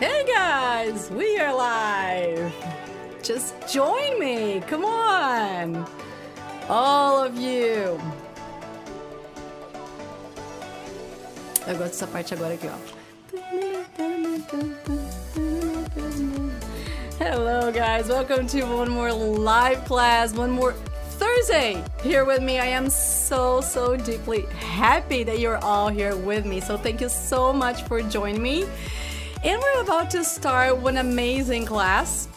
Hey guys, we are live. Just join me. Come on. All of you. Eu gosto dessa parte agora aqui, ó. Hello guys, welcome to one more live class, one more Thursday here with me. I am so, so deeply happy that you're all here with me. So thank you so much for joining me. And we're about to start one amazing class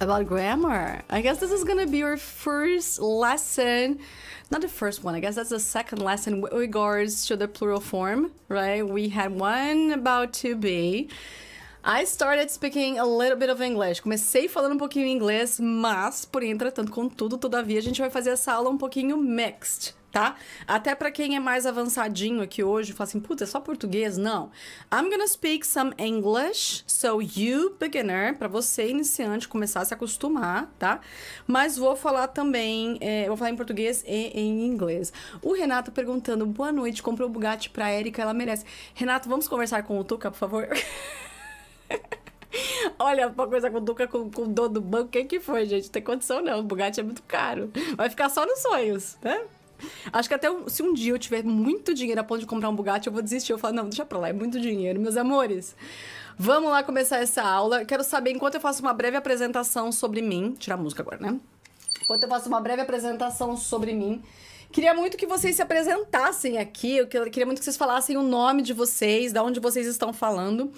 about grammar. I guess this is gonna be our first lesson, not the first one, I guess that's the second lesson with regards to the plural form, right? We had one about to be. I started speaking a little bit of English. Comecei falando um pouquinho inglês, mas, porém, entretanto, contudo, todavia, a gente vai fazer essa aula um pouquinho mixed. tá? Até para quem é mais avançadinho aqui hoje, fala assim, puta, é só português? Não. I'm gonna speak some English, so you beginner, para você iniciante começar a se acostumar, tá? Mas vou falar também, é, vou falar em português e em inglês. O Renato perguntando, boa noite, comprou o Bugatti pra Erika, ela merece. Renato, vamos conversar com o Tuca, por favor? Olha, uma coisa com o Duca com, com o dono do banco, quem que foi, gente? Não tem condição, não. O Bugatti é muito caro. Vai ficar só nos sonhos, né? Acho que até se um dia eu tiver muito dinheiro a ponto de comprar um Bugatti, eu vou desistir. Eu falo, não, deixa pra lá, é muito dinheiro. Meus amores, vamos lá começar essa aula. Quero saber, enquanto eu faço uma breve apresentação sobre mim... Tirar a música agora, né? Enquanto eu faço uma breve apresentação sobre mim... Queria muito que vocês se apresentassem aqui. Eu queria muito que vocês falassem o nome de vocês, da onde vocês estão falando.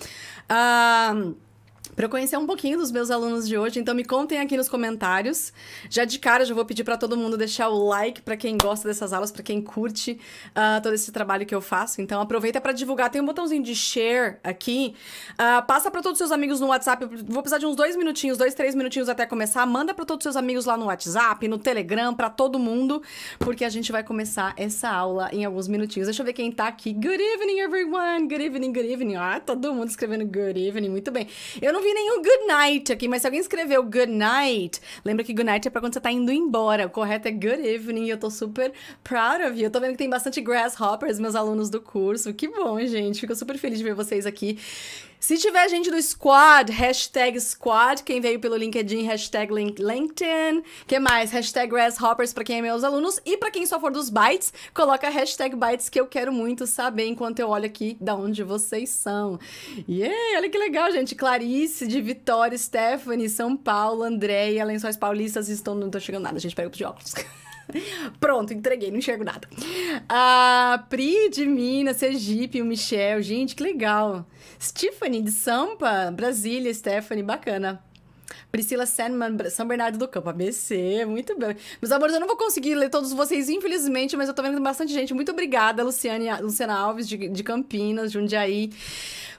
Ah... Uh para eu conhecer um pouquinho dos meus alunos de hoje. Então me contem aqui nos comentários. Já de cara, já vou pedir para todo mundo deixar o like para quem gosta dessas aulas, para quem curte uh, todo esse trabalho que eu faço. Então aproveita para divulgar. Tem um botãozinho de share aqui. Uh, passa para todos os seus amigos no WhatsApp. Vou precisar de uns dois minutinhos, dois, três minutinhos até começar. Manda para todos os seus amigos lá no WhatsApp, no Telegram, para todo mundo, porque a gente vai começar essa aula em alguns minutinhos. Deixa eu ver quem tá aqui. Good evening, everyone. Good evening, good evening. Ah, todo mundo escrevendo good evening. Muito bem. Eu não não vi nenhum good night aqui, mas se alguém escreveu good night, lembra que good night é pra quando você tá indo embora. O correto é good evening eu tô super proud of you. Eu tô vendo que tem bastante grasshoppers, meus alunos do curso. Que bom, gente. Fico super feliz de ver vocês aqui. Se tiver gente do squad, hashtag squad, quem veio pelo LinkedIn, hashtag LinkedIn. Que mais? Hashtag grasshoppers para quem é meus alunos. E para quem só for dos bytes, coloca hashtag bytes que eu quero muito saber enquanto eu olho aqui da onde vocês são. Yeah, olha que legal, gente. Clarice de Vitória, Stephanie, São Paulo, Andréia, Lençóis Paulistas estão... Não tô chegando nada, gente. Pega o óculos. Pronto, entreguei, não enxergo nada. A Pri de Minas, Sergipe, o Michel, gente, que legal. Stephanie de Sampa, Brasília, Stephanie, bacana. Priscila Sandman, São Bernardo do Campo, ABC, muito bem. Meus amores, eu não vou conseguir ler todos vocês, infelizmente, mas eu tô vendo bastante gente. Muito obrigada, Luciane, Luciana Alves, de, de Campinas, Jundiaí.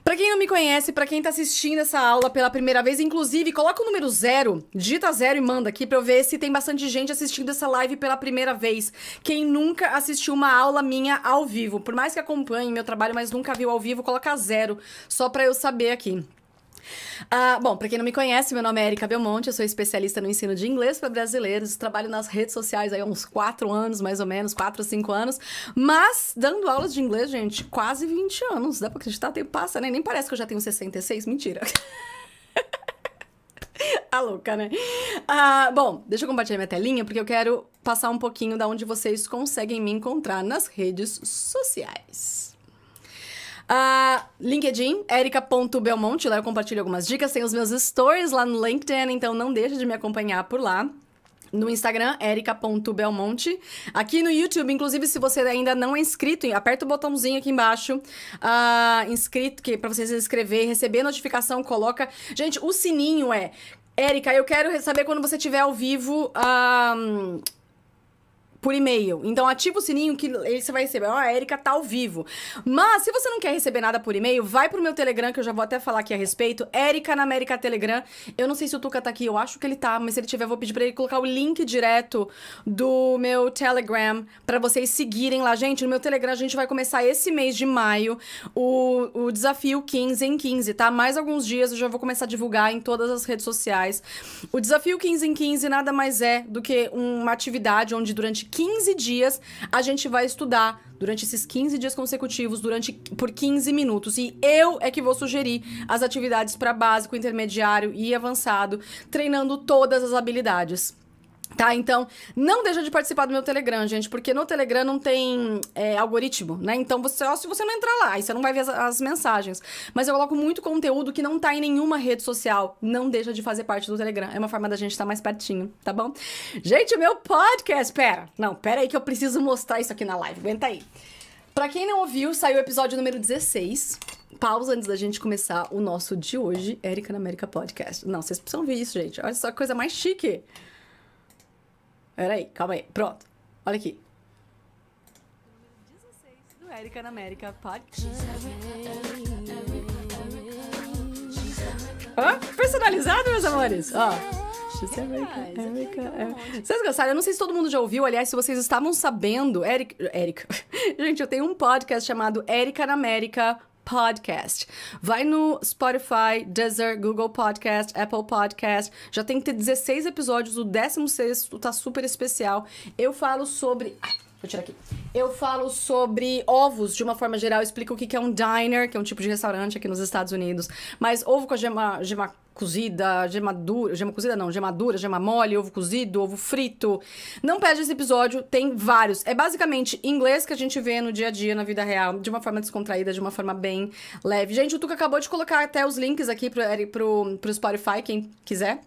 Pra quem não me conhece, pra quem tá assistindo essa aula pela primeira vez, inclusive, coloca o número zero, digita zero e manda aqui pra eu ver se tem bastante gente assistindo essa live pela primeira vez. Quem nunca assistiu uma aula minha ao vivo, por mais que acompanhe meu trabalho, mas nunca viu ao vivo, coloca zero, só pra eu saber aqui. Ah, bom, para quem não me conhece, meu nome é Erika Belmonte, eu sou especialista no ensino de inglês para brasileiros, trabalho nas redes sociais há uns 4 anos, mais ou menos, 4 ou 5 anos, mas dando aulas de inglês, gente, quase 20 anos, dá pra acreditar, tempo passa, né? Nem parece que eu já tenho 66, mentira. A tá louca, né? Ah, bom, deixa eu compartilhar minha telinha, porque eu quero passar um pouquinho da onde vocês conseguem me encontrar nas redes sociais. Uh, LinkedIn, erica.belmonte, lá eu compartilho algumas dicas, tem os meus stories lá no LinkedIn, então não deixa de me acompanhar por lá no Instagram, erica.belmonte. Aqui no YouTube, inclusive, se você ainda não é inscrito, aperta o botãozinho aqui embaixo, uh, inscrito, que para você se inscrever, receber notificação, coloca. Gente, o sininho é. Erika, eu quero saber quando você estiver ao vivo. Uh, por e-mail. Então ativa o sininho que você vai receber. Ó, oh, a Erika tá ao vivo. Mas se você não quer receber nada por e-mail, vai pro meu Telegram, que eu já vou até falar aqui a respeito. Erika na América Telegram. Eu não sei se o Tuca tá aqui, eu acho que ele tá, mas se ele tiver, eu vou pedir pra ele colocar o link direto do meu Telegram para vocês seguirem lá. Gente, no meu Telegram a gente vai começar esse mês de maio o, o desafio 15 em 15, tá? Mais alguns dias eu já vou começar a divulgar em todas as redes sociais. O desafio 15 em 15 nada mais é do que uma atividade onde durante 15 dias a gente vai estudar durante esses 15 dias consecutivos, durante por 15 minutos. E eu é que vou sugerir as atividades para básico, intermediário e avançado, treinando todas as habilidades. Tá, então, não deixa de participar do meu Telegram, gente, porque no Telegram não tem é, algoritmo, né? Então, você, se você não entrar lá, aí você não vai ver as, as, mensagens. Mas eu coloco muito conteúdo que não tá em nenhuma rede social. Não deixa de fazer parte do Telegram. É uma forma da gente estar tá mais pertinho, tá bom? Gente, meu podcast, pera. Não, pera aí que eu preciso mostrar isso aqui na live. Aguenta aí. Pra quem não ouviu, saiu o episódio número 16. Pausa antes da gente começar o nosso de hoje, Érica na América Podcast. Não, vocês precisam ver isso, gente. Olha só que coisa mais chique. Peraí, calma aí. Pronto. Olha aqui. Erika na América Podcast. personalizado, meus amores. Ó. É é. Vocês gostaram? Eu não sei se todo mundo já ouviu, aliás, se vocês estavam sabendo, Erika. Erika. Gente, eu tenho um podcast chamado Erika na América Podcast. Vai no Spotify, Deezer, Google Podcast, Apple Podcast. Já tem que ter 16 episódios, o 16 tá super especial. Eu falo sobre Vou tirar aqui. Eu falo sobre ovos de uma forma geral, explico o que é um diner, que é um tipo de restaurante aqui nos Estados Unidos. Mas ovo com a gema, gema cozida, gema dura, gema cozida não, gema dura, gema mole, ovo cozido, ovo frito. Não perde esse episódio, tem vários. É basicamente inglês que a gente vê no dia a dia, na vida real, de uma forma descontraída, de uma forma bem leve. Gente, o Tuca acabou de colocar até os links aqui pro, pro, pro Spotify, quem quiser.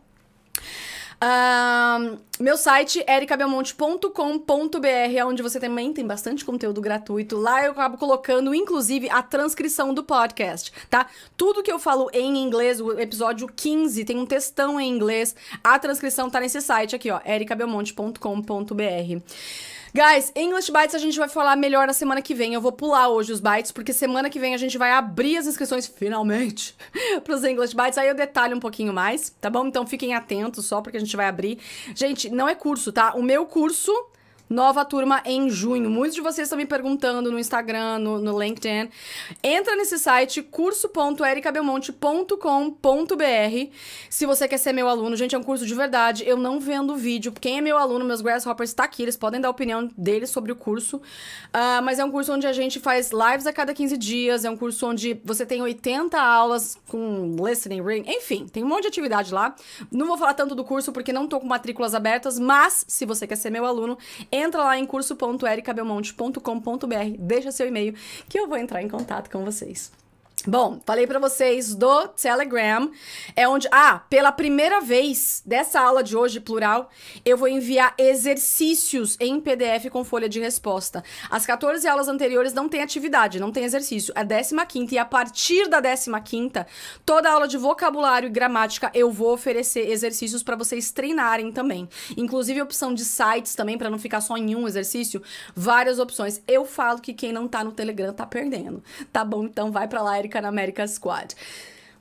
Uh, meu site, ericabelmonte.com.br, é onde você também tem bastante conteúdo gratuito. Lá eu acabo colocando, inclusive, a transcrição do podcast, tá? Tudo que eu falo em inglês, o episódio 15 tem um textão em inglês. A transcrição tá nesse site aqui, ó, ericabelmonte.com.br. Guys, English Bytes a gente vai falar melhor na semana que vem. Eu vou pular hoje os bites, porque semana que vem a gente vai abrir as inscrições, finalmente, pros English Bytes. Aí eu detalho um pouquinho mais, tá bom? Então fiquem atentos só, porque a gente vai abrir. Gente, não é curso, tá? O meu curso Nova turma em junho. Muitos de vocês estão me perguntando no Instagram, no, no LinkedIn. Entra nesse site curso.ericabelmonte.com.br se você quer ser meu aluno. Gente, é um curso de verdade. Eu não vendo vídeo. Quem é meu aluno, meus grasshoppers, está aqui. Eles podem dar a opinião deles sobre o curso. Uh, mas é um curso onde a gente faz lives a cada 15 dias. É um curso onde você tem 80 aulas com listening, ring. Enfim, tem um monte de atividade lá. Não vou falar tanto do curso porque não tô com matrículas abertas. Mas se você quer ser meu aluno, entra lá em curso.ericabelmonte.com.br, deixa seu e-mail que eu vou entrar em contato com vocês. Bom, falei para vocês do Telegram, é onde, ah, pela primeira vez dessa aula de hoje plural, eu vou enviar exercícios em PDF com folha de resposta. As 14 aulas anteriores não tem atividade, não tem exercício. É 15ª e a partir da 15ª, toda aula de vocabulário e gramática eu vou oferecer exercícios para vocês treinarem também. Inclusive opção de sites também para não ficar só em um exercício, várias opções. Eu falo que quem não tá no Telegram tá perdendo. Tá bom, então vai para lá, Erika América na América Squad.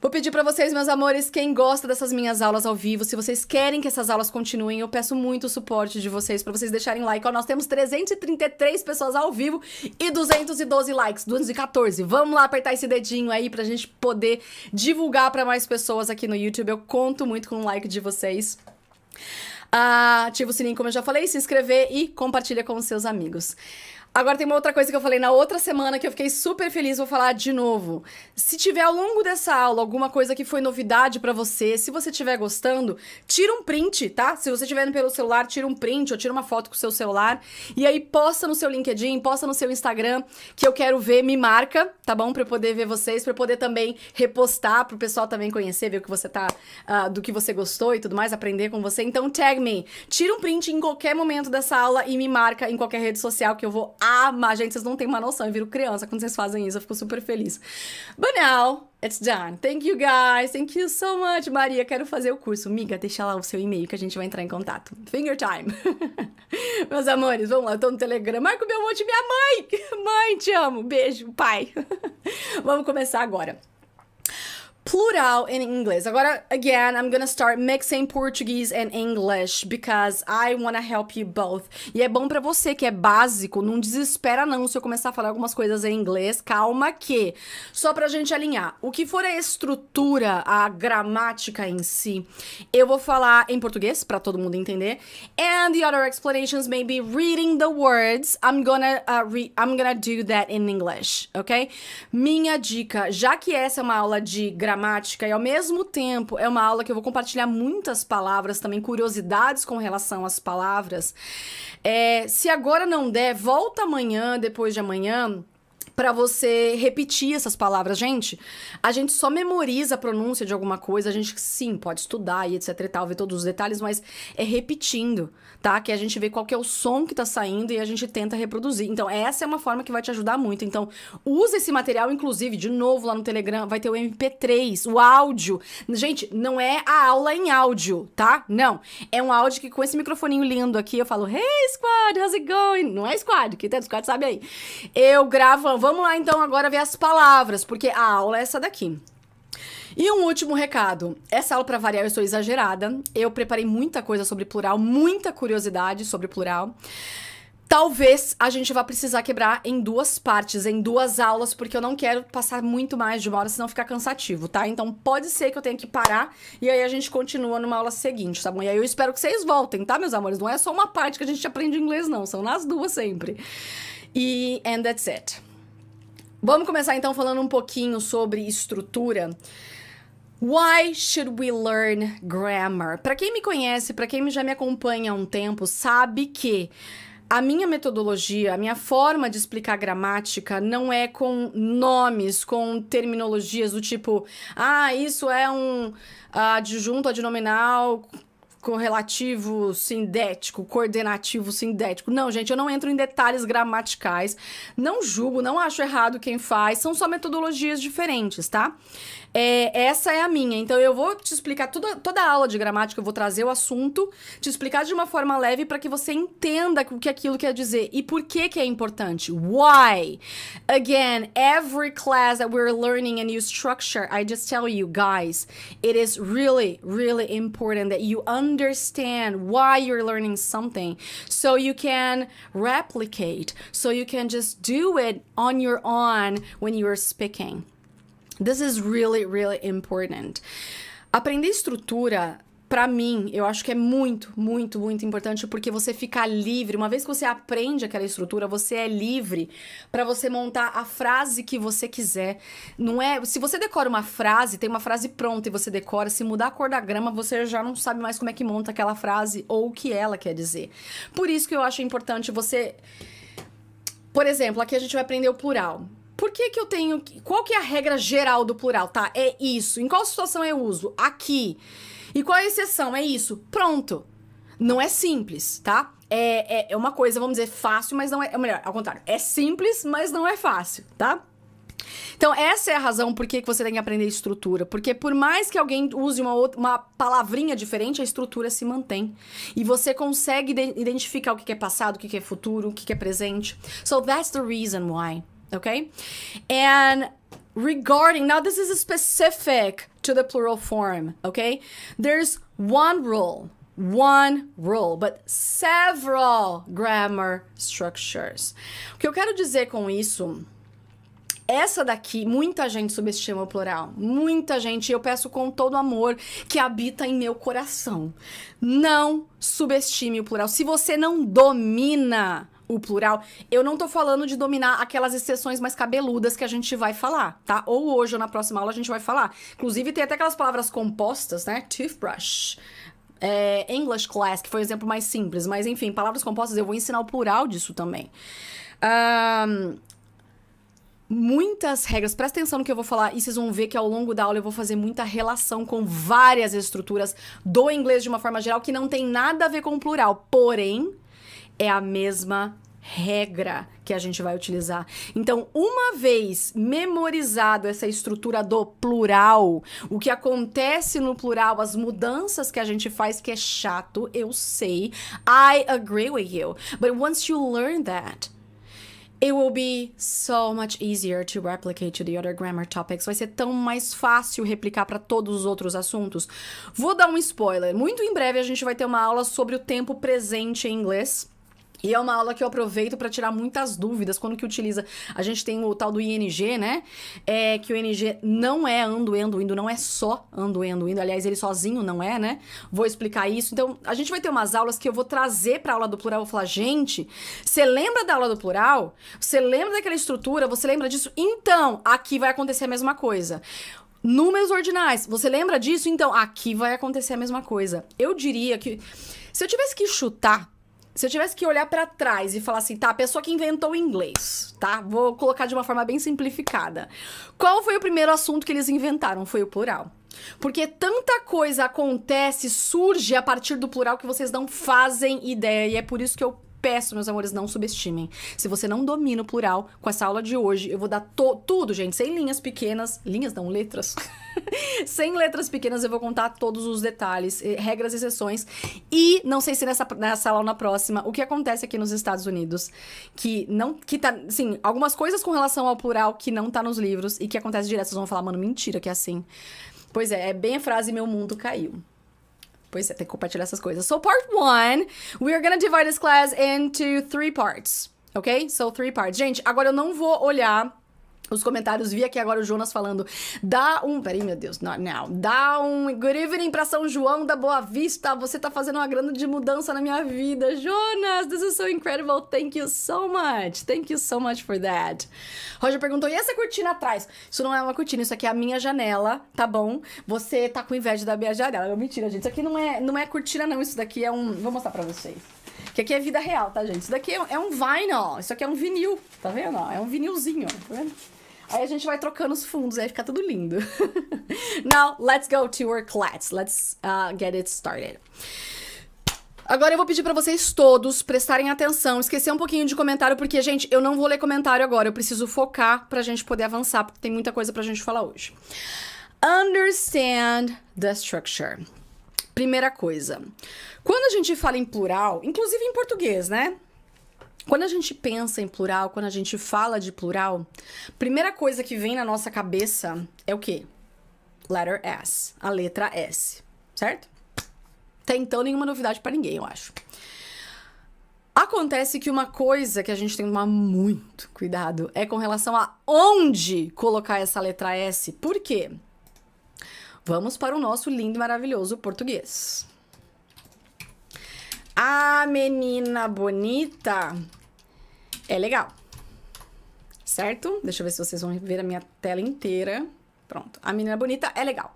Vou pedir para vocês, meus amores, quem gosta dessas minhas aulas ao vivo, se vocês querem que essas aulas continuem, eu peço muito o suporte de vocês para vocês deixarem like. Ó, nós temos 333 pessoas ao vivo e 212 likes, 214. Vamos lá apertar esse dedinho aí pra gente poder divulgar para mais pessoas aqui no YouTube. Eu conto muito com o like de vocês. Ah, ativa o sininho, como eu já falei, se inscrever e compartilha com os seus amigos. Agora tem uma outra coisa que eu falei na outra semana que eu fiquei super feliz, vou falar de novo. Se tiver ao longo dessa aula alguma coisa que foi novidade para você, se você estiver gostando, tira um print, tá? Se você estiver pelo celular, tira um print ou tira uma foto com o seu celular e aí posta no seu LinkedIn, posta no seu Instagram, que eu quero ver, me marca, tá bom? Para eu poder ver vocês, para eu poder também repostar pro pessoal também conhecer, ver o que você tá uh, do que você gostou e tudo mais, aprender com você. Então tag me. Tira um print em qualquer momento dessa aula e me marca em qualquer rede social que eu vou ama, ah, gente, vocês não têm uma noção, eu viro criança quando vocês fazem isso, eu fico super feliz. But now, it's done. Thank you guys, thank you so much, Maria, quero fazer o curso. Miga, deixa lá o seu e-mail que a gente vai entrar em contato. Finger time. Meus amores, vamos lá, eu tô no Telegram. Marco monte, minha mãe! Mãe, te amo, beijo, pai. vamos começar agora plural in English. Agora, again, I'm gonna start mixing Portuguese and English because I wanna help you both. E é bom para você que é básico, não desespera não se eu começar a falar algumas coisas em inglês. Calma que só pra gente alinhar. O que for a estrutura, a gramática em si, eu vou falar em português para todo mundo entender. And the other explanations may be reading the words. I'm gonna uh, I'm gonna do that in English, ok? Minha dica, já que essa é uma aula de gramática gramática e ao mesmo tempo é uma aula que eu vou compartilhar muitas palavras também, curiosidades com relação às palavras. É, se agora não der, volta amanhã, depois de amanhã, para você repetir essas palavras. Gente, a gente só memoriza a pronúncia de alguma coisa, a gente sim pode estudar e etc e tal, ver todos os detalhes, mas é repetindo, tá? Que a gente vê qual que é o som que tá saindo e a gente tenta reproduzir. Então, essa é uma forma que vai te ajudar muito. Então, usa esse material, inclusive, de novo lá no Telegram, vai ter o MP3, o áudio. Gente, não é a aula em áudio, tá? Não. É um áudio que com esse microfoninho lindo aqui, eu falo, hey squad, how's it going? Não é squad, que tem squad sabe aí. Eu gravo vamos lá então agora ver as palavras, porque a aula é essa daqui. E um último recado. Essa aula, para variar, eu sou exagerada. Eu preparei muita coisa sobre plural, muita curiosidade sobre plural. Talvez a gente vá precisar quebrar em duas partes, em duas aulas, porque eu não quero passar muito mais de uma hora, senão ficar cansativo, tá? Então pode ser que eu tenha que parar e aí a gente continua numa aula seguinte, tá bom? E aí eu espero que vocês voltem, tá, meus amores? Não é só uma parte que a gente aprende inglês, não, são nas duas sempre. E and that's it. Vamos começar então falando um pouquinho sobre estrutura. Why should we learn grammar? Para quem me conhece, para quem já me acompanha há um tempo, sabe que a minha metodologia, a minha forma de explicar gramática não é com nomes, com terminologias do tipo, ah, isso é um adjunto adnominal correlativo sindético, coordenativo sindético. Não, gente, eu não entro em detalhes gramaticais, não julgo, não acho errado quem faz, são só metodologias diferentes, tá? É, essa é a minha. Então eu vou te explicar toda, toda a aula de gramática, eu vou trazer o assunto, te explicar de uma forma leve para que você entenda o que aquilo quer dizer e por que que é importante. Why? Again, every class that we're learning a new structure, I just tell you guys, it is really really important that you understand why you're learning something so you can replicate, so you can just do it on your own when you are speaking. This is really, really important. Aprender estrutura para mim, eu acho que é muito, muito, muito importante porque você fica livre. Uma vez que você aprende aquela estrutura, você é livre para você montar a frase que você quiser. Não é, se você decora uma frase, tem uma frase pronta e você decora, se mudar a cor da grama, você já não sabe mais como é que monta aquela frase ou o que ela quer dizer. Por isso que eu acho importante você por exemplo, aqui a gente vai aprender o plural por que que eu tenho... Qual que é a regra geral do plural, tá? É isso. Em qual situação eu uso? Aqui. E qual é a exceção? É isso. Pronto. Não é simples, tá? É, é, é uma coisa, vamos dizer, fácil, mas não é... Ou melhor, ao contrário. É simples, mas não é fácil, tá? Então, essa é a razão por que você tem que aprender estrutura. Porque por mais que alguém use uma, outra, uma palavrinha diferente, a estrutura se mantém. E você consegue identificar o que é passado, o que é futuro, o que é presente. So that's the reason why okay? And regarding, now this is specific to the plural form, okay? There's one rule, one rule, but several grammar structures. O que eu quero dizer com isso essa daqui, muita gente subestima o plural. Muita gente, eu peço com todo amor que habita em meu coração. Não subestime o plural. Se você não domina o plural, eu não tô falando de dominar aquelas exceções mais cabeludas que a gente vai falar, tá? Ou hoje ou na próxima aula a gente vai falar. Inclusive, tem até aquelas palavras compostas, né? Toothbrush. É, English class, que foi o exemplo mais simples, mas enfim, palavras compostas, eu vou ensinar o plural disso também. Um, muitas regras. Presta atenção no que eu vou falar e vocês vão ver que ao longo da aula eu vou fazer muita relação com várias estruturas do inglês de uma forma geral que não tem nada a ver com o plural. Porém, é a mesma regra que a gente vai utilizar. Então, uma vez memorizado essa estrutura do plural, o que acontece no plural, as mudanças que a gente faz que é chato, eu sei. I agree with you, but once you learn that, It will be so much easier to replicate to the other grammar topics. Vai ser tão mais fácil replicar para todos os outros assuntos. Vou dar um spoiler. Muito em breve a gente vai ter uma aula sobre o tempo presente em inglês e é uma aula que eu aproveito para tirar muitas dúvidas quando que utiliza. A gente tem o tal do ING, né? É que o ING não é Anduendo, Indo, não é só Anduendo, Indo. Aliás, ele sozinho não é, né? Vou explicar isso. Então, a gente vai ter umas aulas que eu vou trazer para aula do plural. Eu vou falar, gente, você lembra da aula do plural? Você lembra daquela estrutura? Você lembra disso? Então, aqui vai acontecer a mesma coisa. Números ordinais. Você lembra disso? Então, aqui vai acontecer a mesma coisa. Eu diria que se eu tivesse que chutar se eu tivesse que olhar para trás e falar assim, tá, a pessoa que inventou o inglês, tá? Vou colocar de uma forma bem simplificada. Qual foi o primeiro assunto que eles inventaram? Foi o plural. Porque tanta coisa acontece, surge a partir do plural que vocês não fazem ideia. E é por isso que eu peço, meus amores, não subestimem. Se você não domina o plural, com essa aula de hoje, eu vou dar tudo, gente, sem linhas pequenas. Linhas não, letras. sem letras pequenas, eu vou contar todos os detalhes, eh, regras e exceções. E não sei se nessa, nessa aula ou na próxima, o que acontece aqui nos Estados Unidos, que não. que tá. Sim, algumas coisas com relação ao plural que não tá nos livros e que acontece direto. Vocês vão falar, mano, mentira que é assim. Pois é, é bem a frase meu mundo caiu. Pois é, tem que compartilhar essas coisas. So part one, we are gonna divide this class into three parts, ok? So three parts. Gente, agora eu não vou olhar os comentários. Vi aqui agora o Jonas falando. Dá um. Peraí, meu Deus. Not now. Dá um. Good evening pra São João da Boa Vista. Você tá fazendo uma grande mudança na minha vida. Jonas, this is so incredible. Thank you so much. Thank you so much for that. Roger perguntou: e essa cortina atrás? Isso não é uma cortina, isso aqui é a minha janela, tá bom? Você tá com inveja da minha janela. Não, mentira, gente. Isso aqui não é, não é cortina, não. Isso daqui é um. Vou mostrar pra vocês. Que aqui é vida real, tá, gente? Isso daqui é um é vinyl. Isso aqui é um vinil. Tá vendo? É um vinilzinho. Tá vendo? Aí a gente vai trocando os fundos, aí fica tudo lindo. Now, let's go to our class. Let's uh, get it started. Agora eu vou pedir para vocês todos prestarem atenção, esquecer um pouquinho de comentário, porque, gente, eu não vou ler comentário agora, eu preciso focar pra gente poder avançar, porque tem muita coisa pra gente falar hoje. Understand the structure. Primeira coisa. Quando a gente fala em plural, inclusive em português, né? Quando a gente pensa em plural, quando a gente fala de plural, primeira coisa que vem na nossa cabeça é o quê? Letter S, a letra S, certo? Até então nenhuma novidade para ninguém, eu acho. Acontece que uma coisa que a gente tem que tomar muito cuidado é com relação a onde colocar essa letra S. Por quê? Vamos para o nosso lindo e maravilhoso português. A ah, menina bonita é legal. Certo? Deixa eu ver se vocês vão ver a minha tela inteira. Pronto. A menina bonita é legal.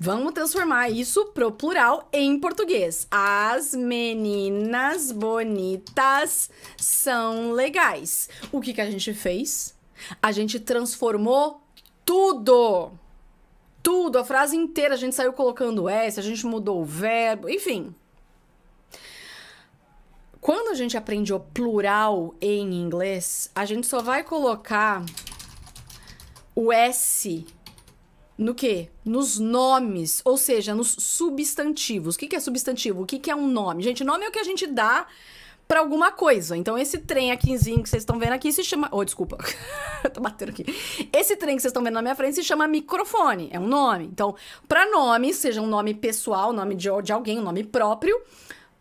Vamos transformar isso pro plural em português. As meninas bonitas são legais. O que, que a gente fez? A gente transformou tudo. Tudo, a frase inteira, a gente saiu colocando S, a gente mudou o verbo, enfim. Quando a gente aprende o plural em inglês, a gente só vai colocar o S no quê? Nos nomes, ou seja, nos substantivos. O que, é substantivo? O que, que é um nome? Gente, nome é o que a gente dá para alguma coisa. Então, esse trem aquizinho que vocês estão vendo aqui se chama. Oh, desculpa. Tô batendo aqui. Esse trem que vocês estão vendo na minha frente se chama microfone. É um nome. Então, para nome, seja um nome pessoal, nome de, de alguém, um nome próprio.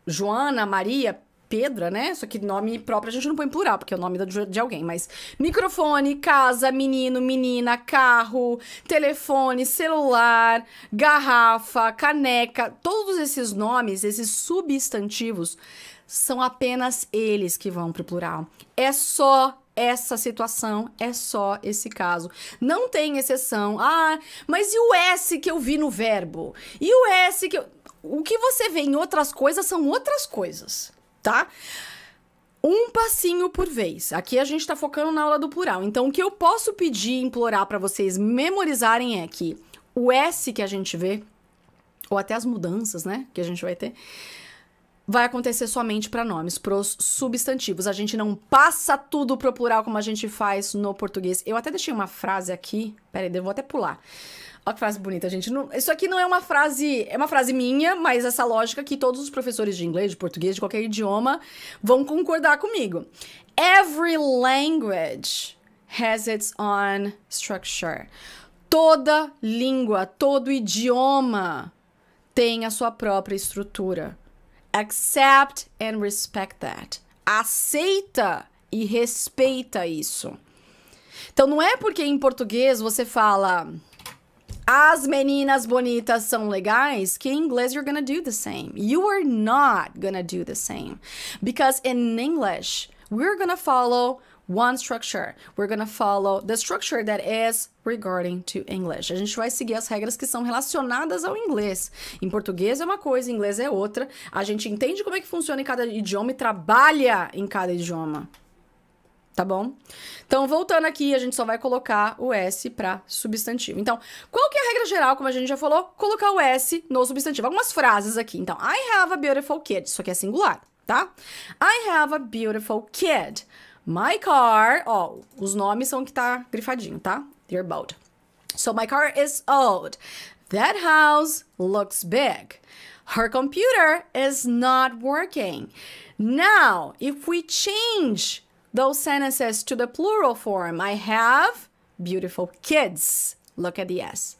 Joana, Maria, Pedra, né? Só que nome próprio a gente não põe plural, porque é o nome de alguém, mas microfone, casa, menino, menina, carro, telefone, celular, garrafa, caneca, todos esses nomes, esses substantivos, são apenas eles que vão pro plural. É só essa situação, é só esse caso. Não tem exceção. Ah, mas e o S que eu vi no verbo? E o S que eu. O que você vê em outras coisas são outras coisas tá? um passinho por vez. Aqui a gente está focando na aula do plural. Então, o que eu posso pedir, implorar para vocês memorizarem é que o S que a gente vê, ou até as mudanças, né, que a gente vai ter, vai acontecer somente para nomes, pros substantivos. A gente não passa tudo pro plural como a gente faz no português. Eu até deixei uma frase aqui. Peraí, eu vou até pular. Olha que frase bonita, gente. Não, isso aqui não é uma frase. É uma frase minha, mas essa lógica que todos os professores de inglês, de português, de qualquer idioma vão concordar comigo. Every language has its own structure. Toda língua, todo idioma tem a sua própria estrutura. Accept and respect that. Aceita e respeita isso. Então não é porque em português você fala as meninas bonitas são legais, que em inglês you're gonna do the same. You are not gonna do the same. Because in English, we're gonna follow one structure. We're gonna follow the structure that is regarding to English. A gente vai seguir as regras que são relacionadas ao inglês. Em português é uma coisa, em inglês é outra. A gente entende como é que funciona em cada idioma e trabalha em cada idioma tá bom? Então, voltando aqui, a gente só vai colocar o S para substantivo. Então, qual que é a regra geral, como a gente já falou? Colocar o S no substantivo. Algumas frases aqui. Então, I have a beautiful kid. Isso aqui é singular, tá? I have a beautiful kid. My car, ó, os nomes são que tá grifadinho, tá? They're bold. So, my car is old. That house looks big. Her computer is not working. Now, if we change those sentences to the plural form. I have beautiful kids. Look at the S.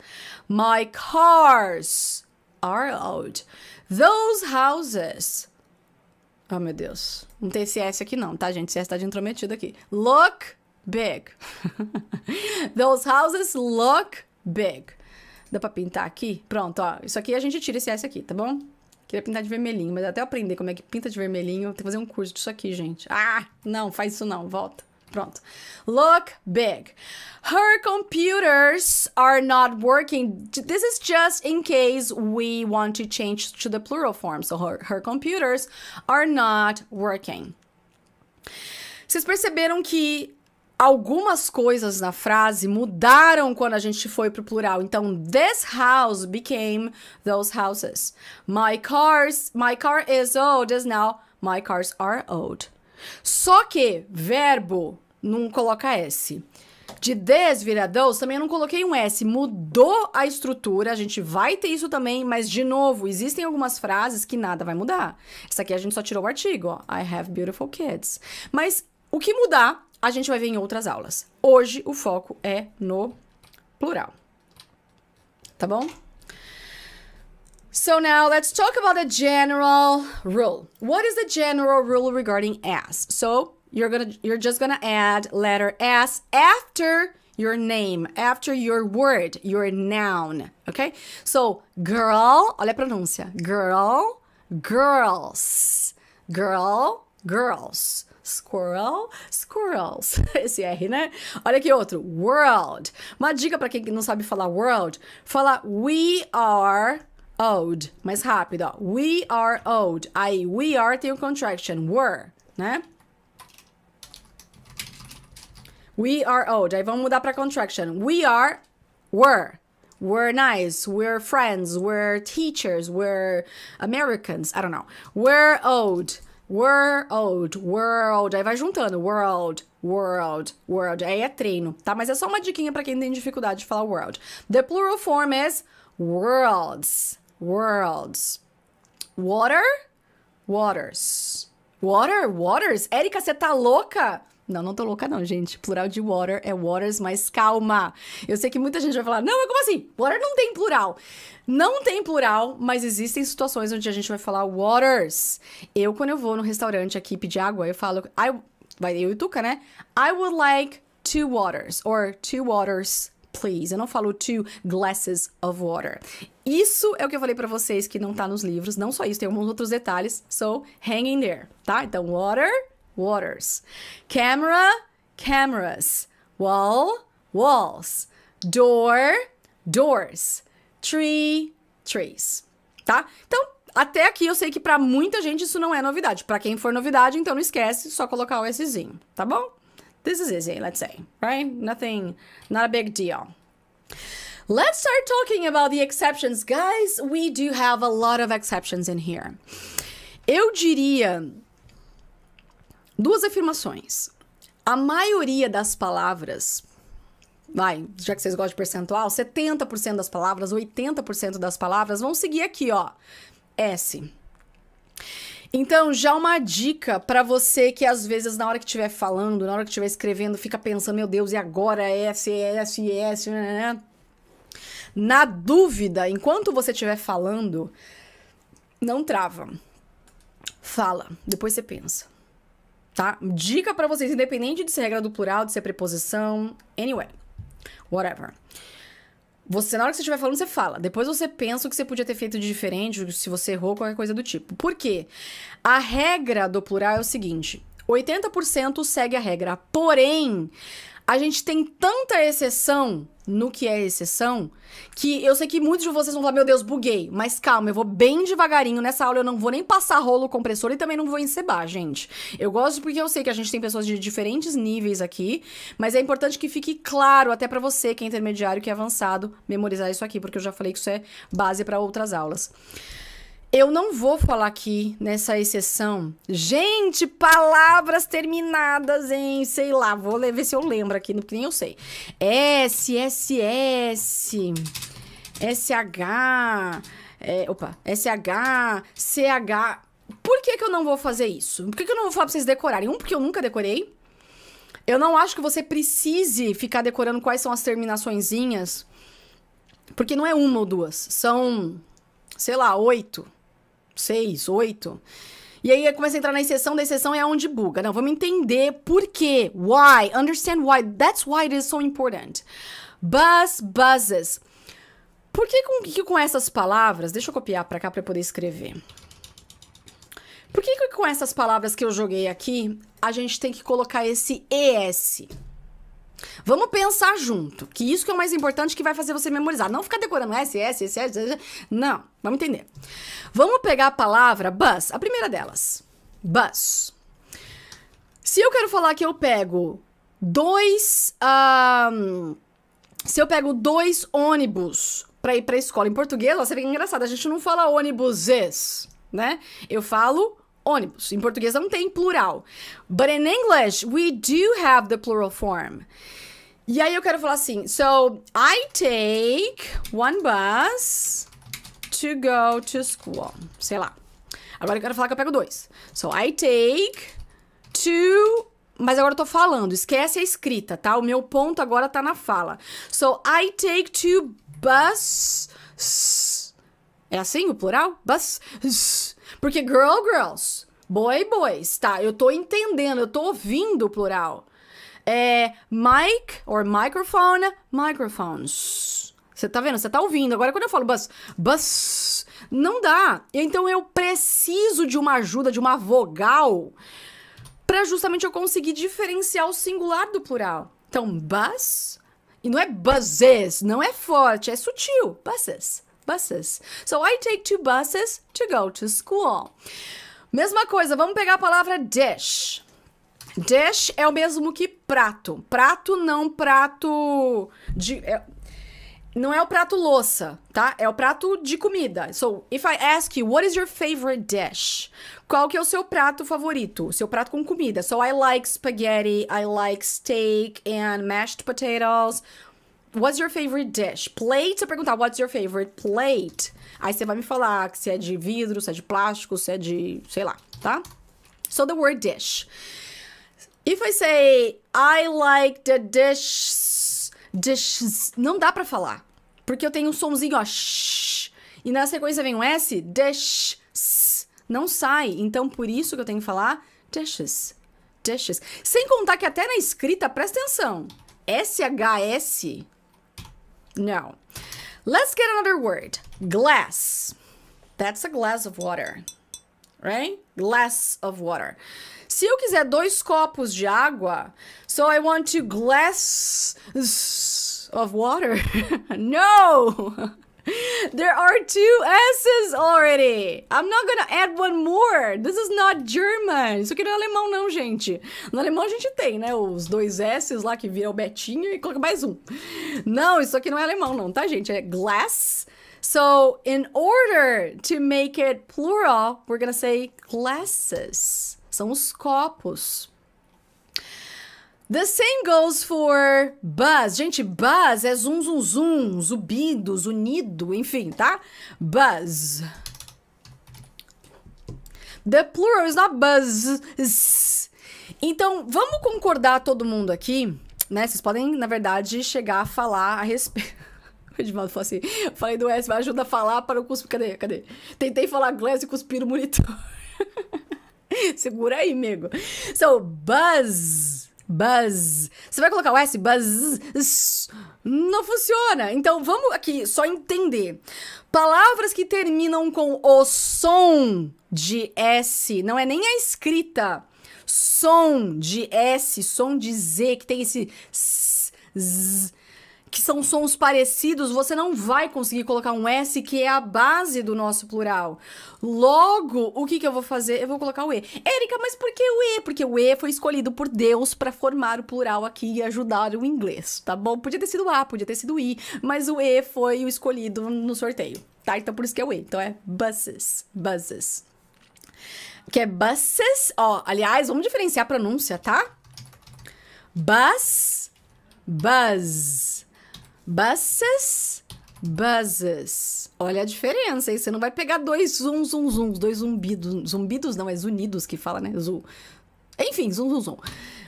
My cars are old. Those houses. Oh, meu Deus. Não tem esse S aqui, não, tá, gente? Esse S tá de intrometido aqui. Look big. those houses look big. Dá pra pintar aqui? Pronto, ó. Isso aqui a gente tira esse S aqui, tá bom? Queria pintar de vermelhinho, mas até aprender como é que pinta de vermelhinho, tem que fazer um curso disso aqui, gente. Ah, não, faz isso não, volta. Pronto. Look big. Her computers are not working. This is just in case we want to change to the plural form. So her, her computers are not working. Vocês perceberam que algumas coisas na frase mudaram quando a gente foi pro plural. Então, this house became those houses. My cars, my car is old as now my cars are old. Só que verbo não coloca S. De this vira those, também eu não coloquei um S. Mudou a estrutura, a gente vai ter isso também, mas de novo, existem algumas frases que nada vai mudar. Essa aqui a gente só tirou o artigo, ó. I have beautiful kids. Mas o que mudar a gente vai ver em outras aulas. Hoje o foco é no plural. Tá bom? So now let's talk about the general rule. What is the general rule regarding S? So you're gonna you're just gonna add letter S after your name, after your word, your noun. Okay? So girl, olha a pronúncia. Girl, girls. Girl, girls squirrel, squirrels, esse R, né? Olha aqui outro, world. Uma dica para quem não sabe falar world, fala we are old, mais rápido, ó. We are old. Aí we are tem o contraction, were, né? We are old. Aí vamos mudar para contraction. We are were. We're nice. We're friends. We're teachers. We're Americans. I don't know. We're old. World, world. Aí vai juntando. World, world, world. Aí é treino, tá? Mas é só uma diquinha para quem tem dificuldade de falar world. The plural form is worlds, worlds. Water, waters. Water, waters. Érica, você tá louca? Não, não tô louca não, gente. Plural de water é waters, mas calma. Eu sei que muita gente vai falar, não, mas como assim? Water não tem plural. Não tem plural, mas existem situações onde a gente vai falar waters. Eu, quando eu vou no restaurante aqui pedir água, eu falo... I, vai eu e Tuca, né? I would like two waters, or two waters please. Eu não falo two glasses of water. Isso é o que eu falei para vocês que não tá nos livros. Não só isso, tem alguns outros detalhes. So, hang in there, tá? Então, water, waters. Camera, cameras. Wall, walls. Door, doors. Tree, trees. Tá? Então, até aqui eu sei que para muita gente isso não é novidade. Para quem for novidade, então não esquece, só colocar o Szinho, tá bom? This is easy, let's say, right? Nothing, not a big deal. Let's start talking about the exceptions. Guys, we do have a lot of exceptions in here. Eu diria Duas afirmações. A maioria das palavras, vai, já que vocês gostam de percentual, 70% das palavras, 80% das palavras vão seguir aqui, ó. S. Então, já uma dica para você que às vezes na hora que estiver falando, na hora que estiver escrevendo, fica pensando, meu Deus, e agora é S, é S, é S, né, né, né? Na dúvida, enquanto você estiver falando, não trava. Fala, depois você pensa tá? Dica para vocês, independente de ser regra do plural, de ser preposição, anyway, whatever. Você, na hora que você estiver falando, você fala. Depois você pensa o que você podia ter feito de diferente, se você errou, qualquer coisa do tipo. Por quê? A regra do plural é o seguinte: 80% segue a regra. Porém, a gente tem tanta exceção no que é exceção, que eu sei que muitos de vocês vão falar, meu Deus, buguei. Mas calma, eu vou bem devagarinho. Nessa aula eu não vou nem passar rolo compressor e também não vou encebar, gente. Eu gosto porque eu sei que a gente tem pessoas de diferentes níveis aqui, mas é importante que fique claro até para você que é intermediário, que é avançado, memorizar isso aqui, porque eu já falei que isso é base para outras aulas. Eu não vou falar aqui nessa exceção. Gente, palavras terminadas em, sei lá, vou ver se eu lembro aqui, porque nem eu sei. S, S, S, SH, é, opa, SH, CH. Por que, que eu não vou fazer isso? Por que, que eu não vou falar pra vocês decorarem? Um, porque eu nunca decorei. Eu não acho que você precise ficar decorando quais são as terminaçõezinhas, porque não é uma ou duas, são, sei lá, oito seis, oito. E aí começa a entrar na exceção, da exceção é onde buga. Não, vamos entender por quê. Why? Understand why. That's why it is so important. Buzz, buzzes. Por que com, que com essas palavras... Deixa eu copiar para cá para poder escrever. Por que, que com essas palavras que eu joguei aqui, a gente tem que colocar esse ES? Vamos pensar junto, que isso que é o mais importante que vai fazer você memorizar. Não ficar decorando S, S, S, S, S. Não, vamos entender. Vamos pegar a palavra bus, a primeira delas. Bus. Se eu quero falar que eu pego dois. Um, se eu pego dois ônibus para ir para a escola em português, ó, você vê que é engraçado, a gente não fala ônibuses, né? Eu falo ônibus. Em português não tem plural. But in English, we do have the plural form. E aí eu quero falar assim: So I take one bus to go to school. Sei lá. Agora eu quero falar que eu pego dois. So I take two. Mas agora eu tô falando, esquece a escrita, tá? O meu ponto agora tá na fala. So I take two buses. É assim o plural? Bus. Porque girl, girls, boy, boys, tá? Eu tô entendendo, eu tô ouvindo o plural. É mic or microphone, microphones. Você tá vendo? Você tá ouvindo. Agora, quando eu falo bus, bus, não dá. Então, eu preciso de uma ajuda, de uma vogal, para justamente eu conseguir diferenciar o singular do plural. Então, bus, e não é buses, não é forte, é sutil. Buses buses. So I take two buses to go to school. Mesma coisa, vamos pegar a palavra dish. Dish é o mesmo que prato. Prato não prato de é, não é o prato louça, tá? É o prato de comida. So, if I ask you, what is your favorite dish? Qual que é o seu prato favorito? Seu prato com comida. So, I like spaghetti, I like steak and mashed potatoes. What's your favorite dish? Plate, se eu perguntar what's your favorite plate, aí você vai me falar se é de vidro, se é de plástico, se é de, sei lá, tá? So the word dish. If I say I like the dish, dishes, não dá para falar, porque eu tenho um somzinho ó, shh, e na sequência vem um s, dish, não sai. Então por isso que eu tenho que falar dishes. Dishes. Sem contar que até na escrita, presta atenção. S-H-S No. Let's get another word. Glass. That's a glass of water. Right? Glass of water. Se eu quiser dois copos de água, so I want two glasses of water. no! there are two S's already. I'm not gonna add one more. This is not German. Isso aqui não é alemão, não, gente. No alemão a gente tem, né? Os dois S's lá que vira o Betinho e coloca mais um. Não, isso aqui não é alemão, não, tá, gente? É glass. So, in order to make it plural, we're gonna say glasses. São os copos. The same goes for buzz. Gente, buzz é zum, zum, zum, zumbido, zunido, enfim, tá? Buzz. The plural is not buzz. Então, vamos concordar todo mundo aqui, né? Vocês podem, na verdade, chegar a falar a respeito. De modo falou assim: falei do S, me ajuda a falar para o cuspir. Cadê? Cadê? Tentei falar inglês e cuspir no monitor. Segura aí, amigo. So, buzz. Buzz. Você vai colocar o S, buzz. Não funciona. Então vamos aqui só entender. Palavras que terminam com o som de S, não é nem a escrita. Som de S, som de Z, que tem esse z, z que são sons parecidos, você não vai conseguir colocar um S, que é a base do nosso plural. Logo, o que, que eu vou fazer? Eu vou colocar o E. Érica, mas por que o E? Porque o E foi escolhido por Deus para formar o plural aqui e ajudar o inglês, tá bom? Podia ter sido A, podia ter sido I, mas o E foi o escolhido no sorteio, tá? Então por isso que é o E. Então é buses, buses. Que é buses, ó, aliás, vamos diferenciar a pronúncia, tá? Bus, buzz. Buses, buzzes. Olha a diferença, aí você não vai pegar dois zum, zum, zum, dois zumbidos. Zumbidos não, é zunidos que fala, né? Zu. Enfim, zum, zum, zum.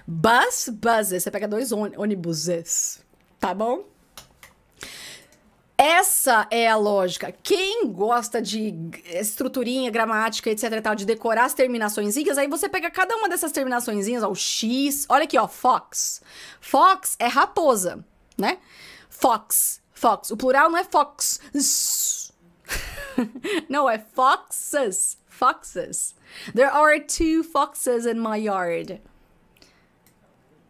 Bus, buses. Você pega dois ônibuses, tá bom? Essa é a lógica. Quem gosta de estruturinha, gramática, etc e tal, de decorar as terminaçõezinhas, aí você pega cada uma dessas terminaçõezinhas, ó, o X, olha aqui, ó, fox. Fox é raposa, né? Fox. Fox. O plural não é fox. não, é foxes. Foxes. There are two foxes in my yard.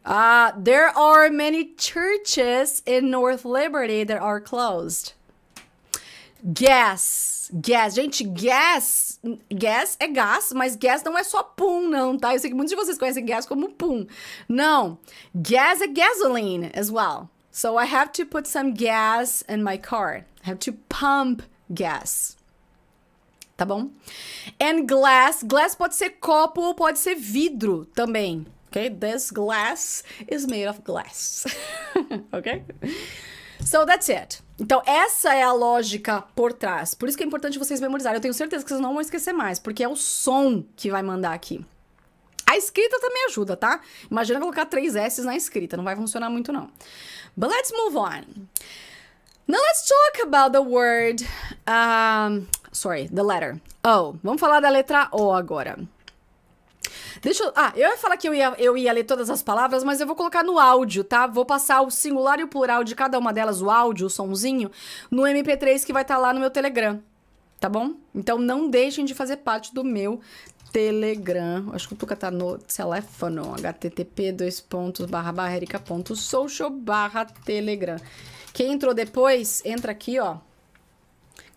Uh, there are many churches in North Liberty that are closed. Gas. Gas. Gente, gas. Gas é gás, mas gas não é só pum, não, tá? Eu sei que muitos de vocês conhecem gas como pum. Não. Gas é gasoline as well. So I have to put some gas in my car. I have to pump gas. Tá bom? And glass. Glass pode ser copo ou pode ser vidro também. ok? This glass is made of glass. ok? So that's it. Então, essa é a lógica por trás. Por isso que é importante vocês memorizarem. Eu tenho certeza que vocês não vão esquecer mais, porque é o som que vai mandar aqui. A escrita também ajuda, tá? Imagina colocar três s na escrita, não vai funcionar muito, não. But let's move on. Now let's talk about the word. Um, sorry, the letter O. Vamos falar da letra O agora. Deixa eu. Ah, eu ia falar que eu ia, eu ia ler todas as palavras, mas eu vou colocar no áudio, tá? Vou passar o singular e o plural de cada uma delas, o áudio, o somzinho, no MP3 que vai estar tá lá no meu Telegram. Tá bom? Então não deixem de fazer parte do meu Telegram, acho que o Tuca tá no telefone. http dois pontos barra barra barra Telegram. Quem entrou depois, entra aqui, ó.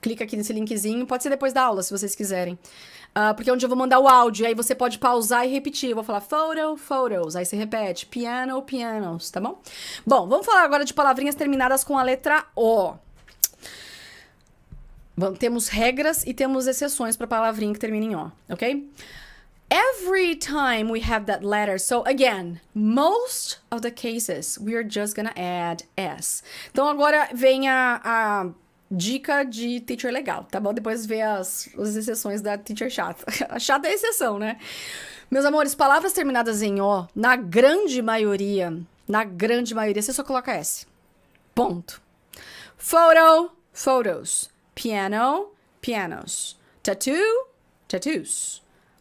Clica aqui nesse linkzinho, pode ser depois da aula, se vocês quiserem. Uh, porque é onde eu vou mandar o áudio, aí você pode pausar e repetir. Eu vou falar photo, photos, aí você repete piano, pianos, tá bom? Bom, vamos falar agora de palavrinhas terminadas com a letra O temos regras e temos exceções para palavrinha que termina em O, ok? Every time we have that letter, so again, most of the cases, we are just gonna add S. Então agora vem a, a dica de teacher legal, tá bom? Depois vê as, as exceções da teacher chata. A chata é a exceção, né? Meus amores, palavras terminadas em O, na grande maioria, na grande maioria, você só coloca S. Ponto. Photo, photos. Piano, pianos. Tattoo, tattoos.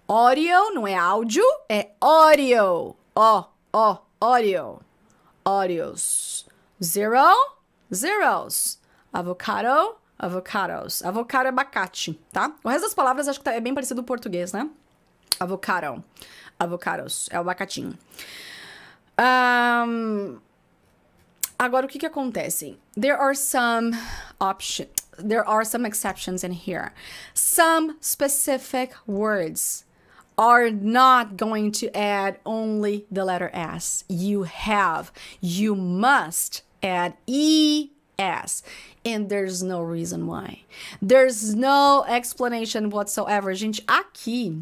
Audio não é áudio, é audio. Ó, ó, audio. Audios. Zero, zeros. Avocado, avocados. Avocado é abacate, tá? O resto das palavras acho que tá, é bem parecido com o português, né? Avocado. Avocados. É o abacatinho. Um, Agora, o que, que acontece? There are some options. There are some exceptions in here. Some specific words are not going to add only the letter S. You have, you must add ES. And there's no reason why. There's no explanation whatsoever. Gente, aqui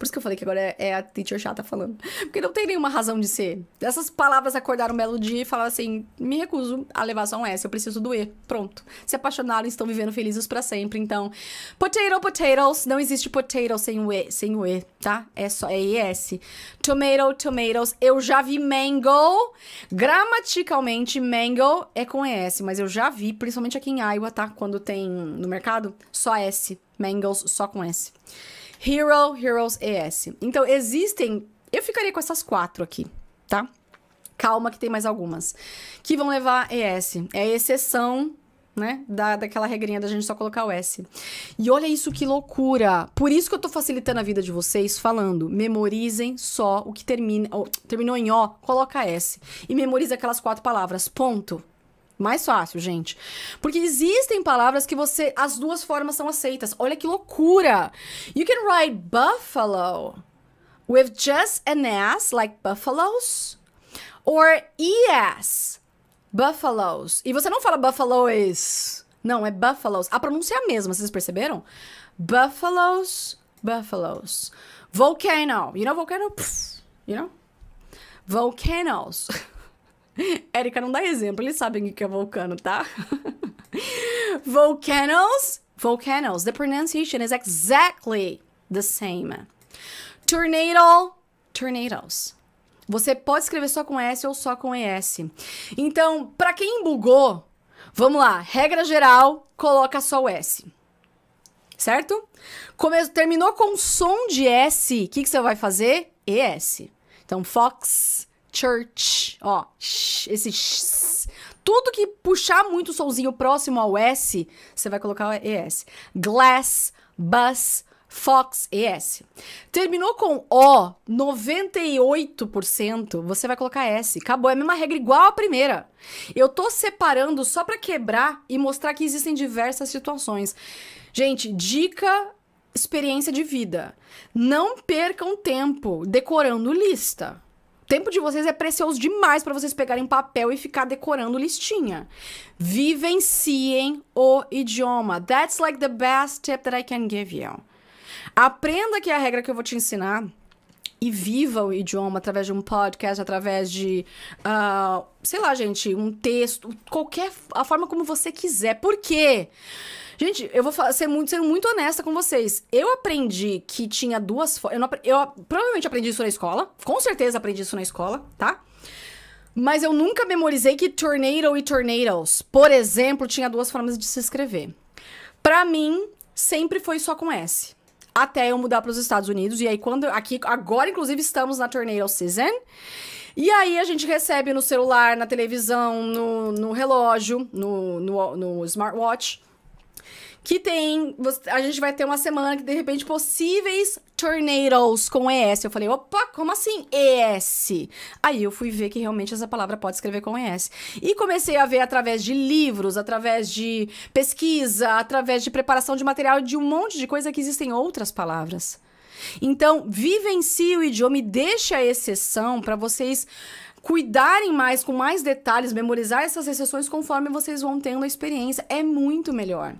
Por isso que eu falei que agora é, é a teacher chata falando. Porque não tem nenhuma razão de ser. Essas palavras acordaram um belo dia e falaram assim: me recuso a levar só um S, eu preciso do E. Pronto. Se apaixonaram e estão vivendo felizes para sempre. Então, potato, potatoes. Não existe potato sem o E, sem o E, tá? É só é ES. Tomato, tomatoes. Eu já vi mango. Gramaticalmente, mango é com ES, mas eu já vi, principalmente aqui em Iowa, tá? Quando tem no mercado, só S. Mangos só com S. Hero, Heroes ES. Então, existem... Eu ficaria com essas quatro aqui, tá? Calma que tem mais algumas. Que vão levar ES. É exceção né? Da, daquela regrinha da gente só colocar o S. E olha isso que loucura! Por isso que eu tô facilitando a vida de vocês falando: memorizem só o que termina. terminou em O, coloca S. E memoriza aquelas quatro palavras. Ponto. Mais fácil, gente. Porque existem palavras que você. As duas formas são aceitas. Olha que loucura! You can write buffalo with just an S, like buffaloes, or ES, buffaloes. E você não fala buffaloes. Não, é buffaloes. A pronúncia é a mesma, vocês perceberam? Buffaloes, buffaloes. Volcano. You know volcano? Pff, you know? Volcanoes. Érica, não dá exemplo, eles sabem o que é vulcano, tá? volcanoes, volcanoes. The pronunciation is exactly the same. Tornado, tornadoes. Você pode escrever só com S ou só com ES. Então, para quem bugou, vamos lá. Regra geral, coloca só o S. Certo? Come terminou com som de S, o que, que você vai fazer? ES. Então, Fox, church, ó, sh, esse sh, tudo que puxar muito o solzinho próximo ao S, você vai colocar o ES. Glass, bus, Fox ES. Terminou com O, 98%, você vai colocar S. Acabou, é a mesma regra igual à primeira. Eu tô separando só para quebrar e mostrar que existem diversas situações. Gente, dica experiência de vida. Não percam tempo decorando lista tempo de vocês é precioso demais para vocês pegarem papel e ficar decorando listinha. Vivenciem o idioma. That's like the best tip that I can give you. Aprenda que é a regra que eu vou te ensinar e viva o idioma através de um podcast, através de, uh, sei lá, gente, um texto, qualquer a forma como você quiser. Por quê? Porque Gente, eu vou ser muito, ser muito honesta com vocês. Eu aprendi que tinha duas formas. Eu, eu, provavelmente aprendi isso na escola. Com certeza aprendi isso na escola, tá? Mas eu nunca memorizei que tornado e tornadoes, por exemplo, tinha duas formas de se escrever. Para mim, sempre foi só com S. Até eu mudar para os Estados Unidos. E aí, quando. Aqui, agora, inclusive, estamos na Tornado Season. E aí a gente recebe no celular, na televisão, no, no relógio, no, no, no smartwatch que tem. A gente vai ter uma semana que, de repente, possíveis tornadoes com ES. Eu falei, opa, como assim ES? Aí eu fui ver que realmente essa palavra pode escrever com ES. E comecei a ver através de livros, através de pesquisa, através de preparação de material, de um monte de coisa que existem outras palavras. Então, vivencie o idioma e deixe a exceção para vocês cuidarem mais, com mais detalhes, memorizar essas exceções conforme vocês vão tendo a experiência. É muito melhor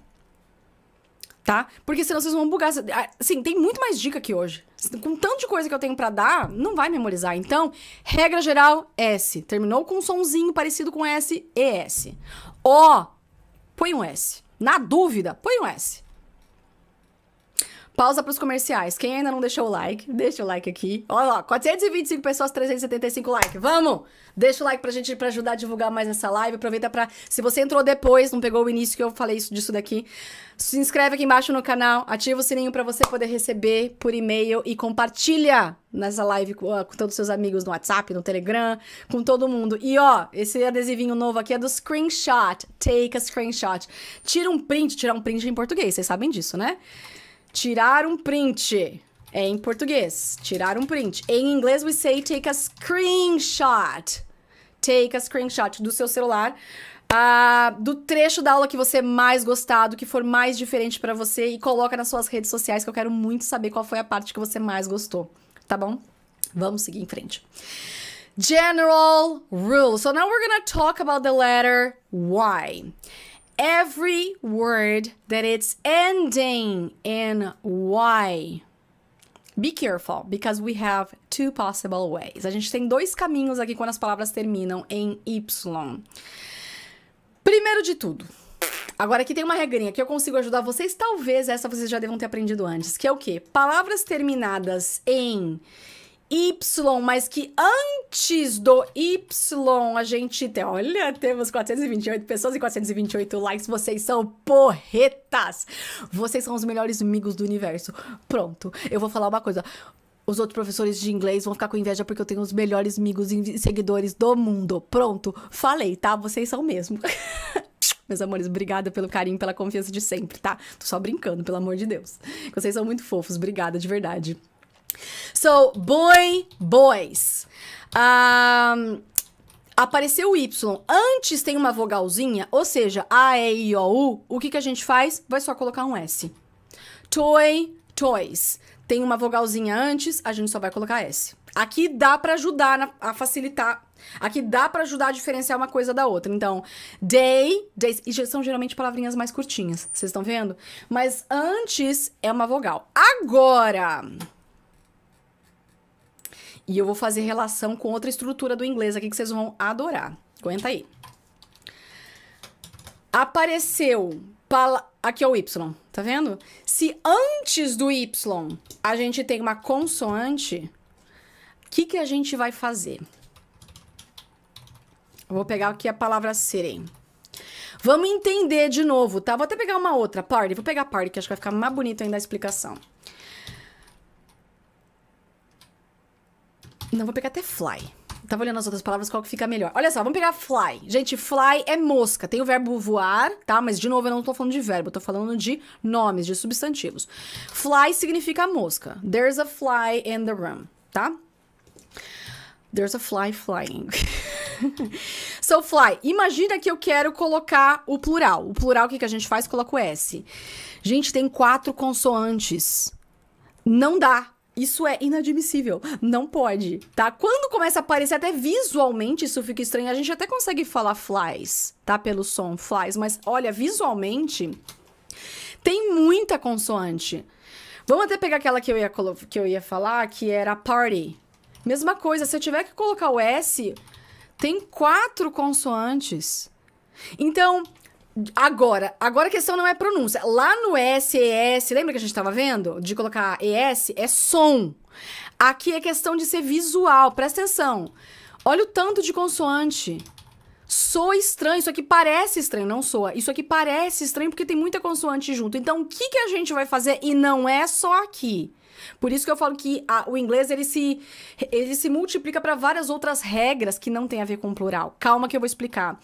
tá? Porque senão vocês vão bugar. Ah, assim, tem muito mais dica que hoje. Com tanto de coisa que eu tenho para dar, não vai memorizar. Então, regra geral, S. Terminou com um sonzinho parecido com S, ES. O, põe um S. Na dúvida, põe um S. Pausa para os comerciais. Quem ainda não deixou o like, deixa o like aqui. Olha lá, 425 pessoas, 375 likes. Vamos! Deixa o like pra gente pra ajudar a divulgar mais essa live. Aproveita para se você entrou depois, não pegou o início que eu falei isso disso daqui, se inscreve aqui embaixo no canal, ativa o sininho para você poder receber por e-mail e compartilha nessa live com, ah, com todos os seus amigos no WhatsApp, no Telegram, com todo mundo. E ó, esse adesivinho novo aqui é do screenshot. Take a screenshot. Tira um print, tirar um print em português, vocês sabem disso, né? Tirar um print. É em português. Tirar um print. Em inglês, we say take a screenshot. Take a screenshot do seu celular. Uh, do trecho da aula que você mais gostado, que for mais diferente para você e coloca nas suas redes sociais, que eu quero muito saber qual foi a parte que você mais gostou, tá bom? Vamos seguir em frente. General rule. So now we're gonna talk about the letter Y every word that it's ending in y. Be careful, because we have two possible ways. A gente tem dois caminhos aqui quando as palavras terminam em y. Primeiro de tudo, Agora aqui tem uma regrinha que eu consigo ajudar vocês, talvez essa vocês já devam ter aprendido antes, que é o quê? Palavras terminadas em Y, mas que antes do Y a gente tem. Olha, temos 428 pessoas e 428 likes. Vocês são porretas! Vocês são os melhores amigos do universo. Pronto, eu vou falar uma coisa. Os outros professores de inglês vão ficar com inveja porque eu tenho os melhores amigos e seguidores do mundo. Pronto, falei, tá? Vocês são mesmo. Meus amores, obrigada pelo carinho, pela confiança de sempre, tá? Tô só brincando, pelo amor de Deus. Vocês são muito fofos, obrigada de verdade. So, boy, boys. Um, apareceu o Y. Antes tem uma vogalzinha, ou seja, A, E, I, O, U. O que, que a gente faz? Vai só colocar um S. Toy, toys. Tem uma vogalzinha antes, a gente só vai colocar S. Aqui dá para ajudar na, a facilitar. Aqui dá para ajudar a diferenciar uma coisa da outra. Então, day, days, e são geralmente palavrinhas mais curtinhas, vocês estão vendo? Mas antes é uma vogal. Agora, e eu vou fazer relação com outra estrutura do inglês aqui que vocês vão adorar. Aguenta aí. Apareceu. Pala... Aqui é o Y, tá vendo? Se antes do Y a gente tem uma consoante, o que, que a gente vai fazer? Eu vou pegar aqui a palavra serem. Vamos entender de novo, tá? Vou até pegar uma outra, party. Vou pegar party, que acho que vai ficar mais bonito ainda a explicação. Não, vou pegar até fly. Tava olhando as outras palavras, qual que fica melhor. Olha só, vamos pegar fly. Gente, fly é mosca. Tem o verbo voar, tá? Mas, de novo, eu não tô falando de verbo. Eu tô falando de nomes, de substantivos. Fly significa mosca. There's a fly in the room, tá? There's a fly flying. so, fly. Imagina que eu quero colocar o plural. O plural, o que, que a gente faz? Coloca o S. Gente, tem quatro consoantes. Não dá isso é inadmissível. Não pode, tá? Quando começa a aparecer até visualmente isso fica estranho. A gente até consegue falar flies, tá? Pelo som flies, mas olha, visualmente tem muita consoante. Vamos até pegar aquela que eu ia, que eu ia falar, que era party. Mesma coisa, se eu tiver que colocar o S, tem quatro consoantes. Então, Agora, agora a questão não é pronúncia. Lá no S, ES, lembra que a gente estava vendo? De colocar ES, é som. Aqui é questão de ser visual, presta atenção. Olha o tanto de consoante. Soa estranho, isso aqui parece estranho, não soa. Isso aqui parece estranho porque tem muita consoante junto. Então, o que, que a gente vai fazer e não é só aqui? Por isso que eu falo que a, o inglês ele se, ele se multiplica para várias outras regras que não tem a ver com plural. Calma que eu vou explicar.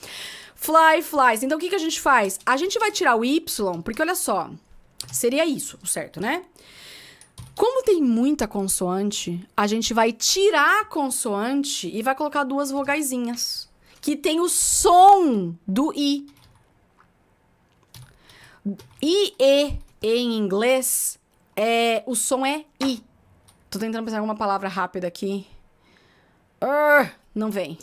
Fly, flies. Então o que, que a gente faz? A gente vai tirar o Y, porque olha só, seria isso, certo, né? Como tem muita consoante, a gente vai tirar a consoante e vai colocar duas vogaisinhas. Que tem o som do I. I, E, em inglês, é, o som é I. Tô tentando pensar alguma palavra rápida aqui. não vem.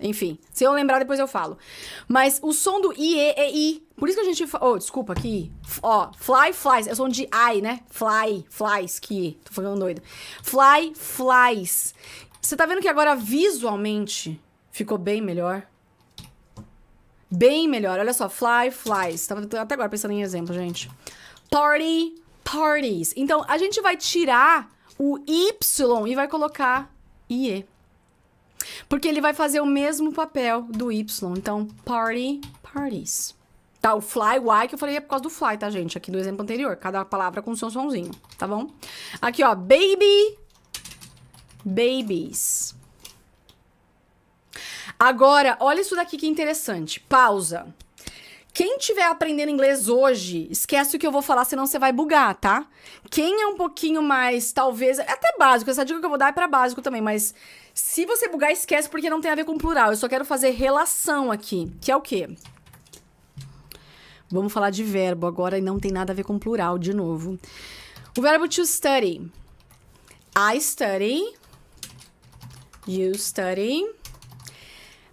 Enfim, se eu lembrar, depois eu falo. Mas o som do IE é I. Por isso que a gente. Oh, desculpa aqui. Ó, fly, flies. É o som de I, né? Fly, flies, que. Tô ficando doido. Fly, flies. Você tá vendo que agora visualmente ficou bem melhor? Bem melhor. Olha só, fly, flies. Tava até agora pensando em exemplo, gente. Party, parties. Então, a gente vai tirar o Y e vai colocar IE. Porque ele vai fazer o mesmo papel do Y. Então, party, parties. Tá, o fly, why, que eu falei é por causa do fly, tá, gente? Aqui do exemplo anterior. Cada palavra com seu sonzinho, tá bom? Aqui, ó, baby, babies. Agora, olha isso daqui que interessante. Pausa. Quem tiver aprendendo inglês hoje, esquece o que eu vou falar, senão você vai bugar, tá? Quem é um pouquinho mais, talvez, é até básico, essa dica que eu vou dar é para básico também, mas se você bugar, esquece porque não tem a ver com plural. Eu só quero fazer relação aqui, que é o quê? Vamos falar de verbo agora e não tem nada a ver com plural de novo. O verbo to study. I study. You study.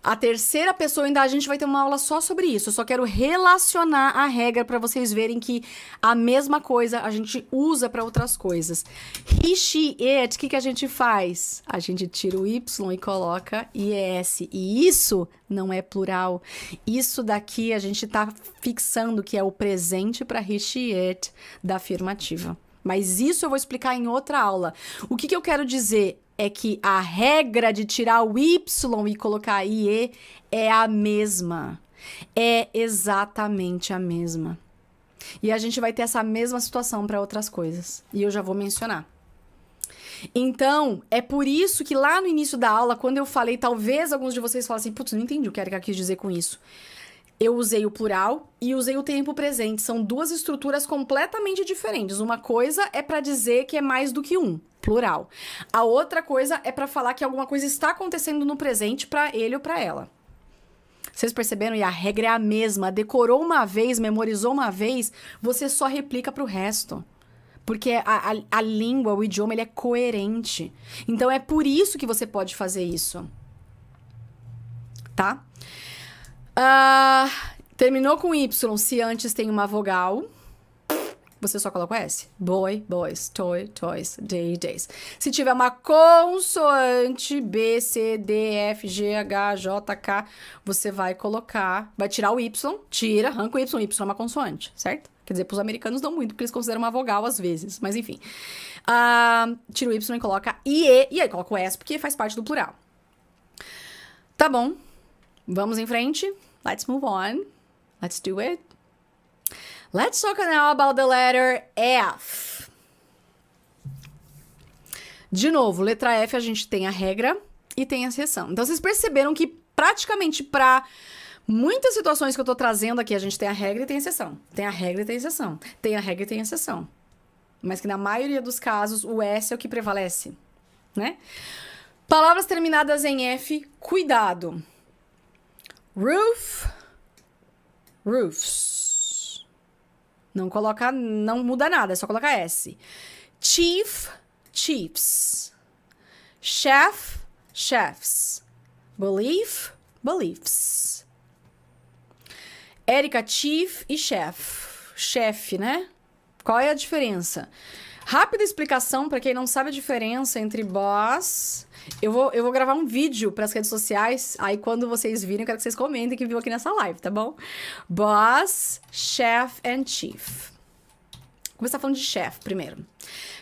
A terceira pessoa ainda a gente vai ter uma aula só sobre isso. Eu só quero relacionar a regra para vocês verem que a mesma coisa a gente usa para outras coisas. He, she, it, o que, que a gente faz? A gente tira o Y e coloca IES. E isso não é plural. Isso daqui a gente está fixando que é o presente para he, she, it da afirmativa. Mas isso eu vou explicar em outra aula. O que, que eu quero dizer? é que a regra de tirar o Y e colocar IE é a mesma. É exatamente a mesma. E a gente vai ter essa mesma situação para outras coisas. E eu já vou mencionar. Então, é por isso que lá no início da aula, quando eu falei, talvez alguns de vocês falassem, putz, não entendi o que a Erika quis dizer com isso. Eu usei o plural e usei o tempo presente. São duas estruturas completamente diferentes. Uma coisa é para dizer que é mais do que um, plural. A outra coisa é para falar que alguma coisa está acontecendo no presente para ele ou para ela. Vocês perceberam? E a regra é a mesma. Decorou uma vez, memorizou uma vez, você só replica para o resto. Porque a, a, a, língua, o idioma, ele é coerente. Então é por isso que você pode fazer isso. Tá? Uh, terminou com Y se antes tem uma vogal. Você só coloca o S. Boy, boys, toy, toys, day, days. Se tiver uma consoante B, C, D, F, G, H, J, K, você vai colocar. Vai tirar o Y, tira, arranca o Y. Y é uma consoante, certo? Quer dizer, para os americanos não muito, porque eles consideram uma vogal às vezes, mas enfim. Uh, tira o Y e coloca IE, e aí coloca o S, porque faz parte do plural. Tá bom. Vamos em frente. Let's move on. Let's do it. Let's talk now about the letter F. De novo, letra F a gente tem a regra e tem a exceção. Então vocês perceberam que praticamente para muitas situações que eu estou trazendo aqui, a gente tem a regra e tem a exceção. Tem a regra e tem a exceção. Tem a regra e tem a exceção. Mas que na maioria dos casos o S é o que prevalece, né? Palavras terminadas em F, cuidado. Roof. Roofs. Não coloca, não muda nada, é só coloca S. Chief, chiefs. Chef, chefs. Belief, beliefs. Érica, chief e chef. Chefe, né? Qual é a diferença? Rápida explicação para quem não sabe a diferença entre boss eu vou, eu vou gravar um vídeo para as redes sociais. Aí quando vocês virem, eu quero que vocês comentem que viu aqui nessa live, tá bom? Boss, chef and chief. Vou começar falando de chef primeiro.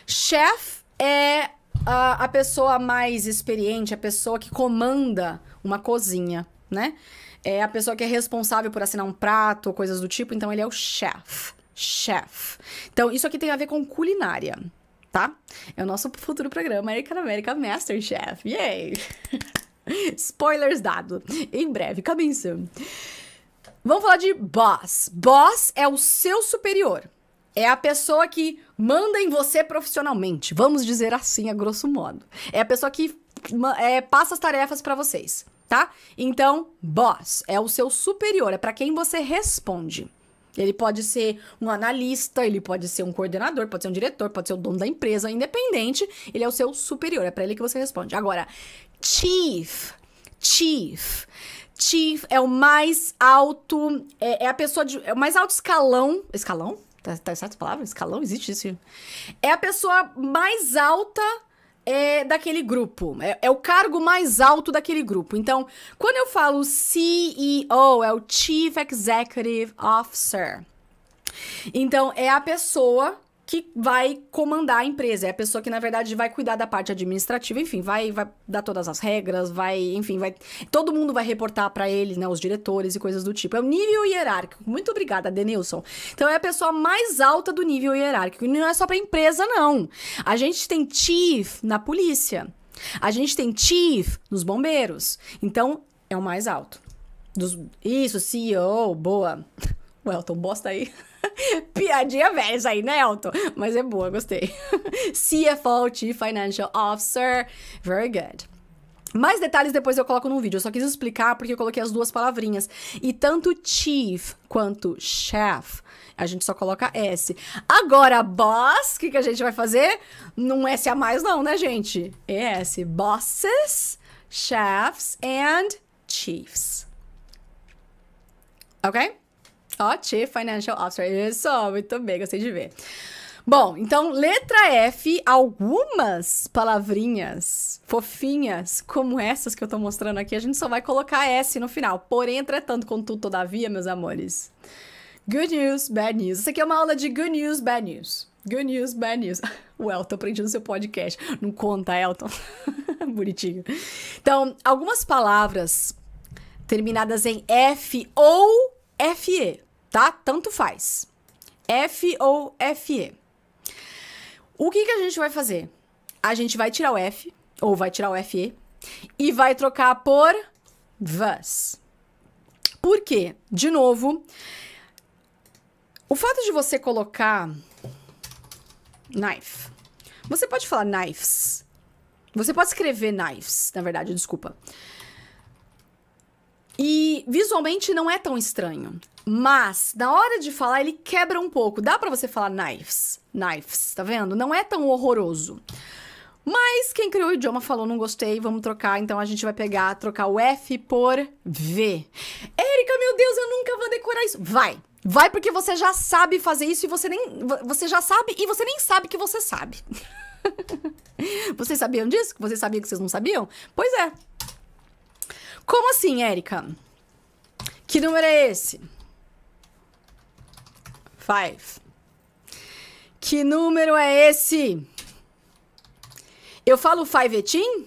Chef é a, a pessoa mais experiente, a pessoa que comanda uma cozinha, né? É a pessoa que é responsável por assinar um prato, coisas do tipo. Então ele é o chef. Chef. Então isso aqui tem a ver com culinária tá? É o nosso futuro programa American America Masterchef. Yay! Spoilers dado. Em breve, cabeça. Vamos falar de boss. Boss é o seu superior. É a pessoa que manda em você profissionalmente. Vamos dizer assim, a grosso modo. É a pessoa que é, passa as tarefas para vocês, tá? Então, boss é o seu superior, é para quem você responde. Ele pode ser um analista, ele pode ser um coordenador, pode ser um diretor, pode ser o dono da empresa, independente, ele é o seu superior, é para ele que você responde. Agora, chief, chief, chief é o mais alto, é, é a pessoa de, é o mais alto escalão, escalão? Tá, tá certa a palavra? Escalão? Existe isso? É a pessoa mais alta é daquele grupo, é, é, o cargo mais alto daquele grupo. Então, quando eu falo CEO, é o Chief Executive Officer. Então, é a pessoa que vai comandar a empresa. É a pessoa que, na verdade, vai cuidar da parte administrativa, enfim, vai, vai dar todas as regras, vai, enfim, vai. Todo mundo vai reportar para ele, né? Os diretores e coisas do tipo. É o nível hierárquico. Muito obrigada, Denilson. Então é a pessoa mais alta do nível hierárquico. E não é só pra empresa, não. A gente tem chief na polícia. A gente tem chief nos bombeiros. Então, é o mais alto. Dos... Isso, CEO, boa. Welton, bosta aí. Piadinha velha isso aí, né, Elton? Mas é boa, gostei. CFO, Chief Financial Officer. Very good. Mais detalhes depois eu coloco num vídeo. Eu só quis explicar porque eu coloquei as duas palavrinhas. E tanto chief quanto chef, a gente só coloca S. Agora, boss, o que, que a gente vai fazer? Não é S a mais não, né, gente? É S. Bosses, chefs and chiefs. Ok? Ó, Chief Financial Officer. Isso, muito bem, gostei de ver. Bom, então, letra F, algumas palavrinhas fofinhas como essas que eu tô mostrando aqui, a gente só vai colocar S no final. Porém, entretanto, contudo, todavia, meus amores. Good news, bad news. Essa aqui é uma aula de good news, bad news. Good news, bad news. O Elton aprendendo no seu podcast. Não conta, Elton. Bonitinho. Então, algumas palavras terminadas em F ou FE tá? Tanto faz. F ou FE. O que, que a gente vai fazer? A gente vai tirar o F, ou vai tirar o FE, e vai trocar por thus. Por quê? De novo, o fato de você colocar knife, você pode falar knives, você pode escrever knives, na verdade, desculpa. E visualmente não é tão estranho. Mas, na hora de falar, ele quebra um pouco. Dá para você falar knives, knives, tá vendo? Não é tão horroroso. Mas quem criou o idioma falou, não gostei, vamos trocar. Então a gente vai pegar, trocar o F por V. Érica, meu Deus, eu nunca vou decorar isso. Vai, vai porque você já sabe fazer isso e você nem... Você já sabe e você nem sabe que você sabe. vocês sabiam disso? Vocês sabiam que vocês não sabiam? Pois é, como assim, Érica? Que número é esse? Five. Que número é esse? Eu falo five fivetim?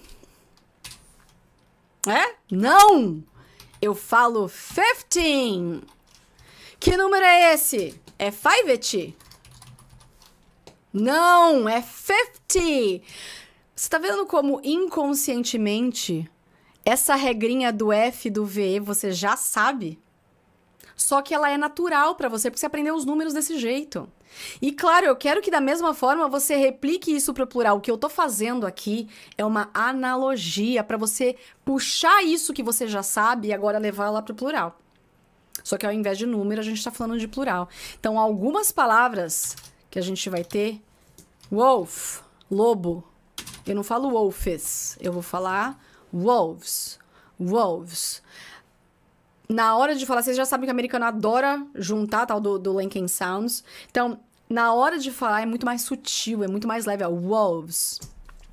É? Não! Eu falo fifteen. Que número é esse? É five fivety? Não, é fifty. Você tá vendo como inconscientemente essa regrinha do F do V você já sabe, só que ela é natural para você porque você aprendeu os números desse jeito. E claro, eu quero que da mesma forma você replique isso para o plural. O que eu estou fazendo aqui é uma analogia para você puxar isso que você já sabe e agora levar lá para o plural. Só que ao invés de número, a gente está falando de plural. Então, algumas palavras que a gente vai ter: wolf, lobo. Eu não falo wolfes, eu vou falar wolves, wolves. Na hora de falar, vocês já sabem que o americano adora juntar tal do, do Lincoln Sounds. Então, na hora de falar é muito mais sutil, é muito mais leve, é wolves.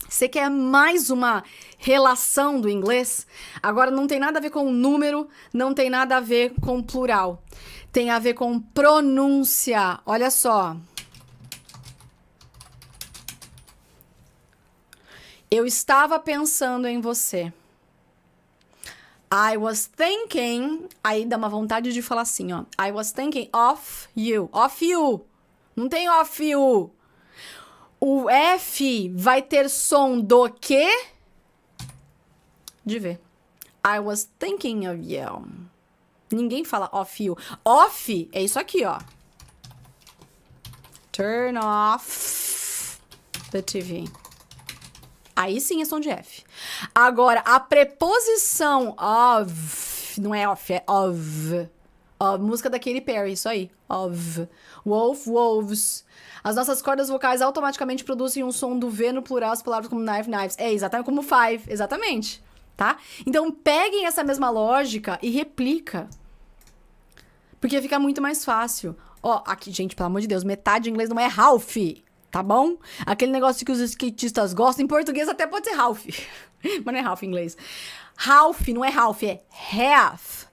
Você quer mais uma relação do inglês? Agora não tem nada a ver com número, não tem nada a ver com plural. Tem a ver com pronúncia. Olha só. Eu estava pensando em você. I was thinking. Aí dá uma vontade de falar assim, ó. I was thinking of you. Of you. Não tem of you. O F vai ter som do quê? De ver. I was thinking of you. Ninguém fala off you. Off é isso aqui, ó. Turn off the TV. Aí sim é som de F. Agora, a preposição of, não é of, é of. música da Katy Perry, isso aí. Of. Wolf, wolves. As nossas cordas vocais automaticamente produzem um som do V no plural, as palavras como knife, knives. É, exatamente como five, exatamente. Tá? Então, peguem essa mesma lógica e replica. Porque fica muito mais fácil. Ó, aqui, gente, pelo amor de Deus, metade de inglês não é half tá bom? Aquele negócio que os skatistas gostam, em português até pode ser Ralph, mas não é Ralph em inglês. Ralph, não é Ralph, é half,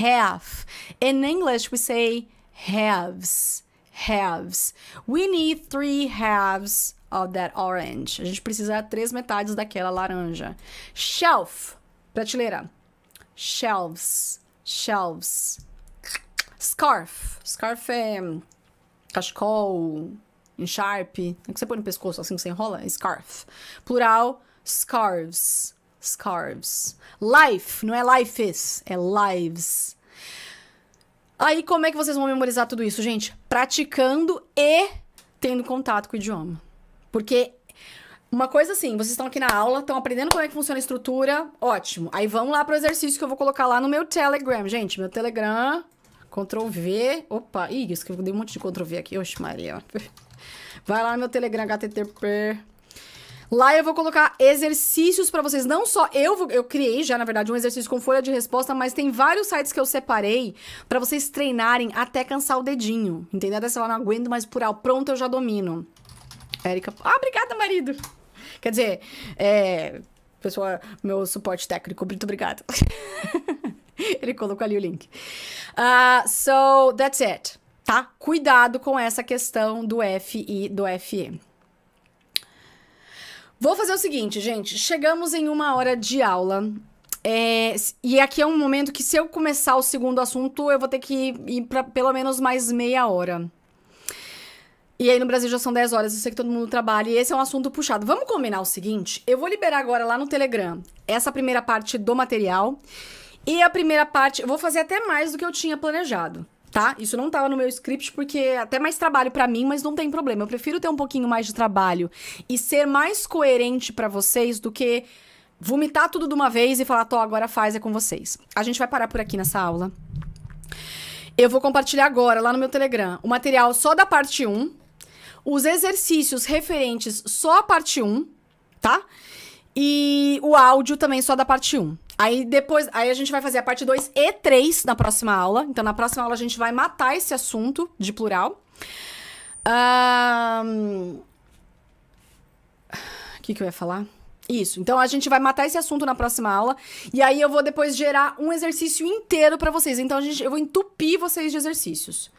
half. In English we say halves, halves. We need three halves of that orange. A gente precisa de três metades daquela laranja. Shelf, prateleira. Shelves, shelves. Scarf, scarf é cachecol, sharp. É que você põe no pescoço assim que você enrola? Scarf. Plural, scarves. Scarves. Life, não é lifes, é lives. Aí como é que vocês vão memorizar tudo isso, gente? Praticando e tendo contato com o idioma. Porque uma coisa assim, vocês estão aqui na aula, estão aprendendo como é que funciona a estrutura, ótimo. Aí vamos lá pro exercício que eu vou colocar lá no meu Telegram, gente. Meu Telegram, Ctrl V. Opa, ih, isso que eu dei um monte de Ctrl V aqui. Oxe, Maria. Vai lá no meu Telegram, http. Lá eu vou colocar exercícios para vocês. Não só eu, vou, eu criei já, na verdade, um exercício com folha de resposta, mas tem vários sites que eu separei para vocês treinarem até cansar o dedinho. Entendeu? Dessa lá não aguento mais pural. Pronto, eu já domino. Érica. Ah, obrigada, marido. Quer dizer, é. Pessoa, meu suporte técnico, muito obrigada. Ele colocou ali o link. Uh, so, that's it tá? Cuidado com essa questão do F e do FE. Vou fazer o seguinte, gente. Chegamos em uma hora de aula. É, e aqui é um momento que, se eu começar o segundo assunto, eu vou ter que ir para pelo menos mais meia hora. E aí no Brasil já são 10 horas, eu sei que todo mundo trabalha e esse é um assunto puxado. Vamos combinar o seguinte? Eu vou liberar agora lá no Telegram essa primeira parte do material e a primeira parte, eu vou fazer até mais do que eu tinha planejado tá? Isso não tava tá no meu script porque é até mais trabalho para mim, mas não tem problema. Eu prefiro ter um pouquinho mais de trabalho e ser mais coerente para vocês do que vomitar tudo de uma vez e falar, tô, agora faz é com vocês. A gente vai parar por aqui nessa aula. Eu vou compartilhar agora lá no meu Telegram o material só da parte 1, os exercícios referentes só à parte 1, tá? E o áudio também só da parte 1. Aí depois, aí a gente vai fazer a parte 2 e 3 na próxima aula. Então, na próxima aula a gente vai matar esse assunto de plural. O um... que, que eu ia falar? Isso. Então a gente vai matar esse assunto na próxima aula e aí eu vou depois gerar um exercício inteiro para vocês. Então a gente, eu vou entupir vocês de exercícios.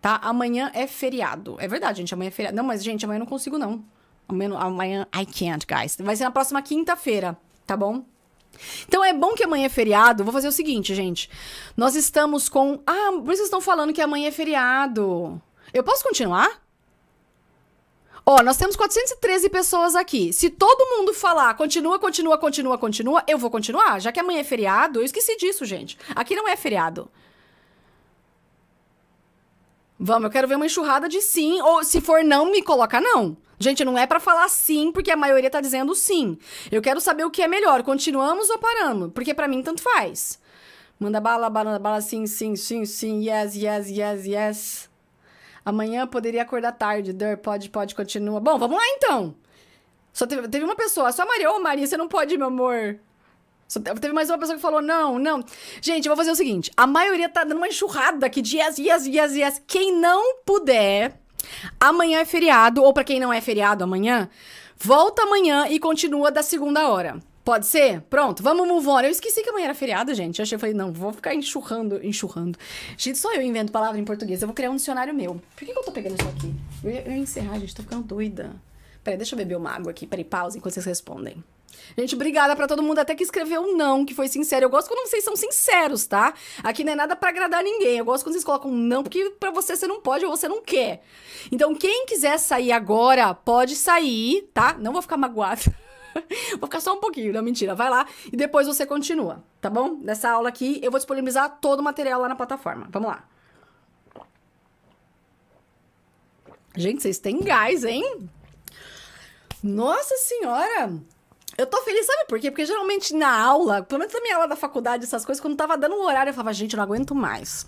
Tá? Amanhã é feriado. É verdade, gente, amanhã é feriado. Não, mas gente, amanhã eu não consigo não. Amanhã, amanhã I can't, guys. Vai ser na próxima quinta-feira, tá bom? Então é bom que amanhã é feriado. Vou fazer o seguinte, gente. Nós estamos com. Ah, vocês estão falando que amanhã é feriado. Eu posso continuar? Ó, nós temos 413 pessoas aqui. Se todo mundo falar continua, continua, continua, continua, eu vou continuar, já que amanhã é feriado. Eu esqueci disso, gente. Aqui não é feriado. Vamos, eu quero ver uma enxurrada de sim, ou se for não, me coloca não. Gente, não é para falar sim, porque a maioria tá dizendo sim. Eu quero saber o que é melhor, continuamos ou paramos? Porque para mim tanto faz. Manda bala, bala, bala, sim, sim, sim, sim, yes, yes, yes, yes. Amanhã poderia acordar tarde, der, pode, pode, continua. Bom, vamos lá então. Só teve, teve uma pessoa, só a Maria, ô oh, Maria, você não pode, meu amor. Só teve mais uma pessoa que falou, não, não. Gente, eu vou fazer o seguinte, a maioria tá dando uma enxurrada aqui de yes, yes, yes, yes. Quem não puder Amanhã é feriado, ou para quem não é feriado amanhã, volta amanhã e continua da segunda hora. Pode ser? Pronto, vamos move on. Eu esqueci que amanhã era feriado, gente. Eu achei, falei, não, vou ficar enxurrando, enxurrando. Gente, só eu invento palavra em português. Eu vou criar um dicionário meu. Por que, que eu tô pegando isso aqui? Eu ia, eu ia encerrar, gente. Tô ficando doida. Peraí, deixa eu beber uma água aqui. Peraí, pausa enquanto vocês respondem. Gente, obrigada para todo mundo até que escreveu não, que foi sincero. Eu gosto quando vocês são sinceros, tá? Aqui não é nada para agradar ninguém. Eu gosto quando vocês colocam não, porque para você você não pode ou você não quer. Então, quem quiser sair agora, pode sair, tá? Não vou ficar magoada. Vou ficar só um pouquinho, não, mentira. Vai lá e depois você continua, tá bom? Nessa aula aqui, eu vou disponibilizar todo o material lá na plataforma. Vamos lá. Gente, vocês têm gás, hein? Nossa senhora! Eu tô feliz, sabe por quê? Porque geralmente na aula, pelo menos na minha aula da faculdade, essas coisas, quando tava dando um horário, eu falava, gente, eu não aguento mais.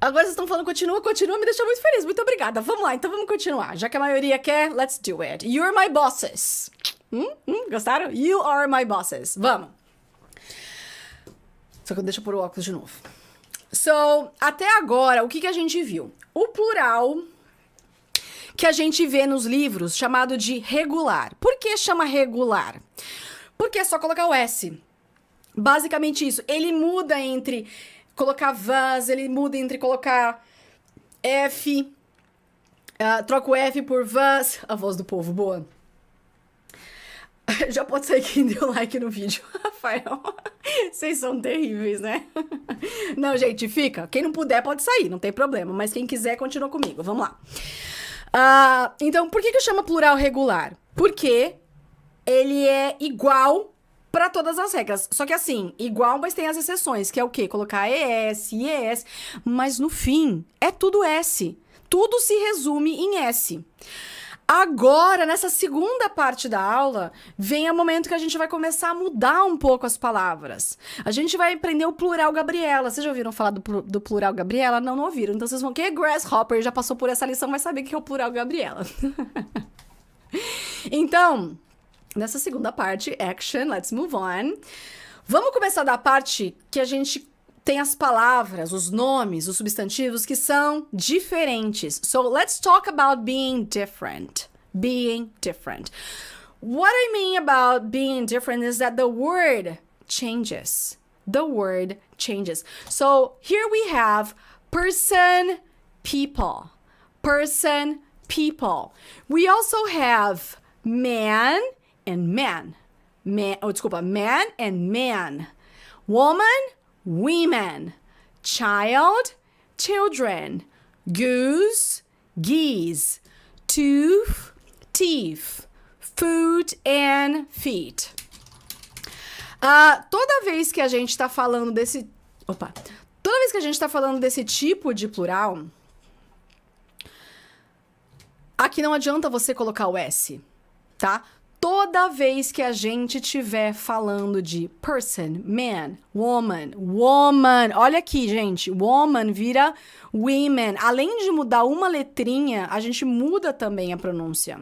Agora vocês estão falando, continua, continua, me deixa muito feliz. Muito obrigada. Vamos lá, então vamos continuar. Já que a maioria quer, let's do it. You're my bosses. Hum? Hum? Gostaram? You are my bosses. Vamos. Só que eu deixo por o óculos de novo. So, até agora, o que, que a gente viu? O plural que a gente vê nos livros, chamado de regular. Por que chama regular? Porque é só colocar o S. Basicamente isso. Ele muda entre colocar vans, ele muda entre colocar F, uh, ah, troca o F por vans. A voz do povo, boa. Já pode sair quem deu like no vídeo, Rafael. Vocês são terríveis, né? Não, gente, fica. Quem não puder pode sair, não tem problema. Mas quem quiser, continua comigo. Vamos lá. Uh, então, por que, que chama plural regular? Porque ele é igual para todas as regras. Só que assim, igual, mas tem as exceções, que é o quê? Colocar ES, IES. Mas no fim, é tudo S. Tudo se resume em S. Agora, nessa segunda parte da aula, vem o momento que a gente vai começar a mudar um pouco as palavras. A gente vai aprender o plural Gabriela. Vocês já ouviram falar do, do plural Gabriela? Não, não ouviram. Então vocês vão. Quem é grasshopper já passou por essa lição, vai saber que é o plural Gabriela. então, nessa segunda parte, action, let's move on. Vamos começar da parte que a gente tem as palavras, os nomes, os substantivos que são diferentes. So let's talk about being different. Being different. What I mean about being different is that the word changes. The word changes. So here we have person, people. Person, people. We also have man and man. Man, oh, desculpa, man and man. Woman women, child, children, goose, geese, tooth, teeth, food and feet. Uh, toda vez que a gente está falando desse. Opa! Toda vez que a gente está falando desse tipo de plural, aqui não adianta você colocar o S, tá? toda vez que a gente tiver falando de person, man, woman, woman, olha aqui, gente, woman vira women. Além de mudar uma letrinha, a gente muda também a pronúncia.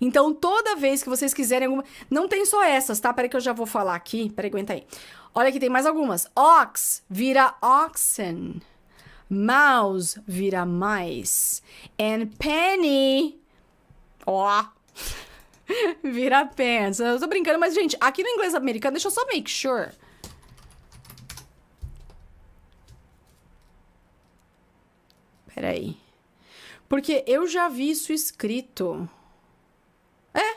Então, toda vez que vocês quiserem alguma. Não tem só essas, tá? Peraí que eu já vou falar aqui. Peraí, aguenta aí. Olha que tem mais algumas. Ox vira oxen. Mouse vira mice. And penny. Ó. Oh. Vira pants. Eu tô brincando, mas, gente, aqui no inglês americano, deixa eu só make sure. Peraí. Porque eu já vi isso escrito. É.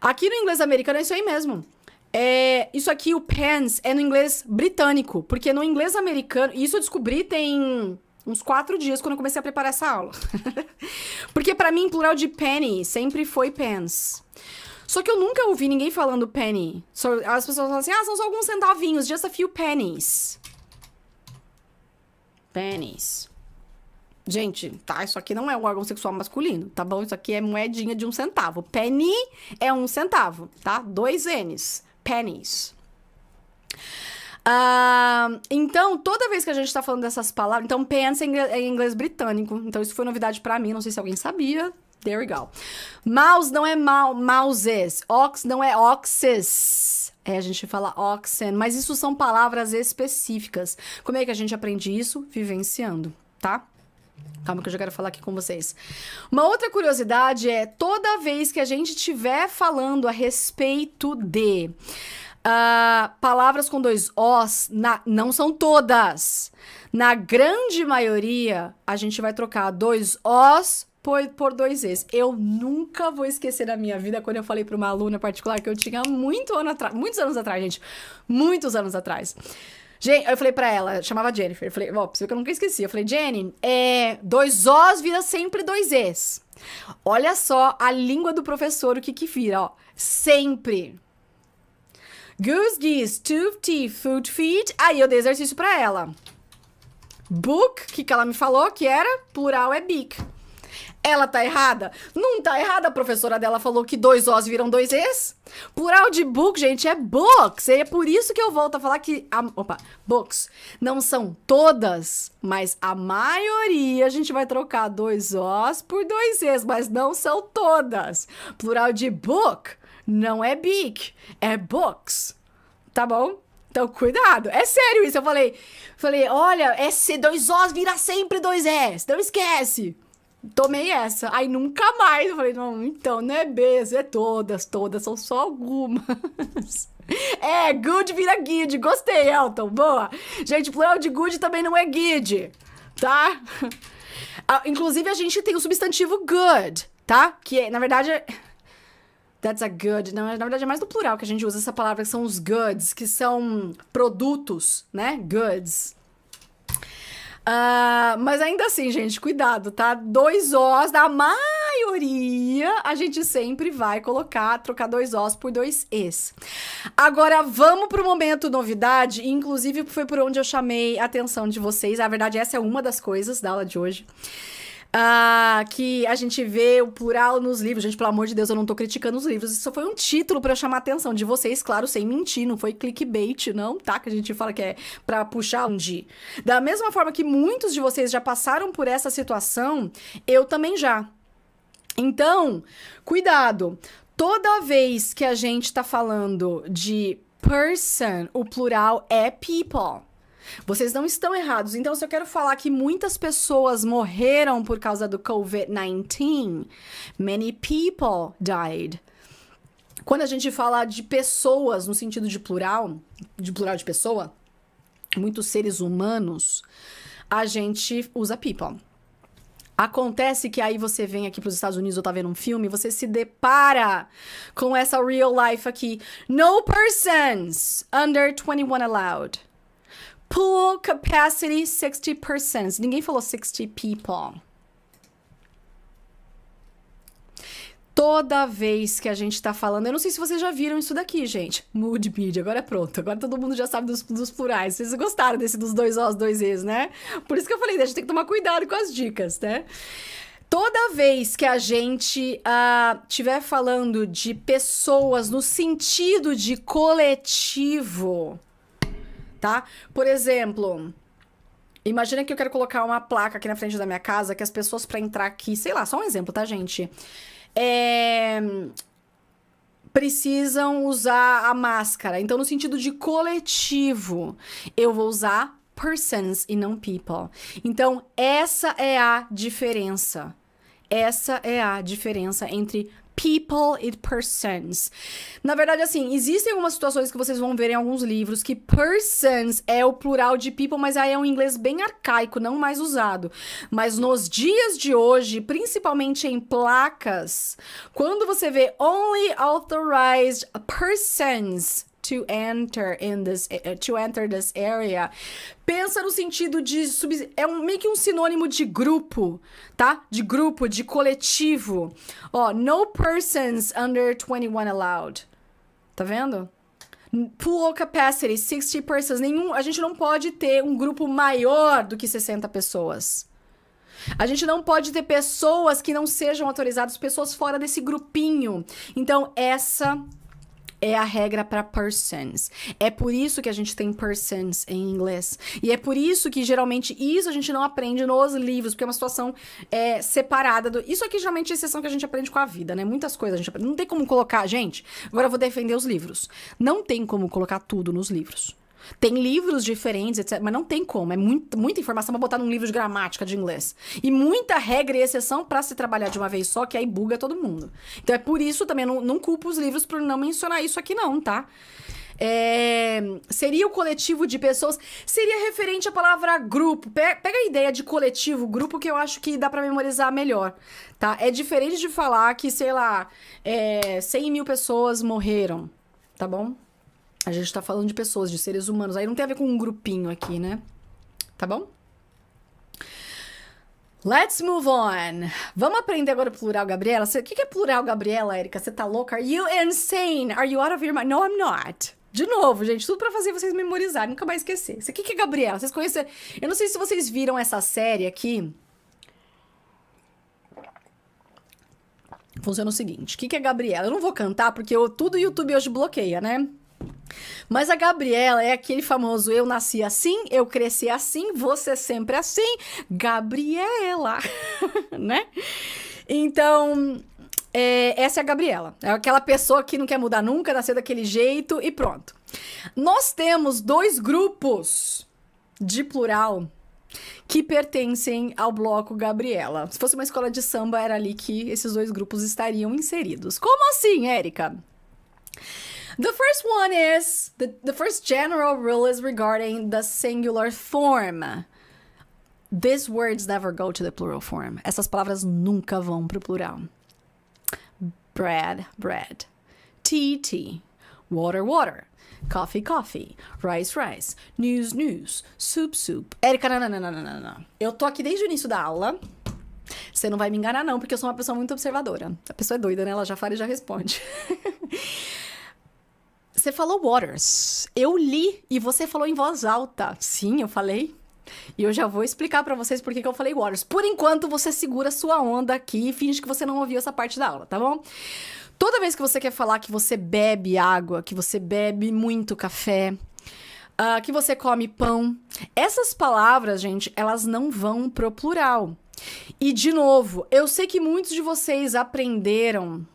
Aqui no inglês americano é isso aí mesmo. É, isso aqui, o pants, é no inglês britânico. Porque no inglês americano... Isso eu descobri tem uns quatro dias quando eu comecei a preparar essa aula. Porque para mim, plural de penny sempre foi pens. Só que eu nunca ouvi ninguém falando penny. So, as pessoas falam assim, ah, são só alguns centavinhos, just a few pennies. Pennies. Gente, tá? Isso aqui não é um órgão sexual masculino, tá bom? Isso aqui é moedinha de um centavo. Penny é um centavo, tá? Dois N's. Pennies. Uh, então, toda vez que a gente tá falando dessas palavras. Então, pants é em inglês britânico. Então, isso foi novidade para mim. Não sei se alguém sabia. There we go. Mouse não é mal, mouses. Ox não é oxes. É, a gente fala oxen. Mas isso são palavras específicas. Como é que a gente aprende isso? Vivenciando, tá? Calma que eu já quero falar aqui com vocês. Uma outra curiosidade é toda vez que a gente estiver falando a respeito de Uh, palavras com dois Os na, não são todas. Na grande maioria, a gente vai trocar dois Os por, por dois Es. Eu nunca vou esquecer da minha vida quando eu falei para uma aluna particular que eu tinha muito ano atrás, muitos anos atrás, gente. Muitos anos atrás. Gente, eu falei para ela, chamava Jennifer. Eu falei, ó, oh, que eu nunca esqueci. Eu falei, Jenny, é, dois Os vira sempre dois Es. Olha só a língua do professor, o que que vira, ó. Sempre. Goose Geese, Tufty, Food Feed. Aí eu dei exercício pra ela. Book, que, que ela me falou que era plural é big. Ela tá errada? Não tá errada, a professora dela falou que dois Os viram dois Es. Plural de book, gente, é books. E é por isso que eu volto a falar que. A, opa, books. Não são todas, mas a maioria a gente vai trocar dois Os por dois Es, mas não são todas. Plural de book não é big, é books. Tá bom? Então, cuidado. É sério isso. Eu falei, falei, olha, esse dois O's vira sempre dois S. Não esquece. Tomei essa. Aí nunca mais. Eu falei, não, então, não é B, é todas. Todas são só algumas. é, good vira guide. Gostei, Elton. Boa. Gente, plural de good também não é guide, tá? Ah, inclusive, a gente tem o substantivo good, tá? Que, na verdade... É... That's a good. Não, na verdade, é mais no plural que a gente usa essa palavra, que são os goods, que são produtos, né? Goods. Uh, mas ainda assim, gente, cuidado, tá? Dois Os, da maioria, a gente sempre vai colocar, trocar dois Os por dois Es. Agora, vamos pro momento novidade, inclusive foi por onde eu chamei a atenção de vocês. Na verdade, essa é uma das coisas da aula de hoje. Ah, que a gente vê o plural nos livros. Gente, pelo amor de Deus, eu não tô criticando os livros. Isso foi um título para chamar a atenção de vocês, claro, sem mentir. Não foi clickbait, não, tá? Que a gente fala que é pra puxar um dia. Da mesma forma que muitos de vocês já passaram por essa situação, eu também já. Então, cuidado. Toda vez que a gente tá falando de person, o plural é people. Vocês não estão errados. Então, se eu quero falar que muitas pessoas morreram por causa do COVID-19, many people died. Quando a gente fala de pessoas no sentido de plural, de plural de pessoa, muitos seres humanos, a gente usa people. Acontece que aí você vem aqui para os Estados Unidos ou tá vendo um filme, você se depara com essa real life aqui. No persons under 21 allowed. Pool capacity 60 persons. Ninguém falou 60 people. Toda vez que a gente tá falando, eu não sei se vocês já viram isso daqui, gente. Mood media, agora é pronto. Agora todo mundo já sabe dos, dos plurais. Vocês gostaram desse dos dois Os, dois Es, né? Por isso que eu falei, né, a gente tem que tomar cuidado com as dicas, né? Toda vez que a gente estiver ah, uh, falando de pessoas no sentido de coletivo, tá? Por exemplo, imagina que eu quero colocar uma placa aqui na frente da minha casa que as pessoas para entrar aqui, sei lá, só um exemplo, tá, gente? É... precisam usar a máscara. Então, no sentido de coletivo, eu vou usar persons e não people. Então, essa é a diferença. Essa é a diferença entre people, e persons. Na verdade, assim, existem algumas situações que vocês vão ver em alguns livros que persons é o plural de people, mas aí é um inglês bem arcaico, não mais usado. Mas nos dias de hoje, principalmente em placas, quando você vê only authorized persons to enter in this eh, to enter this area. Pensa no sentido de sub... é um, meio que um sinônimo de grupo, tá? De grupo, de coletivo. Ó, no persons under 21 allowed. Tá vendo? Pool capacity, 60 persons. Nenhum, a gente não pode ter um grupo maior do que 60 pessoas. A gente não pode ter pessoas que não sejam autorizadas, pessoas fora desse grupinho. Então, essa é a regra para persons. É por isso que a gente tem persons em inglês. E é por isso que geralmente isso a gente não aprende nos livros, porque é uma situação é, separada do. Isso aqui geralmente é exceção que a gente aprende com a vida, né? Muitas coisas a gente aprende. Não tem como colocar, gente. Agora eu vou defender os livros. Não tem como colocar tudo nos livros. Tem livros diferentes, etc. Mas não tem como. É muito, muita informação para botar num livro de gramática de inglês. E muita regra e exceção para se trabalhar de uma vez só, que aí buga todo mundo. Então é por isso também, não, não culpo os livros por não mencionar isso aqui, não, tá? É, seria o coletivo de pessoas. Seria referente à palavra grupo. Pega a ideia de coletivo, grupo, que eu acho que dá para memorizar melhor, tá? É diferente de falar que, sei lá, é, 100 mil pessoas morreram, tá bom? A gente tá falando de pessoas, de seres humanos. Aí não tem a ver com um grupinho aqui, né? Tá bom? Let's move on. Vamos aprender agora o plural, Gabriela. o que é plural, Gabriela, Erika? Você tá louca? Are you insane? Are you out of your mind? No, I'm not. De novo, gente, tudo para fazer vocês memorizarem, nunca mais esquecer. Isso aqui que é Gabriela. Vocês conhecem? Eu não sei se vocês viram essa série aqui. Funciona o seguinte: o que, que é Gabriela? Eu não vou cantar porque eu, tudo o YouTube hoje bloqueia, né? Mas a Gabriela é aquele famoso eu nasci assim, eu cresci assim, você sempre assim, Gabriela, né? Então, é, essa é a Gabriela. É aquela pessoa que não quer mudar nunca, nasceu daquele jeito e pronto. Nós temos dois grupos de plural que pertencem ao bloco Gabriela. Se fosse uma escola de samba, era ali que esses dois grupos estariam inseridos. Como assim, Érica? The first one is the, the first general rule is regarding the singular form. These words never go to the plural form. Essas palavras nunca vão para o plural. Bread, bread. Tea, tea. Water, water. Coffee, coffee. Rice, rice. News, news. Soup, soup. Érica, não, não, não, não, não. Eu tô aqui desde o início da aula. Você não vai me enganar, não, porque eu sou uma pessoa muito observadora. A pessoa é doida, né? Ela já fala e já responde. Você falou Waters. Eu li e você falou em voz alta. Sim, eu falei. E eu já vou explicar para vocês por que eu falei Waters. Por enquanto, você segura sua onda aqui e finge que você não ouviu essa parte da aula, tá bom? Toda vez que você quer falar que você bebe água, que você bebe muito café, uh, que você come pão, essas palavras, gente, elas não vão pro plural. E, de novo, eu sei que muitos de vocês aprenderam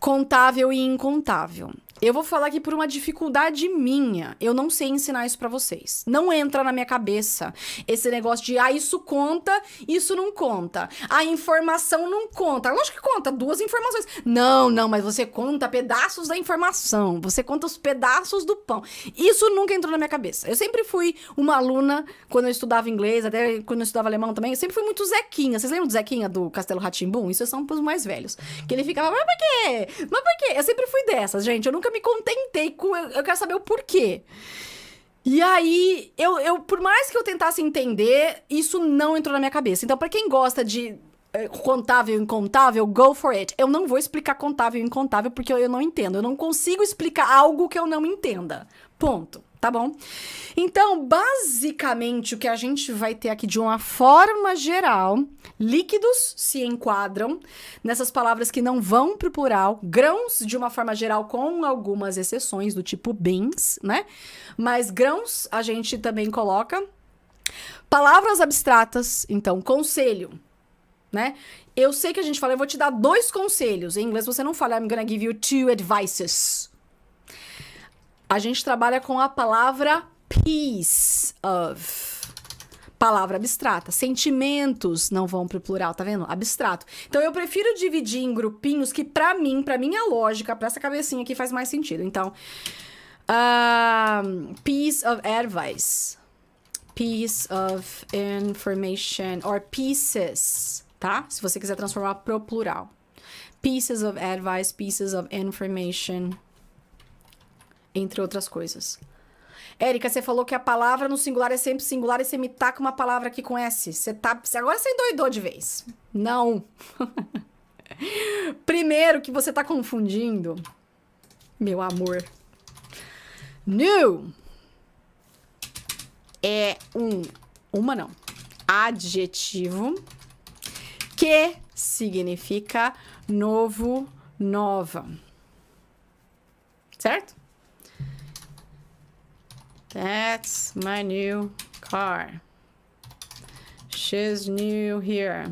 contável e incontável. Eu vou falar aqui por uma dificuldade minha. Eu não sei ensinar isso para vocês. Não entra na minha cabeça esse negócio de ah, isso conta, isso não conta. A informação não conta. Lógico que conta, duas informações. Não, não, mas você conta pedaços da informação. Você conta os pedaços do pão. Isso nunca entrou na minha cabeça. Eu sempre fui uma aluna quando eu estudava inglês, até quando eu estudava alemão também, eu sempre fui muito Zequinha. Vocês lembram do Zequinha do Castelo Ratimbum? Isso são pros mais velhos. Que ele ficava, mas por quê? Mas por quê? Eu sempre fui dessas, gente. Eu nunca me contentei com. Eu, eu quero saber o porquê. E aí, eu, eu, por mais que eu tentasse entender, isso não entrou na minha cabeça. Então, para quem gosta de eh, contável incontável, go for it. Eu não vou explicar contável incontável porque eu, eu não entendo. Eu não consigo explicar algo que eu não entenda. Ponto tá bom? Então, basicamente, o que a gente vai ter aqui de uma forma geral, líquidos se enquadram nessas palavras que não vão pro plural, grãos de uma forma geral, com algumas exceções, do tipo bens, né? Mas grãos a gente também coloca. Palavras abstratas, então, conselho, né? Eu sei que a gente fala, eu vou te dar dois conselhos. Em inglês você não fala, I'm gonna give you two advices. A gente trabalha com a palavra peace of palavra abstrata. Sentimentos não vão para o plural, tá vendo? Abstrato. Então eu prefiro dividir em grupinhos que para mim, para minha lógica, para essa cabecinha aqui faz mais sentido. Então, um, ah, piece of advice, piece of information or pieces, tá? Se você quiser transformar pro plural. Pieces of advice, pieces of information entre outras coisas. Érica, você falou que a palavra no singular é sempre singular e você me taca uma palavra aqui com S. Você tá... Agora você endoidou de vez. Não. Primeiro que você tá confundindo. Meu amor. New é um. Uma não. Adjetivo que significa novo, nova. Certo? That's my new car. She's new here.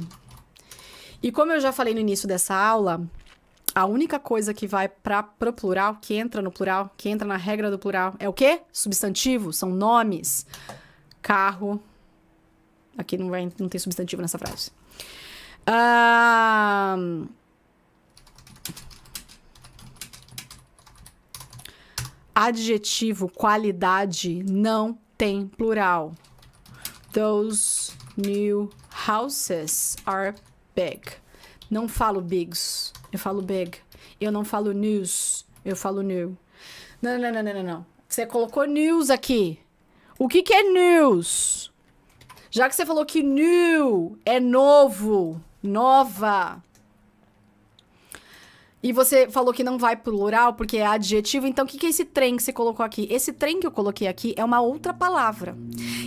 E como eu já falei no início dessa aula, a única coisa que vai para pro plural, que entra no plural, que entra na regra do plural, é o quê? Substantivo, são nomes. Carro. Aqui não, vai, não tem substantivo nessa frase. Um, ah, Adjetivo, qualidade, não tem plural. Those new houses are big. Não falo bigs, eu falo big. Eu não falo news, eu falo new. Não, não, não, não, não, não. Você colocou news aqui. O que, que é news? Já que você falou que new é novo, nova, e você falou que não vai plural porque é adjetivo, então o que, que é esse trem que você colocou aqui? Esse trem que eu coloquei aqui é uma outra palavra.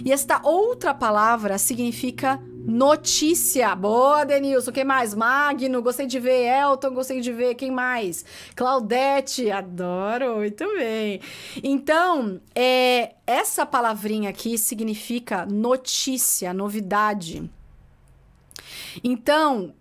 E esta outra palavra significa notícia. Boa, Denilson. Quem mais? Magno, gostei de ver. Elton, gostei de ver. Quem mais? Claudete, adoro. Muito bem. Então, é, essa palavrinha aqui significa notícia, novidade. Então,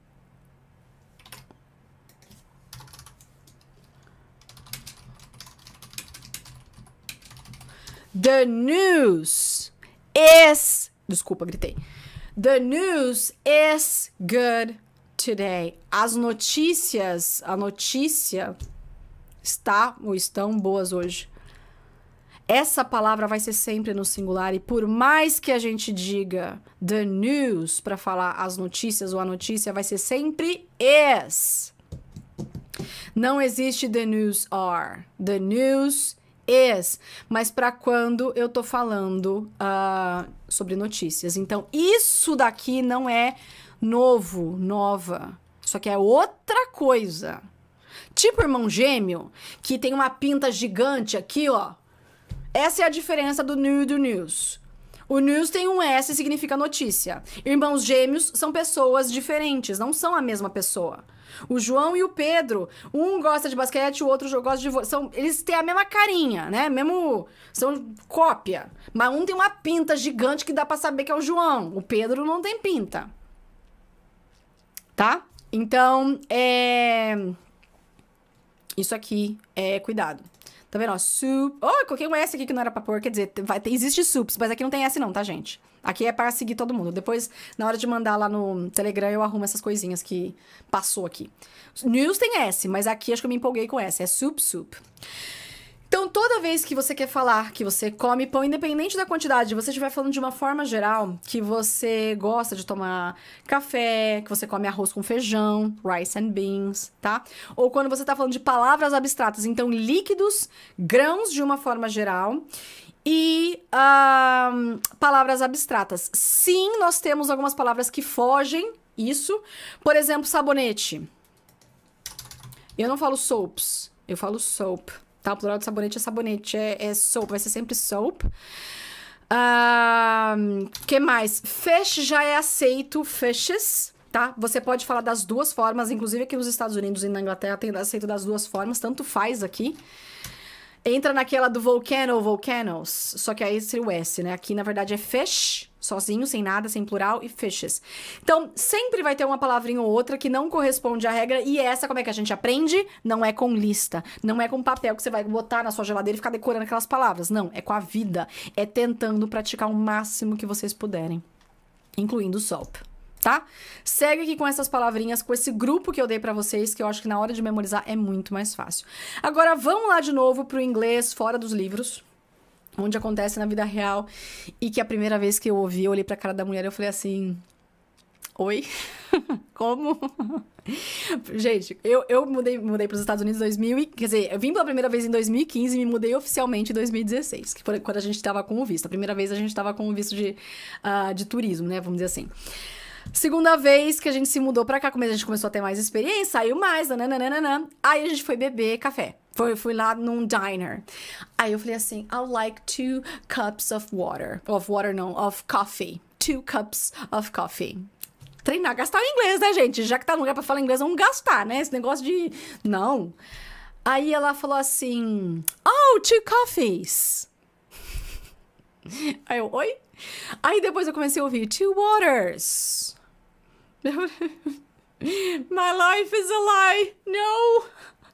The news is. Desculpa, gritei. The news is good today. As notícias, a notícia está ou estão boas hoje. Essa palavra vai ser sempre no singular e por mais que a gente diga the news para falar as notícias ou a notícia vai ser sempre is. Não existe the news are. The news is, mas para quando eu tô falando uh, sobre notícias. Então, isso daqui não é novo, nova. Isso aqui é outra coisa. Tipo irmão gêmeo, que tem uma pinta gigante aqui, ó. Essa é a diferença do new e do news. O news tem um S e significa notícia. Irmãos gêmeos são pessoas diferentes, não são a mesma pessoa. O João e o Pedro, um gosta de basquete, o outro gosta de são eles têm a mesma carinha, né? Mesmo são cópia, mas um tem uma pinta gigante que dá para saber que é o João. O Pedro não tem pinta. Tá? Então, é isso aqui é cuidado. Tá vendo? Ó, soup. Oh, coloquei um S aqui que não era pra pôr. Quer dizer, vai, existe soups, mas aqui não tem S não, tá, gente? Aqui é para seguir todo mundo. Depois, na hora de mandar lá no Telegram, eu arrumo essas coisinhas que passou aqui. News tem S, mas aqui acho que eu me empolguei com S. É soup, soup. Então, toda vez que você quer falar que você come pão, independente da quantidade, você estiver falando de uma forma geral, que você gosta de tomar café, que você come arroz com feijão, rice and beans, tá? Ou quando você está falando de palavras abstratas, então líquidos, grãos de uma forma geral e uh, palavras abstratas. Sim, nós temos algumas palavras que fogem isso. Por exemplo, sabonete. Eu não falo soaps, eu falo soap tá? O plural de sabonete é sabonete, é, é soap, vai ser sempre soap. Um, ah, que mais? Fish já é aceito, fishes, tá? Você pode falar das duas formas, inclusive aqui nos Estados Unidos e na Inglaterra tem aceito das duas formas, tanto faz aqui. Entra naquela do volcano, volcanoes, só que aí seria o S, né? Aqui, na verdade, é fish, sozinho, sem nada, sem plural, e fishes. Então, sempre vai ter uma palavrinha ou outra que não corresponde à regra, e é essa, como é que a gente aprende? Não é com lista, não é com papel que você vai botar na sua geladeira e ficar decorando aquelas palavras, não, é com a vida, é tentando praticar o máximo que vocês puderem, incluindo o solp. Tá? Segue aqui com essas palavrinhas, com esse grupo que eu dei para vocês, que eu acho que na hora de memorizar é muito mais fácil. Agora vamos lá de novo pro inglês fora dos livros, onde acontece na vida real. E que a primeira vez que eu ouvi, eu olhei pra cara da mulher e eu falei assim: Oi? Como? Gente, eu, eu mudei, mudei para os Estados Unidos em 2000, quer dizer, eu vim pela primeira vez em 2015 e me mudei oficialmente em 2016, que foi quando a gente estava com o visto. A primeira vez a gente estava com o visto de, uh, de turismo, né? Vamos dizer assim. Segunda vez que a gente se mudou para cá, como a gente começou a ter mais experiência, saiu mais, nananana. Aí a gente foi beber café. Foi, fui lá num diner. Aí eu falei assim: I'd like two cups of water. Of water, não, of coffee. Two cups of coffee. Treinar, gastar o inglês, né, gente? Já que tá no lugar pra falar inglês, vamos gastar, né? Esse negócio de. Não. Aí ela falou assim: Oh, two coffees. Aí eu, oi? Aí depois eu comecei a ouvir: Two waters. My life is a lie. No.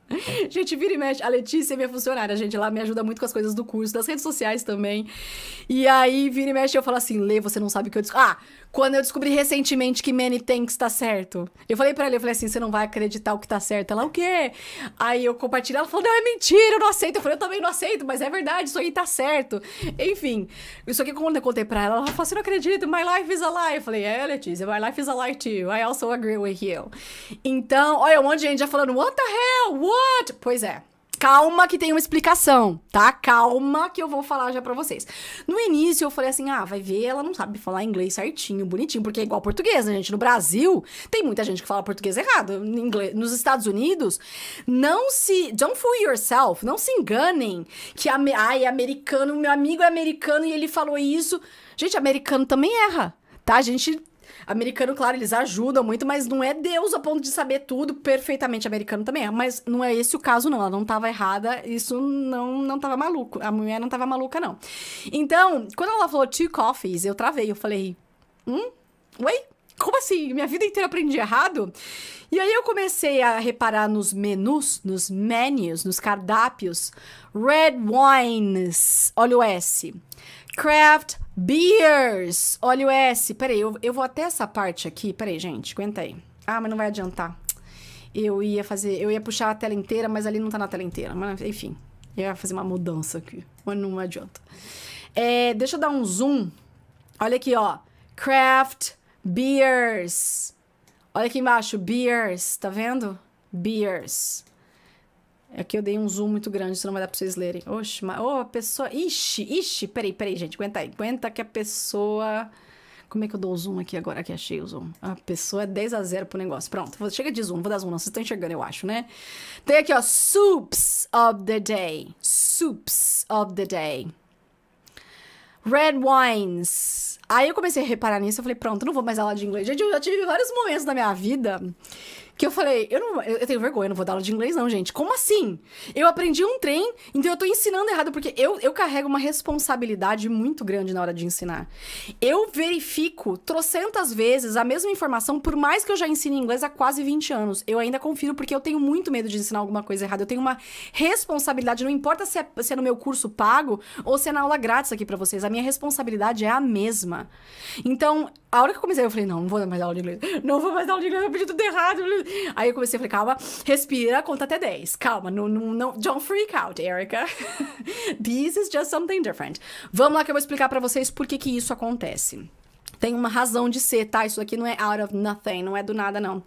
gente, vira e mexe. A Letícia é minha funcionária, gente. Ela me ajuda muito com as coisas do curso, das redes sociais também. E aí, vira e mexe, eu falo assim: Lê, você não sabe o que eu. Ah, quando eu descobri recentemente que Many Tanks tá certo. Eu falei para ela, eu falei assim, você não vai acreditar o que tá certo. Ela, o quê? Aí eu compartilhei, ela falou, não, é mentira, eu não aceito. Eu falei, eu também não aceito, mas é verdade, isso aí tá certo. Enfim, isso aqui quando eu contei pra ela, ela falou, você assim, não acredita, my life is a lie. Eu falei, é, Letícia, my life is a lie too. I also agree with you. Então, olha, um monte de gente já falando, what the hell, what? Pois é. Calma que tem uma explicação, tá? Calma que eu vou falar já para vocês. No início eu falei assim: "Ah, vai ver, ela não sabe falar inglês certinho, bonitinho, porque é igual português, né, gente? No Brasil, tem muita gente que fala português errado. Inglês, nos Estados Unidos, não se don't fool yourself, não se enganem que ai, é americano, meu amigo é americano e ele falou isso. Gente, americano também erra, tá? A gente Americano, claro, eles ajudam muito, mas não é Deus a ponto de saber tudo perfeitamente. Americano também é, mas não é esse o caso, não. Ela não tava errada, isso não, não tava maluco. A mulher não tava maluca, não. Então, quando ela falou two coffees, eu travei. Eu falei, hum? Oi? Como assim? Minha vida inteira aprendi errado? E aí eu comecei a reparar nos menus, nos menus, nos cardápios. Red wines, olha o S. Craft Beers! Olha o S. Peraí, eu, eu vou até essa parte aqui. Peraí, gente, aguenta aí. Ah, mas não vai adiantar. Eu ia fazer, eu ia puxar a tela inteira, mas ali não tá na tela inteira. Mas, enfim, eu ia fazer uma mudança aqui, mas não adianta. É, deixa eu dar um zoom. Olha aqui, ó. Craft Beers. Olha aqui embaixo, Beers. Tá vendo? Beers. É que eu dei um zoom muito grande, senão vai dar pra vocês lerem. Oxe, mas... Oh, a pessoa... Ixi, ixi, peraí, peraí, gente. Aguenta aí. Aguenta que a pessoa... Como é que eu dou o zoom aqui agora? Aqui, achei o zoom. A pessoa é 10 a 0 pro negócio. Pronto, chega de zoom. vou dar zoom não. Vocês estão enxergando, eu acho, né? Tem aqui, ó. Soups of the day. Soups of the day. Red wines. Aí eu comecei a reparar nisso. Eu falei, pronto, não vou mais aula de inglês. Gente, eu já tive vários momentos na minha vida que eu falei, eu não, eu tenho vergonha, eu não vou dar aula de inglês não, gente. Como assim? Eu aprendi um trem, então eu tô ensinando errado porque eu, eu carrego uma responsabilidade muito grande na hora de ensinar. Eu verifico trocentas vezes a mesma informação, por mais que eu já ensine inglês há quase 20 anos. Eu ainda confiro porque eu tenho muito medo de ensinar alguma coisa errada. Eu tenho uma responsabilidade, não importa se é, se é no meu curso pago ou se é na aula grátis aqui para vocês. A minha responsabilidade é a mesma. Então, a hora que eu comecei, eu falei, não, não vou mais dar aula de inglês. Não vou mais dar aula de inglês, eu pedi tudo errado. Aí eu comecei a falar, calma, respira, conta até 10. Calma, não, não, não don't freak out, Erica. This is just something different. Vamos lá que eu vou explicar para vocês por que que isso acontece. Tem uma razão de ser, tá? Isso aqui não é out of nothing, não é do nada, não.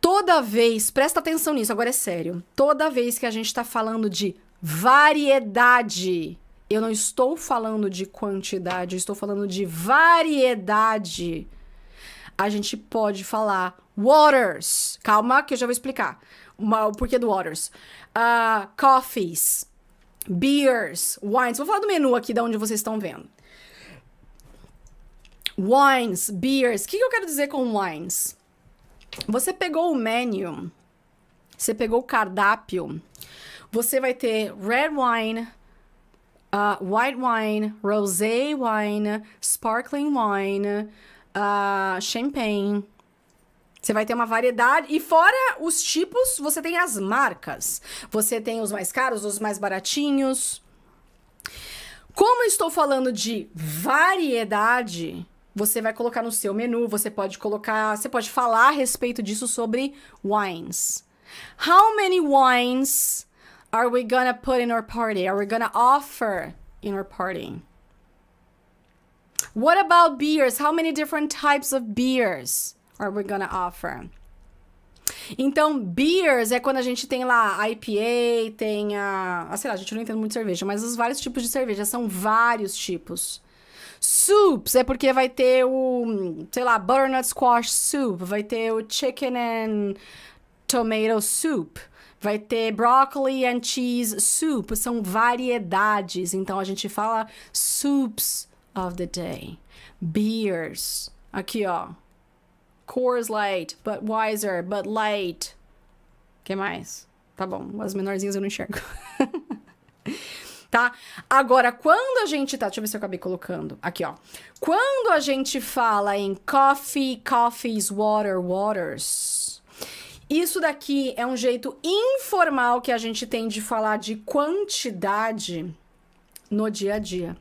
Toda vez, presta atenção nisso, agora é sério. Toda vez que a gente tá falando de variedade, eu não estou falando de quantidade, eu estou falando de variedade a gente pode falar waters. Calma, que eu já vou explicar uma, o porquê do waters. Uh, coffees, beers, wines. Vou falar do menu aqui, da onde vocês estão vendo. Wines, beers. O que, que eu quero dizer com wines? Você pegou o menu, você pegou o cardápio, você vai ter red wine, uh, white wine, rosé wine, sparkling wine, uh, ah, champanhe. Você vai ter uma variedade. E fora os tipos, você tem as marcas. Você tem os mais caros, os mais baratinhos. Como estou falando de variedade, você vai colocar no seu menu, você pode colocar, você pode falar a respeito disso sobre wines. How many wines are we gonna put in our party? Are we gonna offer in our party? What about beers? How many different types of beers are we gonna offer? Então, beers é quando a gente tem lá a IPA, tem a. Ah, sei lá, a gente não entende muito cerveja, mas os vários tipos de cerveja, são vários tipos. Soups é porque vai ter o, sei lá, butternut squash soup, vai ter o chicken and tomato soup, vai ter broccoli and cheese soup, são variedades. Então a gente fala soups of the day. Beers. Aqui, ó. Coors Light, but wiser, but light. que mais? Tá bom, as menorzinhas eu não enxergo. tá? Agora, quando a gente tá... Deixa eu ver se eu acabei colocando. Aqui, ó. Quando a gente fala em coffee, coffees, water, waters... Isso daqui é um jeito informal que a gente tem de falar de quantidade no dia a dia.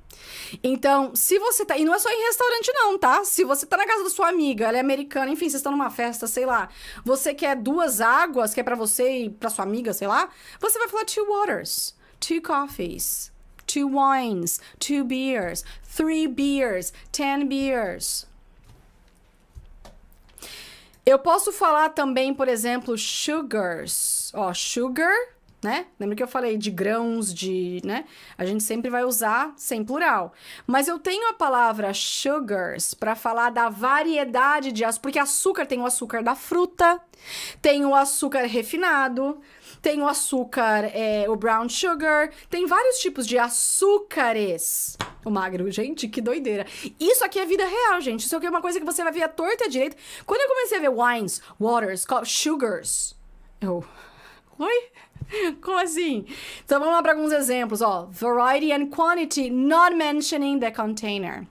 Então, se você tá. E não é só em restaurante, não, tá? Se você tá na casa da sua amiga, ela é americana, enfim, vocês estão numa festa, sei lá. Você quer duas águas, que é pra você e pra sua amiga, sei lá. Você vai falar two waters, two coffees, two wines, two beers, three beers, ten beers. Eu posso falar também, por exemplo, sugars. Ó, sugar né? Lembra que eu falei de grãos, de, né? A gente sempre vai usar sem plural. Mas eu tenho a palavra sugars para falar da variedade de açúcar, porque açúcar tem o açúcar da fruta, tem o açúcar refinado, tem o açúcar, é, o brown sugar, tem vários tipos de açúcares. O magro, gente, que doideira. Isso aqui é vida real, gente. Isso aqui é uma coisa que você vai ver à torta e à direita. Quando eu comecei a ver wines, waters, sugars, eu... Oi? Como assim? Então vamos lá para alguns exemplos, ó. Variety and quantity not mentioning the container.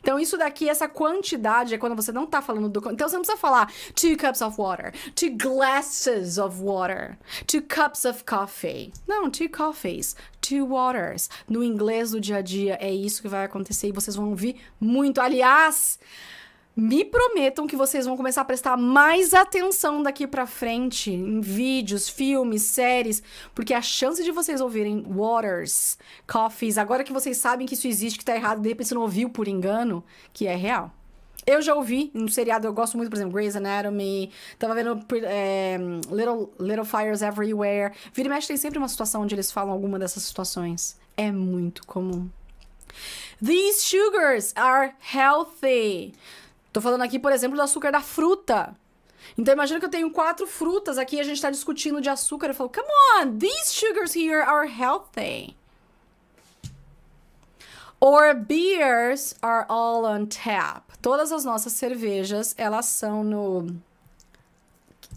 Então, isso daqui, essa quantidade, é quando você não tá falando do. Então, você não precisa falar two cups of water, two glasses of water, two cups of coffee. Não, two coffees, two waters. No inglês do dia a dia, é isso que vai acontecer e vocês vão ouvir muito. Aliás me prometam que vocês vão começar a prestar mais atenção daqui para frente em vídeos, filmes, séries, porque a chance de vocês ouvirem waters, coffees, agora que vocês sabem que isso existe, que tá errado, de repente você não ouviu por engano, que é real. Eu já ouvi um seriado, eu gosto muito, por exemplo, Grey's Anatomy. Tava vendo é, Little, Little Fires Everywhere. Vira e mexe tem sempre uma situação onde eles falam alguma dessas situações. É muito comum. These sugars are healthy. Tô falando aqui, por exemplo, do açúcar da fruta. Então imagina que eu tenho quatro frutas aqui e a gente tá discutindo de açúcar. Eu falo, come on, these sugars here are healthy. Or beers are all on tap. Todas as nossas cervejas, elas são no...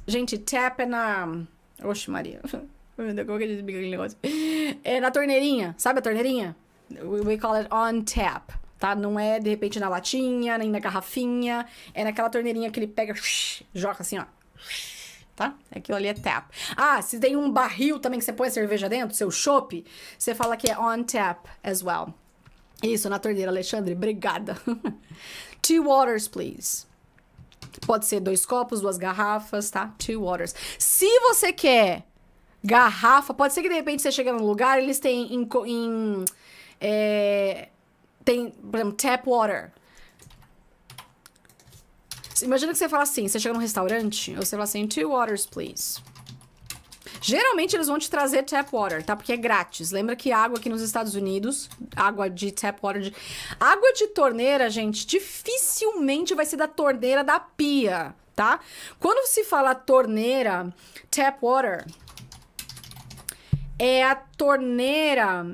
Gente, tap é na... Oxe, Maria. Meu Deus, como que a aquele negócio? É na torneirinha. Sabe a torneirinha? We call it on tap tá? Não é, de repente, na latinha, nem na garrafinha. É naquela torneirinha que ele pega, joga assim, ó. tá? Aquilo é ali é tap. Ah, se tem um barril também que você põe a cerveja dentro, seu chope, você fala que é on tap as well. Isso, na torneira, Alexandre. Obrigada. Two waters, please. Pode ser dois copos, duas garrafas, tá? Two waters. Se você quer garrafa, pode ser que de repente você chegue num lugar, eles têm em, em é, tem, por exemplo, tap water. Imagina que você fala assim, você chega num restaurante, você fala assim, two waters, please. Geralmente eles vão te trazer tap water, tá? Porque é grátis. Lembra que água aqui nos Estados Unidos, água de tap water, de... água de torneira, gente, dificilmente vai ser da torneira da pia, tá? Quando se fala torneira, tap water, é a torneira,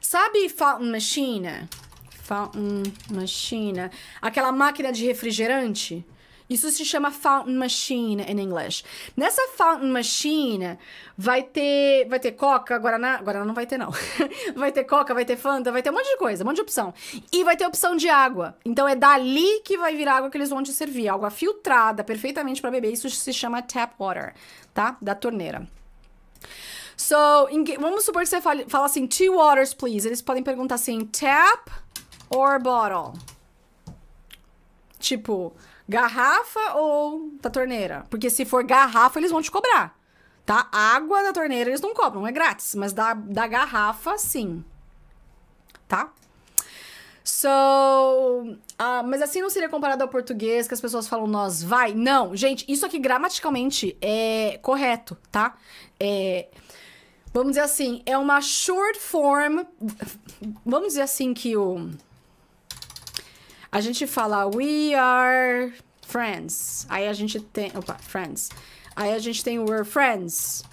sabe fountain machine? Fountain hum, machine. Aquela máquina de refrigerante. Isso se chama fountain machine em inglês. Nessa fountain machine vai ter, vai ter coca, guaraná, guaraná não vai ter não. vai ter coca, vai ter fanta, vai ter um monte de coisa, um monte de opção. E vai ter opção de água. Então é dali que vai vir a água que eles vão te servir, água filtrada perfeitamente para beber. Isso se chama tap water, tá? Da torneira. So, vamos supor que você fale, fala assim, two waters, please. Eles podem perguntar assim, tap or bottle? Tipo, garrafa ou da torneira? Porque se for garrafa, eles vão te cobrar. Tá? Água da torneira eles não cobram, é grátis. Mas da, da garrafa, sim. Tá? So, uh, mas assim não seria comparado ao português que as pessoas falam nós vai? Não, gente, isso aqui gramaticalmente é correto, tá? É, vamos dizer assim, é uma short form. Vamos dizer assim que o a gente fala we are friends. Aí a gente tem. Opa, friends. Aí a gente tem we're friends.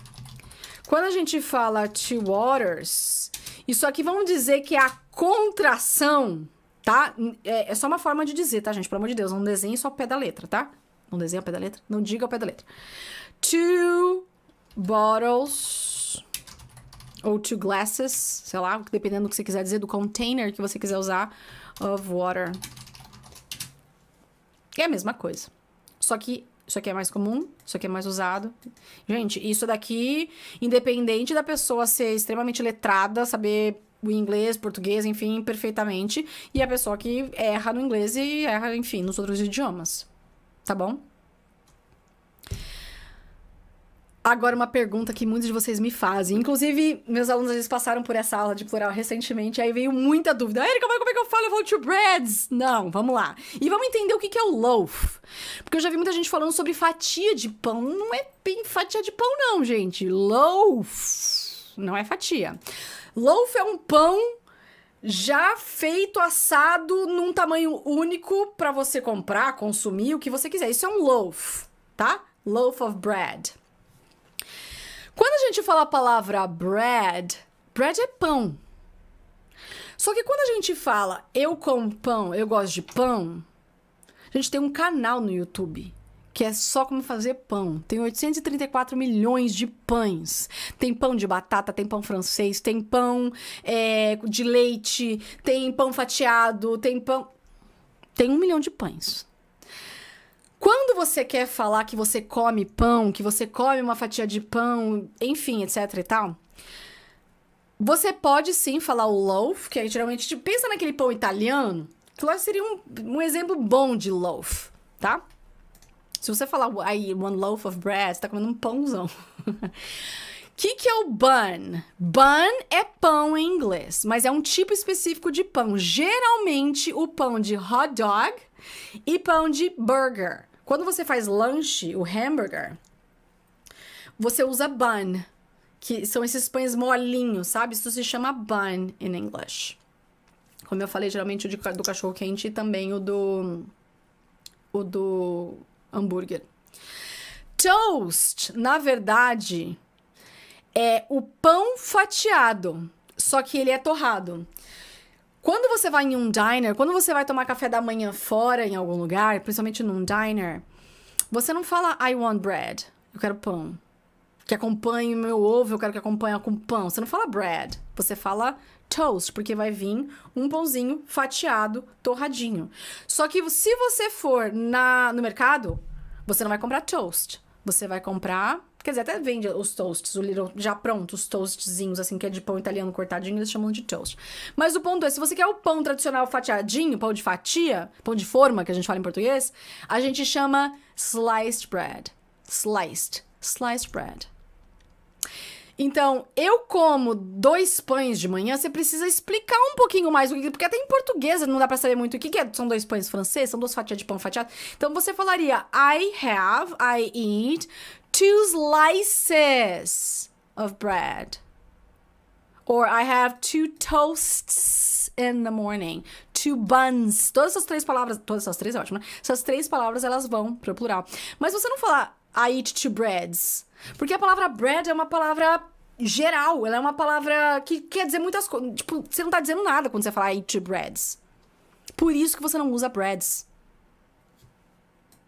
Quando a gente fala two waters, isso aqui vamos dizer que é a contração, tá? É, é só uma forma de dizer, tá, gente? Pelo amor de Deus, não desenhe só o pé da letra, tá? Não desenhe o pé da letra. Não diga o pé da letra. Two bottles ou two glasses, sei lá, dependendo do que você quiser dizer, do container que você quiser usar, of water. É a mesma coisa. Só que isso aqui é mais comum, isso aqui é mais usado. Gente, isso daqui, independente da pessoa ser extremamente letrada, saber o inglês, português, enfim, perfeitamente, e a pessoa que erra no inglês e erra, enfim, nos outros idiomas. Tá bom? Agora, uma pergunta que muitos de vocês me fazem. Inclusive, meus alunos às vezes passaram por essa aula de plural recentemente, aí veio muita dúvida. Erika, mas como é que eu falo? Eu vou to breads? Não, vamos lá. E vamos entender o que é o loaf. Porque eu já vi muita gente falando sobre fatia de pão. Não é bem fatia de pão, não, gente. Loaf não é fatia. Loaf é um pão já feito assado num tamanho único para você comprar, consumir, o que você quiser. Isso é um loaf, tá? Loaf of bread. Quando a gente fala a palavra bread, bread é pão. Só que quando a gente fala eu como pão, eu gosto de pão, a gente tem um canal no YouTube que é só como fazer pão. Tem 834 milhões de pães. Tem pão de batata, tem pão francês, tem pão é, de leite, tem pão fatiado, tem pão. Tem um milhão de pães. Quando você quer falar que você come pão, que você come uma fatia de pão, enfim, etc e tal, você pode sim falar o loaf, que é geralmente, tipo, pensa naquele pão italiano, que lá seria um, um exemplo bom de loaf, tá? Se você falar aí one loaf of bread, você tá comendo um pãozão. O que, que é o bun? Bun é pão em inglês, mas é um tipo específico de pão. Geralmente o pão de hot dog e pão de burger. Quando você faz lanche, o hambúrguer, você usa bun, que são esses pães molinhos, sabe? Isso se chama bun in English. Como eu falei, geralmente o de, do cachorro quente e também o do o do hambúrguer. Toast, na verdade, é o pão fatiado, só que ele é torrado. Quando você vai em um diner, quando você vai tomar café da manhã fora em algum lugar, principalmente num diner, você não fala I want bread, eu quero pão. Que acompanhe meu ovo, eu quero que acompanhe com pão. Você não fala bread, você fala toast, porque vai vir um pãozinho fatiado, torradinho. Só que se você for na, no mercado, você não vai comprar toast. Você vai comprar Quer dizer, até vende os toasts, o little, já pronto, os toastzinhos, assim, que é de pão italiano cortadinho, eles chamam de toast. Mas o ponto é, se você quer o pão tradicional fatiadinho, pão de fatia, pão de forma, que a gente fala em português, a gente chama sliced bread. Sliced. Sliced bread. Então, eu como dois pães de manhã, você precisa explicar um pouquinho mais o que, porque até em português não dá para saber muito o que, que é, são dois pães franceses, são duas fatias de pão fatiado. Então você falaria I have, I eat two slices of bread. Or I have two toasts in the morning. Two buns. Todas essas três palavras, todas essas três é ótimo, né? Essas três palavras elas vão pro plural. Mas você não falar I eat two breads. Porque a palavra bread é uma palavra geral. Ela é uma palavra que quer dizer muitas coisas. Tipo, você não tá dizendo nada quando você fala eat breads. Por isso que você não usa breads.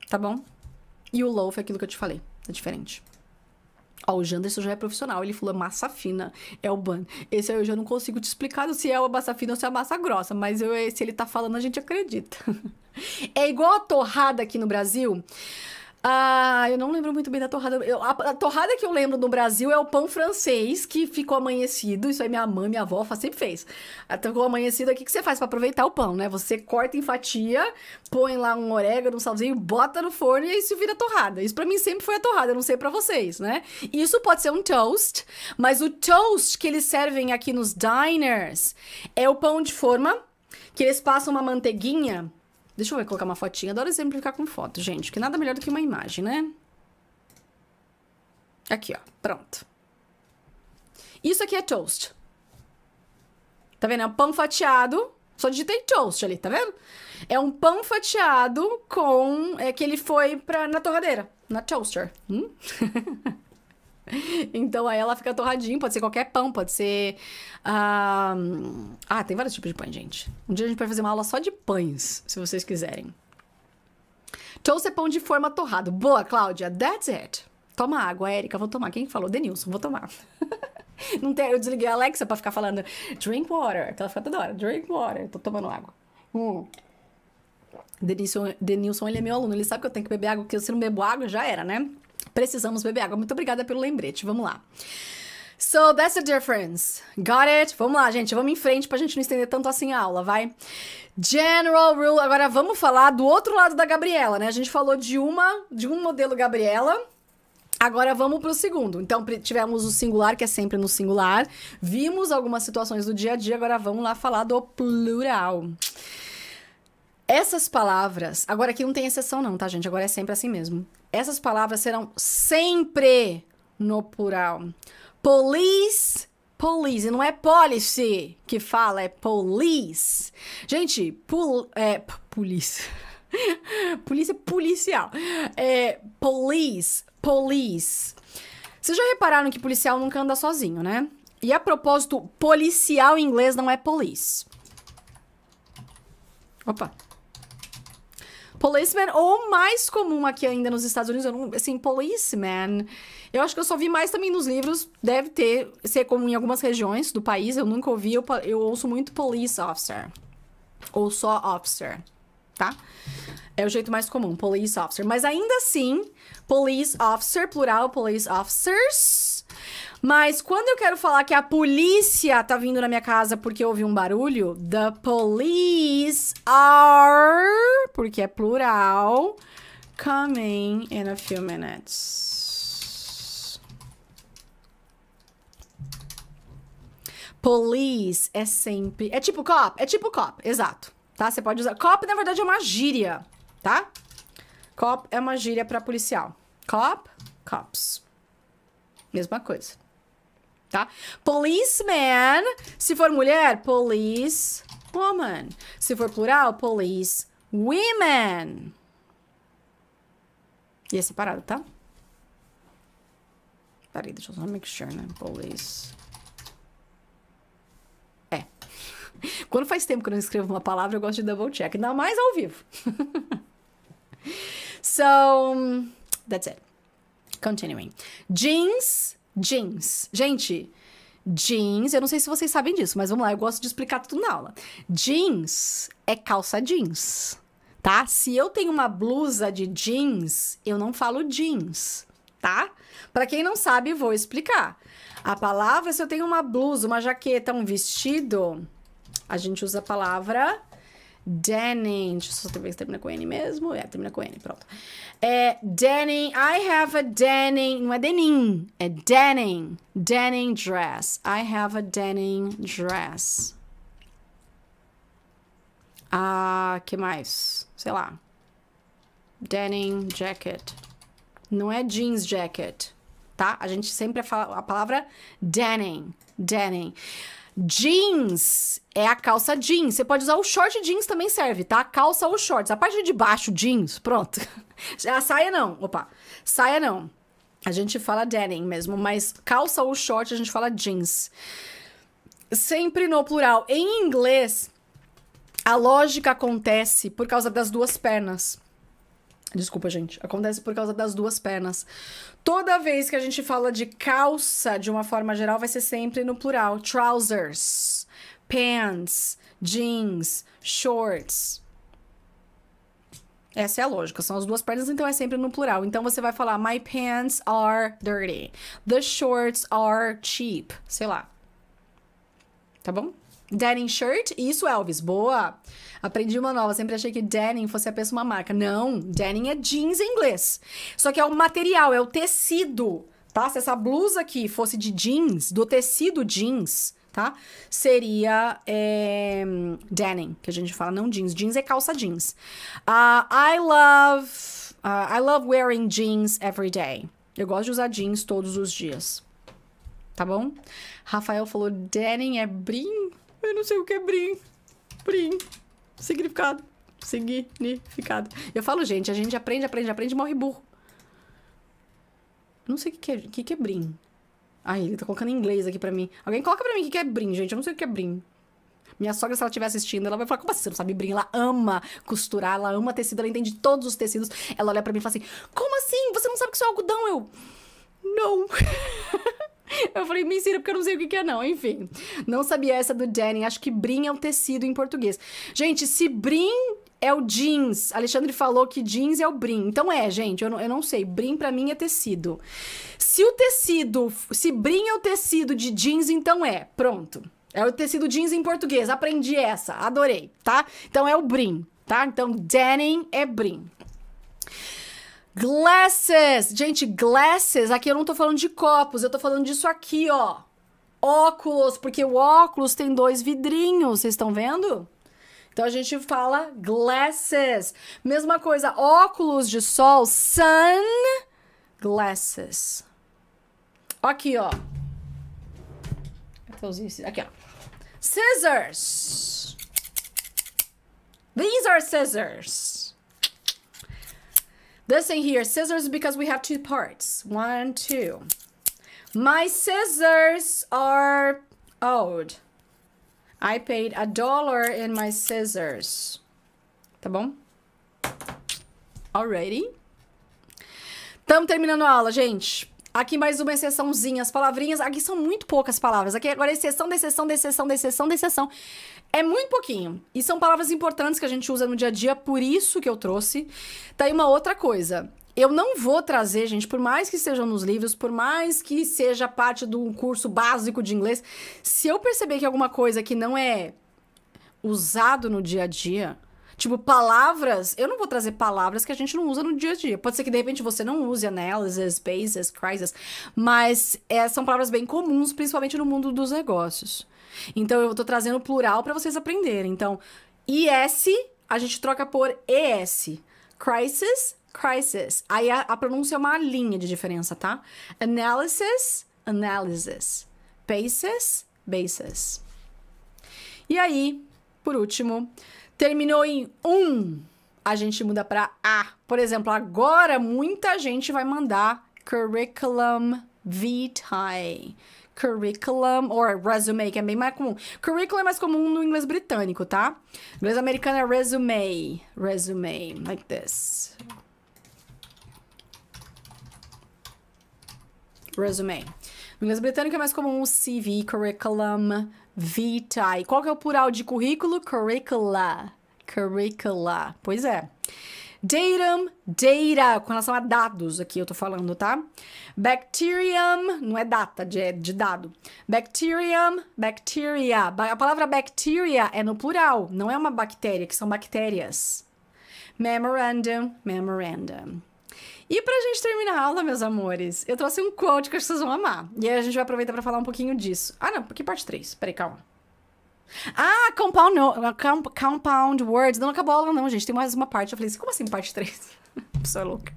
Tá bom? E o loaf é aquilo que eu te falei. É diferente. Ó, o Janderson já é profissional. Ele falou massa fina. É o ban. Esse eu já não consigo te explicar se é a massa fina ou se é a massa grossa. Mas eu, se ele tá falando, a gente acredita. é igual a torrada aqui no Brasil. Ah, eu não lembro muito bem da torrada. Eu, a, a, torrada que eu lembro no Brasil é o pão francês que ficou amanhecido. Isso aí minha mãe, minha avó sempre fez. Ah, ficou amanhecido aqui. O que você faz para aproveitar o pão, né? Você corta em fatia, põe lá um orégano, um salzinho, bota no forno e se vira torrada. Isso para mim sempre foi a torrada, eu não sei para vocês, né? Isso pode ser um toast, mas o toast que eles servem aqui nos diners é o pão de forma que eles passam uma manteiguinha Deixa eu ver, colocar uma fotinha. Adoro exemplificar com foto, gente, que nada melhor do que uma imagem, né? Aqui, ó. Pronto. Isso aqui é toast. Tá vendo? É um pão fatiado. Só digitei toast ali, tá vendo? É um pão fatiado com... É que ele foi pra, na torradeira. Na toaster. Hum? Então aí ela fica torradinho, pode ser qualquer pão, pode ser. Ah, ah, tem vários tipos de pães, gente. Um dia a gente vai fazer uma aula só de pães, se vocês quiserem. Toast é pão de forma torrado. Boa, Cláudia. That's it. Toma água, Erika. Vou tomar. Quem falou? Denilson, vou tomar. Não tem, eu desliguei a Alexa pra ficar falando drink water. Que ela fica toda hora, drink water. Tô tomando água. Hum. Denilson, Denilson, ele é meu aluno. Ele sabe que eu tenho que beber água, porque se não bebo água, já era, né? Precisamos beber água. Muito obrigada pelo lembrete. Vamos lá. So that's the difference. Got it? Vamos lá, gente. Vamos em frente pra gente não estender tanto assim a aula, vai? General rule. Agora vamos falar do outro lado da Gabriela, né? A gente falou de uma, de um modelo Gabriela. Agora vamos para o segundo. Então, tivemos o singular, que é sempre no singular. Vimos algumas situações do dia a dia, agora vamos lá falar do plural. Essas palavras. Agora aqui não tem exceção, não, tá, gente? Agora é sempre assim mesmo. Essas palavras serão sempre no plural. Police, police. Não é policy que fala, é police. Gente, pol, é, polícia. polícia policial. É, police, police. Vocês já repararam que policial nunca anda sozinho, né? E a propósito, policial em inglês não é police. Opa. Policeman, ou mais comum aqui ainda nos Estados Unidos, eu não, assim, policeman. Eu acho que eu só vi mais também nos livros, deve ter, ser comum em algumas regiões do país, eu nunca ouvi, eu, eu ouço muito police officer. Ou só officer, tá? É o jeito mais comum, police officer. Mas ainda assim, police officer, plural, police officers. Mas quando eu quero falar que a polícia tá vindo na minha casa porque houve ouvi um barulho, the police are, porque é plural, coming in a few minutes. Police é sempre. É tipo cop? É tipo cop, exato. Tá? Você pode usar. Cop, na verdade, é uma gíria, tá? Cop é uma gíria para policial. Cop, cops. Mesma coisa tá? Policeman, se for mulher, police woman. Se for plural, police women. E é separado, tá? Peraí, deixa eu só make sure, né? Police. É. Quando faz tempo que eu não escrevo uma palavra, eu gosto de double check. Ainda mais ao vivo. so, that's it. Continuing. Jeans jeans. Gente, jeans, eu não sei se vocês sabem disso, mas vamos lá, eu gosto de explicar tudo na aula. Jeans é calça jeans, tá? Se eu tenho uma blusa de jeans, eu não falo jeans, tá? Para quem não sabe, vou explicar. A palavra, se eu tenho uma blusa, uma jaqueta, um vestido, a gente usa a palavra Denning. Deixa eu só ver se termina com N mesmo. É, termina com N, pronto. É Denning. I have a Denning. Não é Denim. É Denning. Denning dress. I have a Denning dress. Ah, que mais? Sei lá. Denim jacket. Não é jeans jacket, tá? A gente sempre fala a palavra denim. Denim. Jeans é a calça jeans. Você pode usar o short jeans também serve, tá? Calça ou shorts. A parte de baixo, jeans, pronto. A saia não. Opa. Saia não. A gente fala denim mesmo, mas calça ou short a gente fala jeans. Sempre no plural. Em inglês, a lógica acontece por causa das duas pernas. Desculpa, gente. Acontece por causa das duas pernas. Toda vez que a gente fala de calça, de uma forma geral, vai ser sempre no plural. Trousers, pants, jeans, shorts. Essa é a lógica. São as duas pernas, então é sempre no plural. Então você vai falar: My pants are dirty. The shorts are cheap. Sei lá. Tá bom? Denim Shirt, isso, Elvis, boa! Aprendi uma nova, sempre achei que denim fosse apenas uma marca. Não, denim é jeans em inglês. Só que é o material, é o tecido, tá? Se essa blusa aqui fosse de jeans, do tecido jeans, tá? Seria é, denim, que a gente fala, não jeans. Jeans é calça jeans. Uh, I love... Uh, I love wearing jeans every day. Eu gosto de usar jeans todos os dias. Tá bom? Rafael falou, denim é brim... Eu não sei o que é brim. Brim. Significado. Significado. Eu falo, gente, a gente aprende, aprende, aprende e morre burro. Não sei o que, que é, que, que é brim. Ai, ele tá colocando em inglês aqui pra mim. Alguém coloca pra mim o que, é brim, gente. Eu não sei o que é brim. Minha sogra, se ela estiver assistindo, ela vai falar: Como assim você não sabe brim? Ela ama costurar, ela ama tecido, ela entende todos os tecidos. Ela olha para mim e fala assim: Como assim? Você não sabe que isso é algodão? Eu. Não. Eu falei, me ensina, porque eu não sei o que, que é, não. Enfim, não sabia essa do denim. Acho que brim é um tecido em português. Gente, se brim é o jeans. Alexandre falou que jeans é o brim. Então é, gente, eu não, eu não sei. Brim para mim é tecido. Se o tecido, se brim é o tecido de jeans, então é. Pronto. É o tecido jeans em português. Aprendi essa, adorei, tá? Então é o brim, tá? Então denim é brim. Glasses! Gente, glasses, aqui eu não tô falando de copos, eu tô falando disso aqui, ó. Óculos, porque o óculos tem dois vidrinhos, vocês estão vendo? Então a gente fala glasses. Mesma coisa, óculos de sol, sun glasses. Aqui, ó. Aqui, ó. Scissors. These are scissors. This in here, scissors, because we have two parts. One, two. My scissors are old. I paid a dollar in my scissors. Tá bom? Alrighty. Estamos terminando a aula, gente. Aqui mais uma exceçãozinha. As palavrinhas. Aqui são muito poucas palavras. Aqui agora é exceção, exceção, exceção, exceção, exceção. É muito pouquinho. E são palavras importantes que a gente usa no dia a dia, por isso que eu trouxe. Tá aí uma outra coisa. Eu não vou trazer, gente, por mais que estejam nos livros, por mais que seja parte de um curso básico de inglês, se eu perceber que alguma coisa que não é usado no dia a dia, Tipo, palavras. Eu não vou trazer palavras que a gente não usa no dia a dia. Pode ser que de repente você não use analysis, basis, crisis, mas é, são palavras bem comuns, principalmente no mundo dos negócios. Então eu tô trazendo plural para vocês aprenderem. Então, IS a gente troca por ES. Crisis, crisis. Aí a, a pronúncia é uma linha de diferença, tá? Analysis, analysis. Basis, basis. E aí, por último, Terminou em um, a gente muda para a. Por exemplo, agora muita gente vai mandar curriculum vitae. Curriculum or resume, que é bem mais comum. Curriculum é mais comum no inglês britânico, tá? No inglês americano é resume. Resume, like this. Resume. No inglês britânico é mais comum o CV, curriculum, vitae. Qual que é o plural de currículo? Curricula. Curricula. Pois é. Datum, data, com relação a dados aqui eu tô falando, tá? Bacterium, não é data, de, é de dado. Bacterium, bacteria. A palavra bacteria é no plural, não é uma bactéria, que são bactérias. Memorandum, memorandum. E pra gente terminar a aula, meus amores, eu trouxe um quote que, que vocês vão amar. E aí a gente vai aproveitar para falar um pouquinho disso. Ah, não, porque parte 3. Peraí, calma. Ah, compound, no, compound words. Não acabou a aula, não, gente. Tem mais uma parte. Eu falei assim, como assim parte 3? pessoa louca.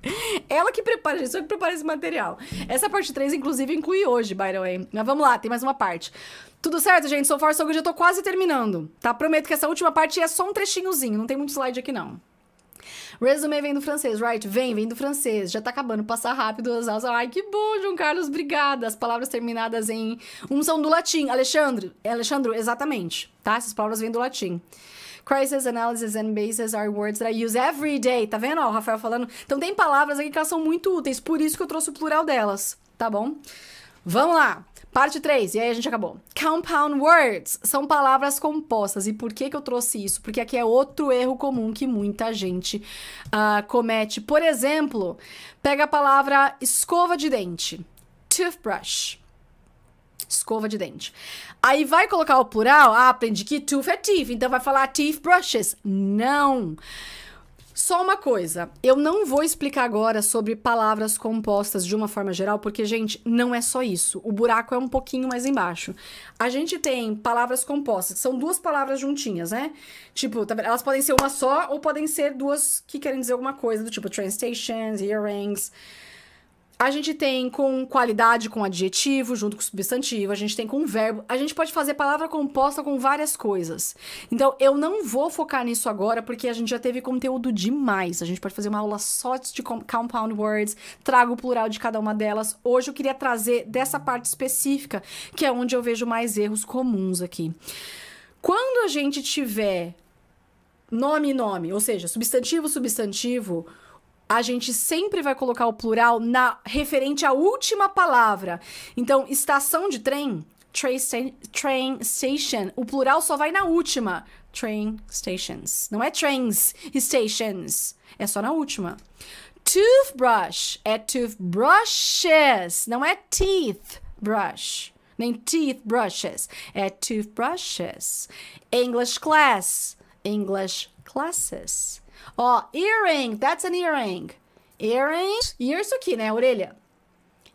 Ela que prepara, gente, só que prepara esse material. Essa parte 3, inclusive, inclui hoje, by the way. Mas vamos lá, tem mais uma parte. Tudo certo, gente? So far, so good. Eu tô quase terminando, tá? Prometo que essa última parte é só um trechinhozinho. Não tem muito slide aqui, não. Resume vem do francês, right? Vem, vem do francês. Já tá acabando, passar rápido as aulas. Ai, que bom, João Carlos, obrigada. As palavras terminadas em um são do latim. Alexandre, Alexandre, exatamente, tá? Essas palavras vêm do latim. Crisis analysis and bases are words that I use every day. Tá vendo? Ó, o Rafael falando. Então tem palavras aqui que elas são muito úteis, por isso que eu trouxe o plural delas, tá bom? Vamos lá! Parte 3, e aí a gente acabou. Compound words são palavras compostas. E por que, que eu trouxe isso? Porque aqui é outro erro comum que muita gente uh, comete. Por exemplo, pega a palavra escova de dente, toothbrush. Escova de dente. Aí vai colocar o plural, ah, aprendi que tooth é teeth, então vai falar teeth brushes. Não! Não! Só uma coisa, eu não vou explicar agora sobre palavras compostas de uma forma geral, porque, gente, não é só isso. O buraco é um pouquinho mais embaixo. A gente tem palavras compostas, que são duas palavras juntinhas, né? Tipo, tá elas podem ser uma só ou podem ser duas que querem dizer alguma coisa, do tipo train stations, earrings. A gente tem com qualidade com adjetivo, junto com substantivo, a gente tem com verbo, a gente pode fazer palavra composta com várias coisas. Então, eu não vou focar nisso agora, porque a gente já teve conteúdo demais. A gente pode fazer uma aula só de compound words, trago o plural de cada uma delas. Hoje eu queria trazer dessa parte específica, que é onde eu vejo mais erros comuns aqui. Quando a gente tiver nome e nome, ou seja, substantivo, substantivo a gente sempre vai colocar o plural na referente à última palavra. Então, estação de trem, train, station, o plural só vai na última. Train stations. Não é trains, stations. É só na última. Toothbrush é toothbrushes, não é teeth brush. Nem teeth brushes, é toothbrushes. English class, English classes. Ó, earring, that's an earring. Earring, ear isso aqui, né? Orelha.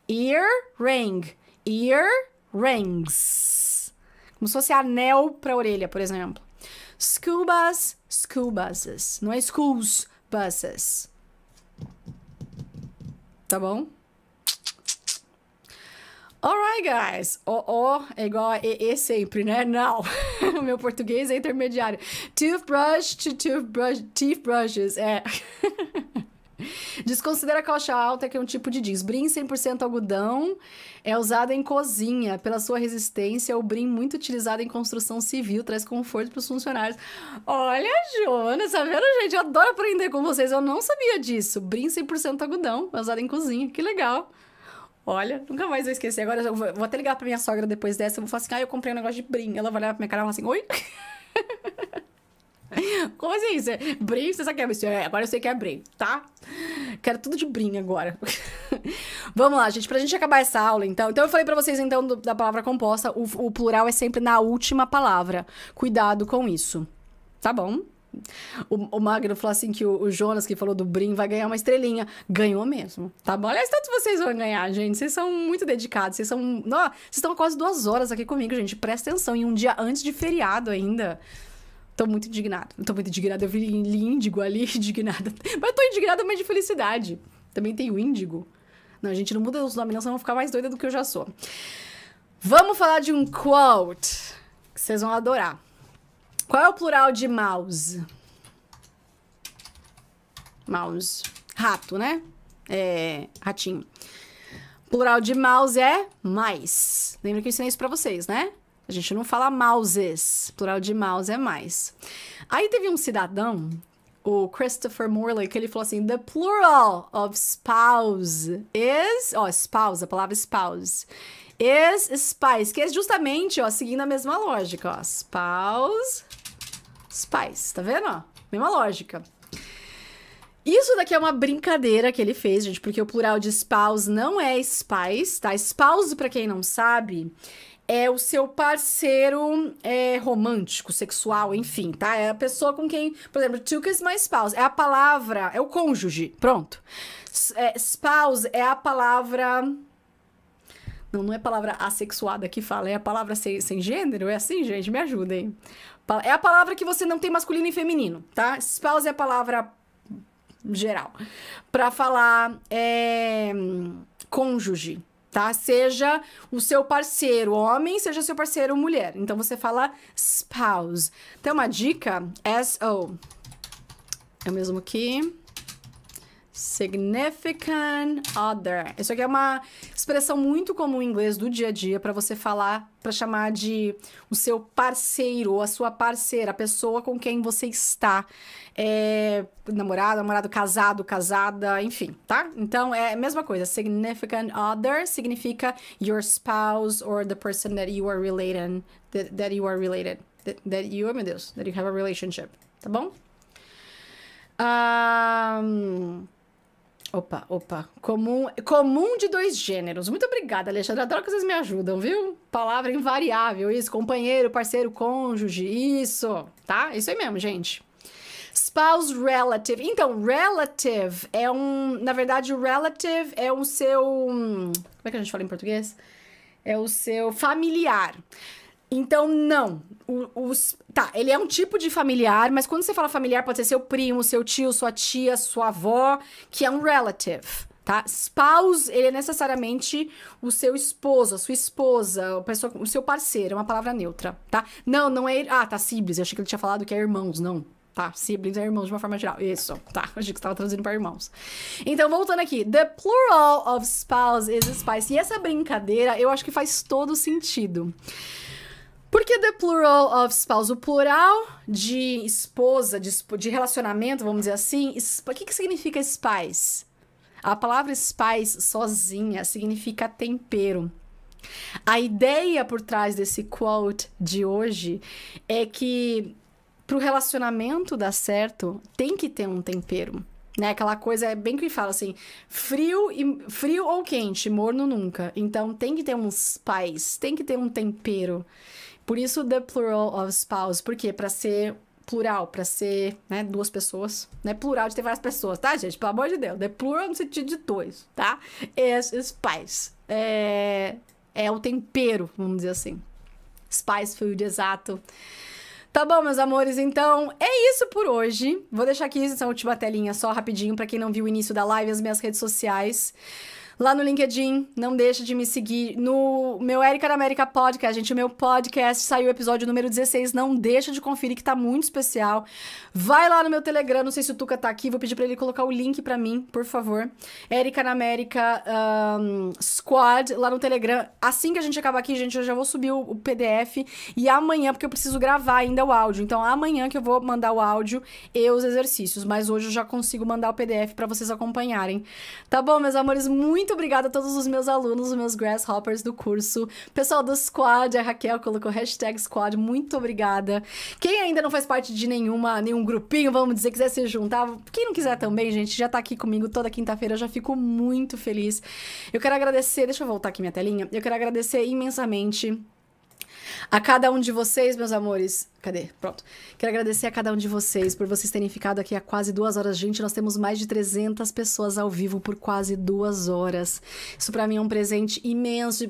Earring, earrings. Como se fosse anel para orelha, por exemplo. School bus, school buses. Não é schools, buses. Tá bom? Alright, guys. O, oh, O oh, é igual a e sempre, né? Não. Meu português é intermediário. Toothbrush to toothbrush, toothbrushes. É. Desconsidera a calça alta, que é um tipo de jeans. Brim 100% algodão é usado em cozinha. Pela sua resistência, o brim muito utilizado em construção civil traz conforto para os funcionários. Olha, Jonas, tá vendo, gente? Eu adoro aprender com vocês. Eu não sabia disso. Brim 100% algodão é usado em cozinha. Que legal. Olha, nunca mais vou esquecer. Agora eu vou, até ligar pra minha sogra depois dessa. Eu vou falar assim: ah, eu comprei um negócio de brim. Ela vai olhar pra minha cara e falar assim: oi? Como assim? Você, brim, você sabe que é, É, agora eu sei que é brim, tá? Quero tudo de brim agora. Vamos lá, gente, pra gente acabar essa aula, então. Então eu falei para vocês, então, do, da palavra composta, o, o plural é sempre na última palavra. Cuidado com isso. Tá bom? o, o Magno falou assim que o, o, Jonas, que falou do Brim, vai ganhar uma estrelinha. Ganhou mesmo, tá bom? Aliás, que vocês vão ganhar, gente. Vocês são muito dedicados, vocês são... Não, vocês estão quase duas horas aqui comigo, gente. Presta atenção, e um dia antes de feriado ainda. Tô muito indignada. Tô muito indignada. Eu vi índigo ali, indignada. Mas eu tô indignada, mas de felicidade. Também tem o índigo. Não, a gente não muda os nomes, não, senão eu vou ficar mais doida do que eu já sou. Vamos falar de um quote que vocês vão adorar. Qual é o plural de mouse? Mouse. Rato, né? É, ratinho. Plural de mouse é mais. Lembra que eu ensinei isso pra vocês, né? A gente não fala mouses. Plural de mouse é mais. Aí teve um cidadão, o Christopher Morley, que ele falou assim: The plural of spouse is. Ó, spouse, a palavra spouse. Is spice, que é justamente, ó, seguindo a mesma lógica, ó. Spouse os tá vendo? Mesma lógica. Isso daqui é uma brincadeira que ele fez, gente, porque o plural de spouse não é spouse, tá? Spouse, para quem não sabe, é o seu parceiro é, romântico, sexual, enfim, tá? É a pessoa com quem, por exemplo, took is my spouse. É a palavra, é o cônjuge, pronto. É, spouse é a palavra. Não, não é palavra assexuada que fala, é a palavra sem, sem gênero? É assim, gente? Me ajudem. É a palavra que você não tem masculino e feminino, tá? Spouse é a palavra geral. Para falar é, cônjuge, tá? Seja o seu parceiro homem, seja seu parceiro mulher. Então você fala spouse. Tem uma dica, S-O. É o mesmo que Significant other. Isso aqui é uma expressão muito comum em inglês do dia a dia para você falar, para chamar de o seu parceiro ou a sua parceira, a pessoa com quem você está. É, namorado, namorado casado, casada, enfim, tá? Então é a mesma coisa. Significant other significa your spouse or the person that you are related, that, that you are related, that, that you, oh meu Deus, that you have a relationship, tá bom? Um, Opa, opa. Comum, comum de dois gêneros. Muito obrigada, Alexandra. Adoro que vocês me ajudam, viu? Palavra invariável, isso. Companheiro, parceiro, cônjuge, isso. Tá? Isso aí mesmo, gente. Spouse relative. Então, relative é um. Na verdade, relative é o seu. Hum, como é que a gente fala em português? É o seu familiar. Então, não. os, tá, ele é um tipo de familiar, mas quando você fala familiar, pode ser seu primo, seu tio, sua tia, sua avó, que é um relative tá? Spouse, ele é necessariamente o seu esposo, a sua esposa, o pessoa, o seu parceiro, é uma palavra neutra, tá? Não, não é... Ah, tá, siblings, eu achei que ele tinha falado que é irmãos, não. Tá, siblings é irmãos de uma forma geral. Isso, tá. Achei que você estava traduzindo para irmãos. Então, voltando aqui. The plural of spouse is spouse. E essa brincadeira, eu acho que faz todo sentido. Porque the plural of spouse, o plural de esposa, de, de relacionamento, vamos dizer assim, o que, que significa spice? A palavra spice sozinha significa tempero. A ideia por trás desse quote de hoje é que para o relacionamento dar certo, tem que ter um tempero. Né? Aquela coisa é bem que fala assim: frio, e, frio ou quente, morno nunca. Então tem que ter um spice, tem que ter um tempero. Por isso the plural of spouse, porque para ser plural, para ser, né, duas pessoas, né, plural de ter várias pessoas, tá, gente? Pelo amor de Deus, the plural no sentido de dois, tá? Esse spice. É é o tempero, vamos dizer assim. Spice food, exato. Tá bom, meus amores, então é isso por hoje. Vou deixar aqui essa última telinha só rapidinho para quem não viu o início da live, as minhas redes sociais lá no LinkedIn. Não deixa de me seguir no meu Érica da América Podcast, gente. O meu podcast saiu o episódio número 16. Não deixa de conferir que tá muito especial. Vai lá no meu Telegram, não sei se o Tuca tá aqui, vou pedir para ele colocar o link para mim, por favor. Érica na América um, Squad, lá no Telegram. Assim que a gente acabar aqui, gente, eu já vou subir o, o PDF. E amanhã, porque eu preciso gravar ainda o áudio. Então, amanhã que eu vou mandar o áudio e os exercícios. Mas hoje eu já consigo mandar o PDF para vocês acompanharem. Tá bom, meus amores? Muito muito obrigada a todos os meus alunos, os meus grasshoppers do curso. Pessoal do squad, a Raquel colocou hashtag squad, muito obrigada. Quem ainda não faz parte de nenhuma, nenhum grupinho, vamos dizer, quiser se juntar, quem não quiser também, gente, já tá aqui comigo toda quinta-feira, já fico muito feliz. Eu quero agradecer, deixa eu voltar aqui minha telinha. Eu quero agradecer imensamente a cada um de vocês, meus amores. Cadê? Pronto. Quero agradecer a cada um de vocês por vocês terem ficado aqui há quase duas horas. Gente, nós temos mais de 300 pessoas ao vivo por quase duas horas. Isso para mim é um presente imenso.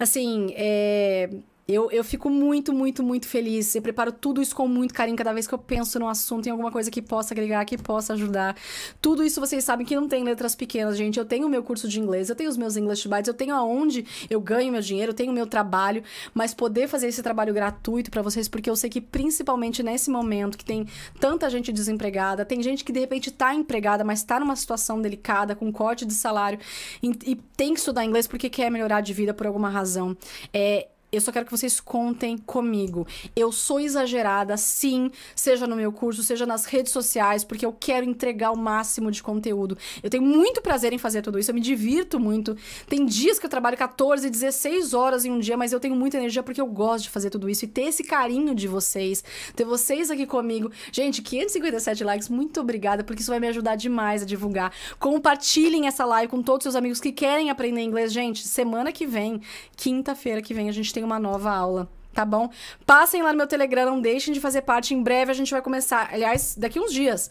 Assim, é eu, eu fico muito, muito, muito feliz. Eu preparo tudo isso com muito carinho. Cada vez que eu penso num assunto, em alguma coisa que possa agregar, que possa ajudar. Tudo isso vocês sabem que não tem letras pequenas, gente. Eu tenho o meu curso de inglês, eu tenho os meus English Bites, eu tenho aonde eu ganho meu dinheiro, eu tenho o meu trabalho. Mas poder fazer esse trabalho gratuito para vocês, porque eu sei que principalmente nesse momento que tem tanta gente desempregada, tem gente que de repente tá empregada, mas tá numa situação delicada, com corte de salário, e, e tem que estudar inglês porque quer melhorar de vida por alguma razão. É eu só quero que vocês contem comigo. Eu sou exagerada, sim, seja no meu curso, seja nas redes sociais, porque eu quero entregar o máximo de conteúdo. Eu tenho muito prazer em fazer tudo isso, eu me divirto muito. Tem dias que eu trabalho 14, 16 horas em um dia, mas eu tenho muita energia porque eu gosto de fazer tudo isso e ter esse carinho de vocês, ter vocês aqui comigo. Gente, 557 likes, muito obrigada, porque isso vai me ajudar demais a divulgar. Compartilhem essa live com todos os seus amigos que querem aprender inglês. Gente, semana que vem, quinta-feira que vem, a gente tem tem uma nova aula tá bom? Passem lá no meu Telegram, não deixem de fazer parte. Em breve a gente vai começar, aliás, daqui uns dias.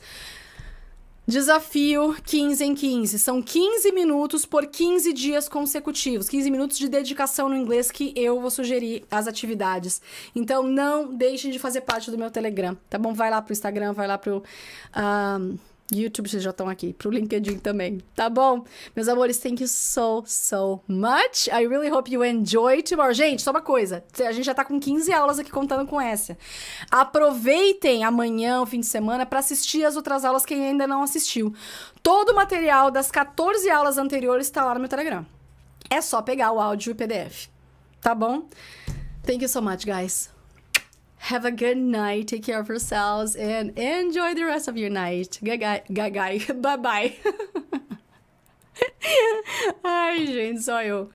Desafio 15 em 15. São 15 minutos por 15 dias consecutivos. 15 minutos de dedicação no inglês que eu vou sugerir as atividades. Então, não deixem de fazer parte do meu Telegram, tá bom? Vai lá pro Instagram, vai lá pro. Uh YouTube, vocês já estão aqui, pro LinkedIn também, tá bom? Meus amores, thank you so, so much. I really hope you enjoy tomorrow. Gente, só uma coisa, a gente já tá com 15 aulas aqui contando com essa. Aproveitem amanhã, o fim de semana, para assistir as outras aulas quem ainda não assistiu. Todo o material das 14 aulas anteriores tá lá no meu Telegram. É só pegar o áudio e o PDF, tá bom? Thank you so much, guys. Have a good night. Take care of yourselves and enjoy the rest of your night. Gagai, gagai. Bye bye. Ai, gente, só eu.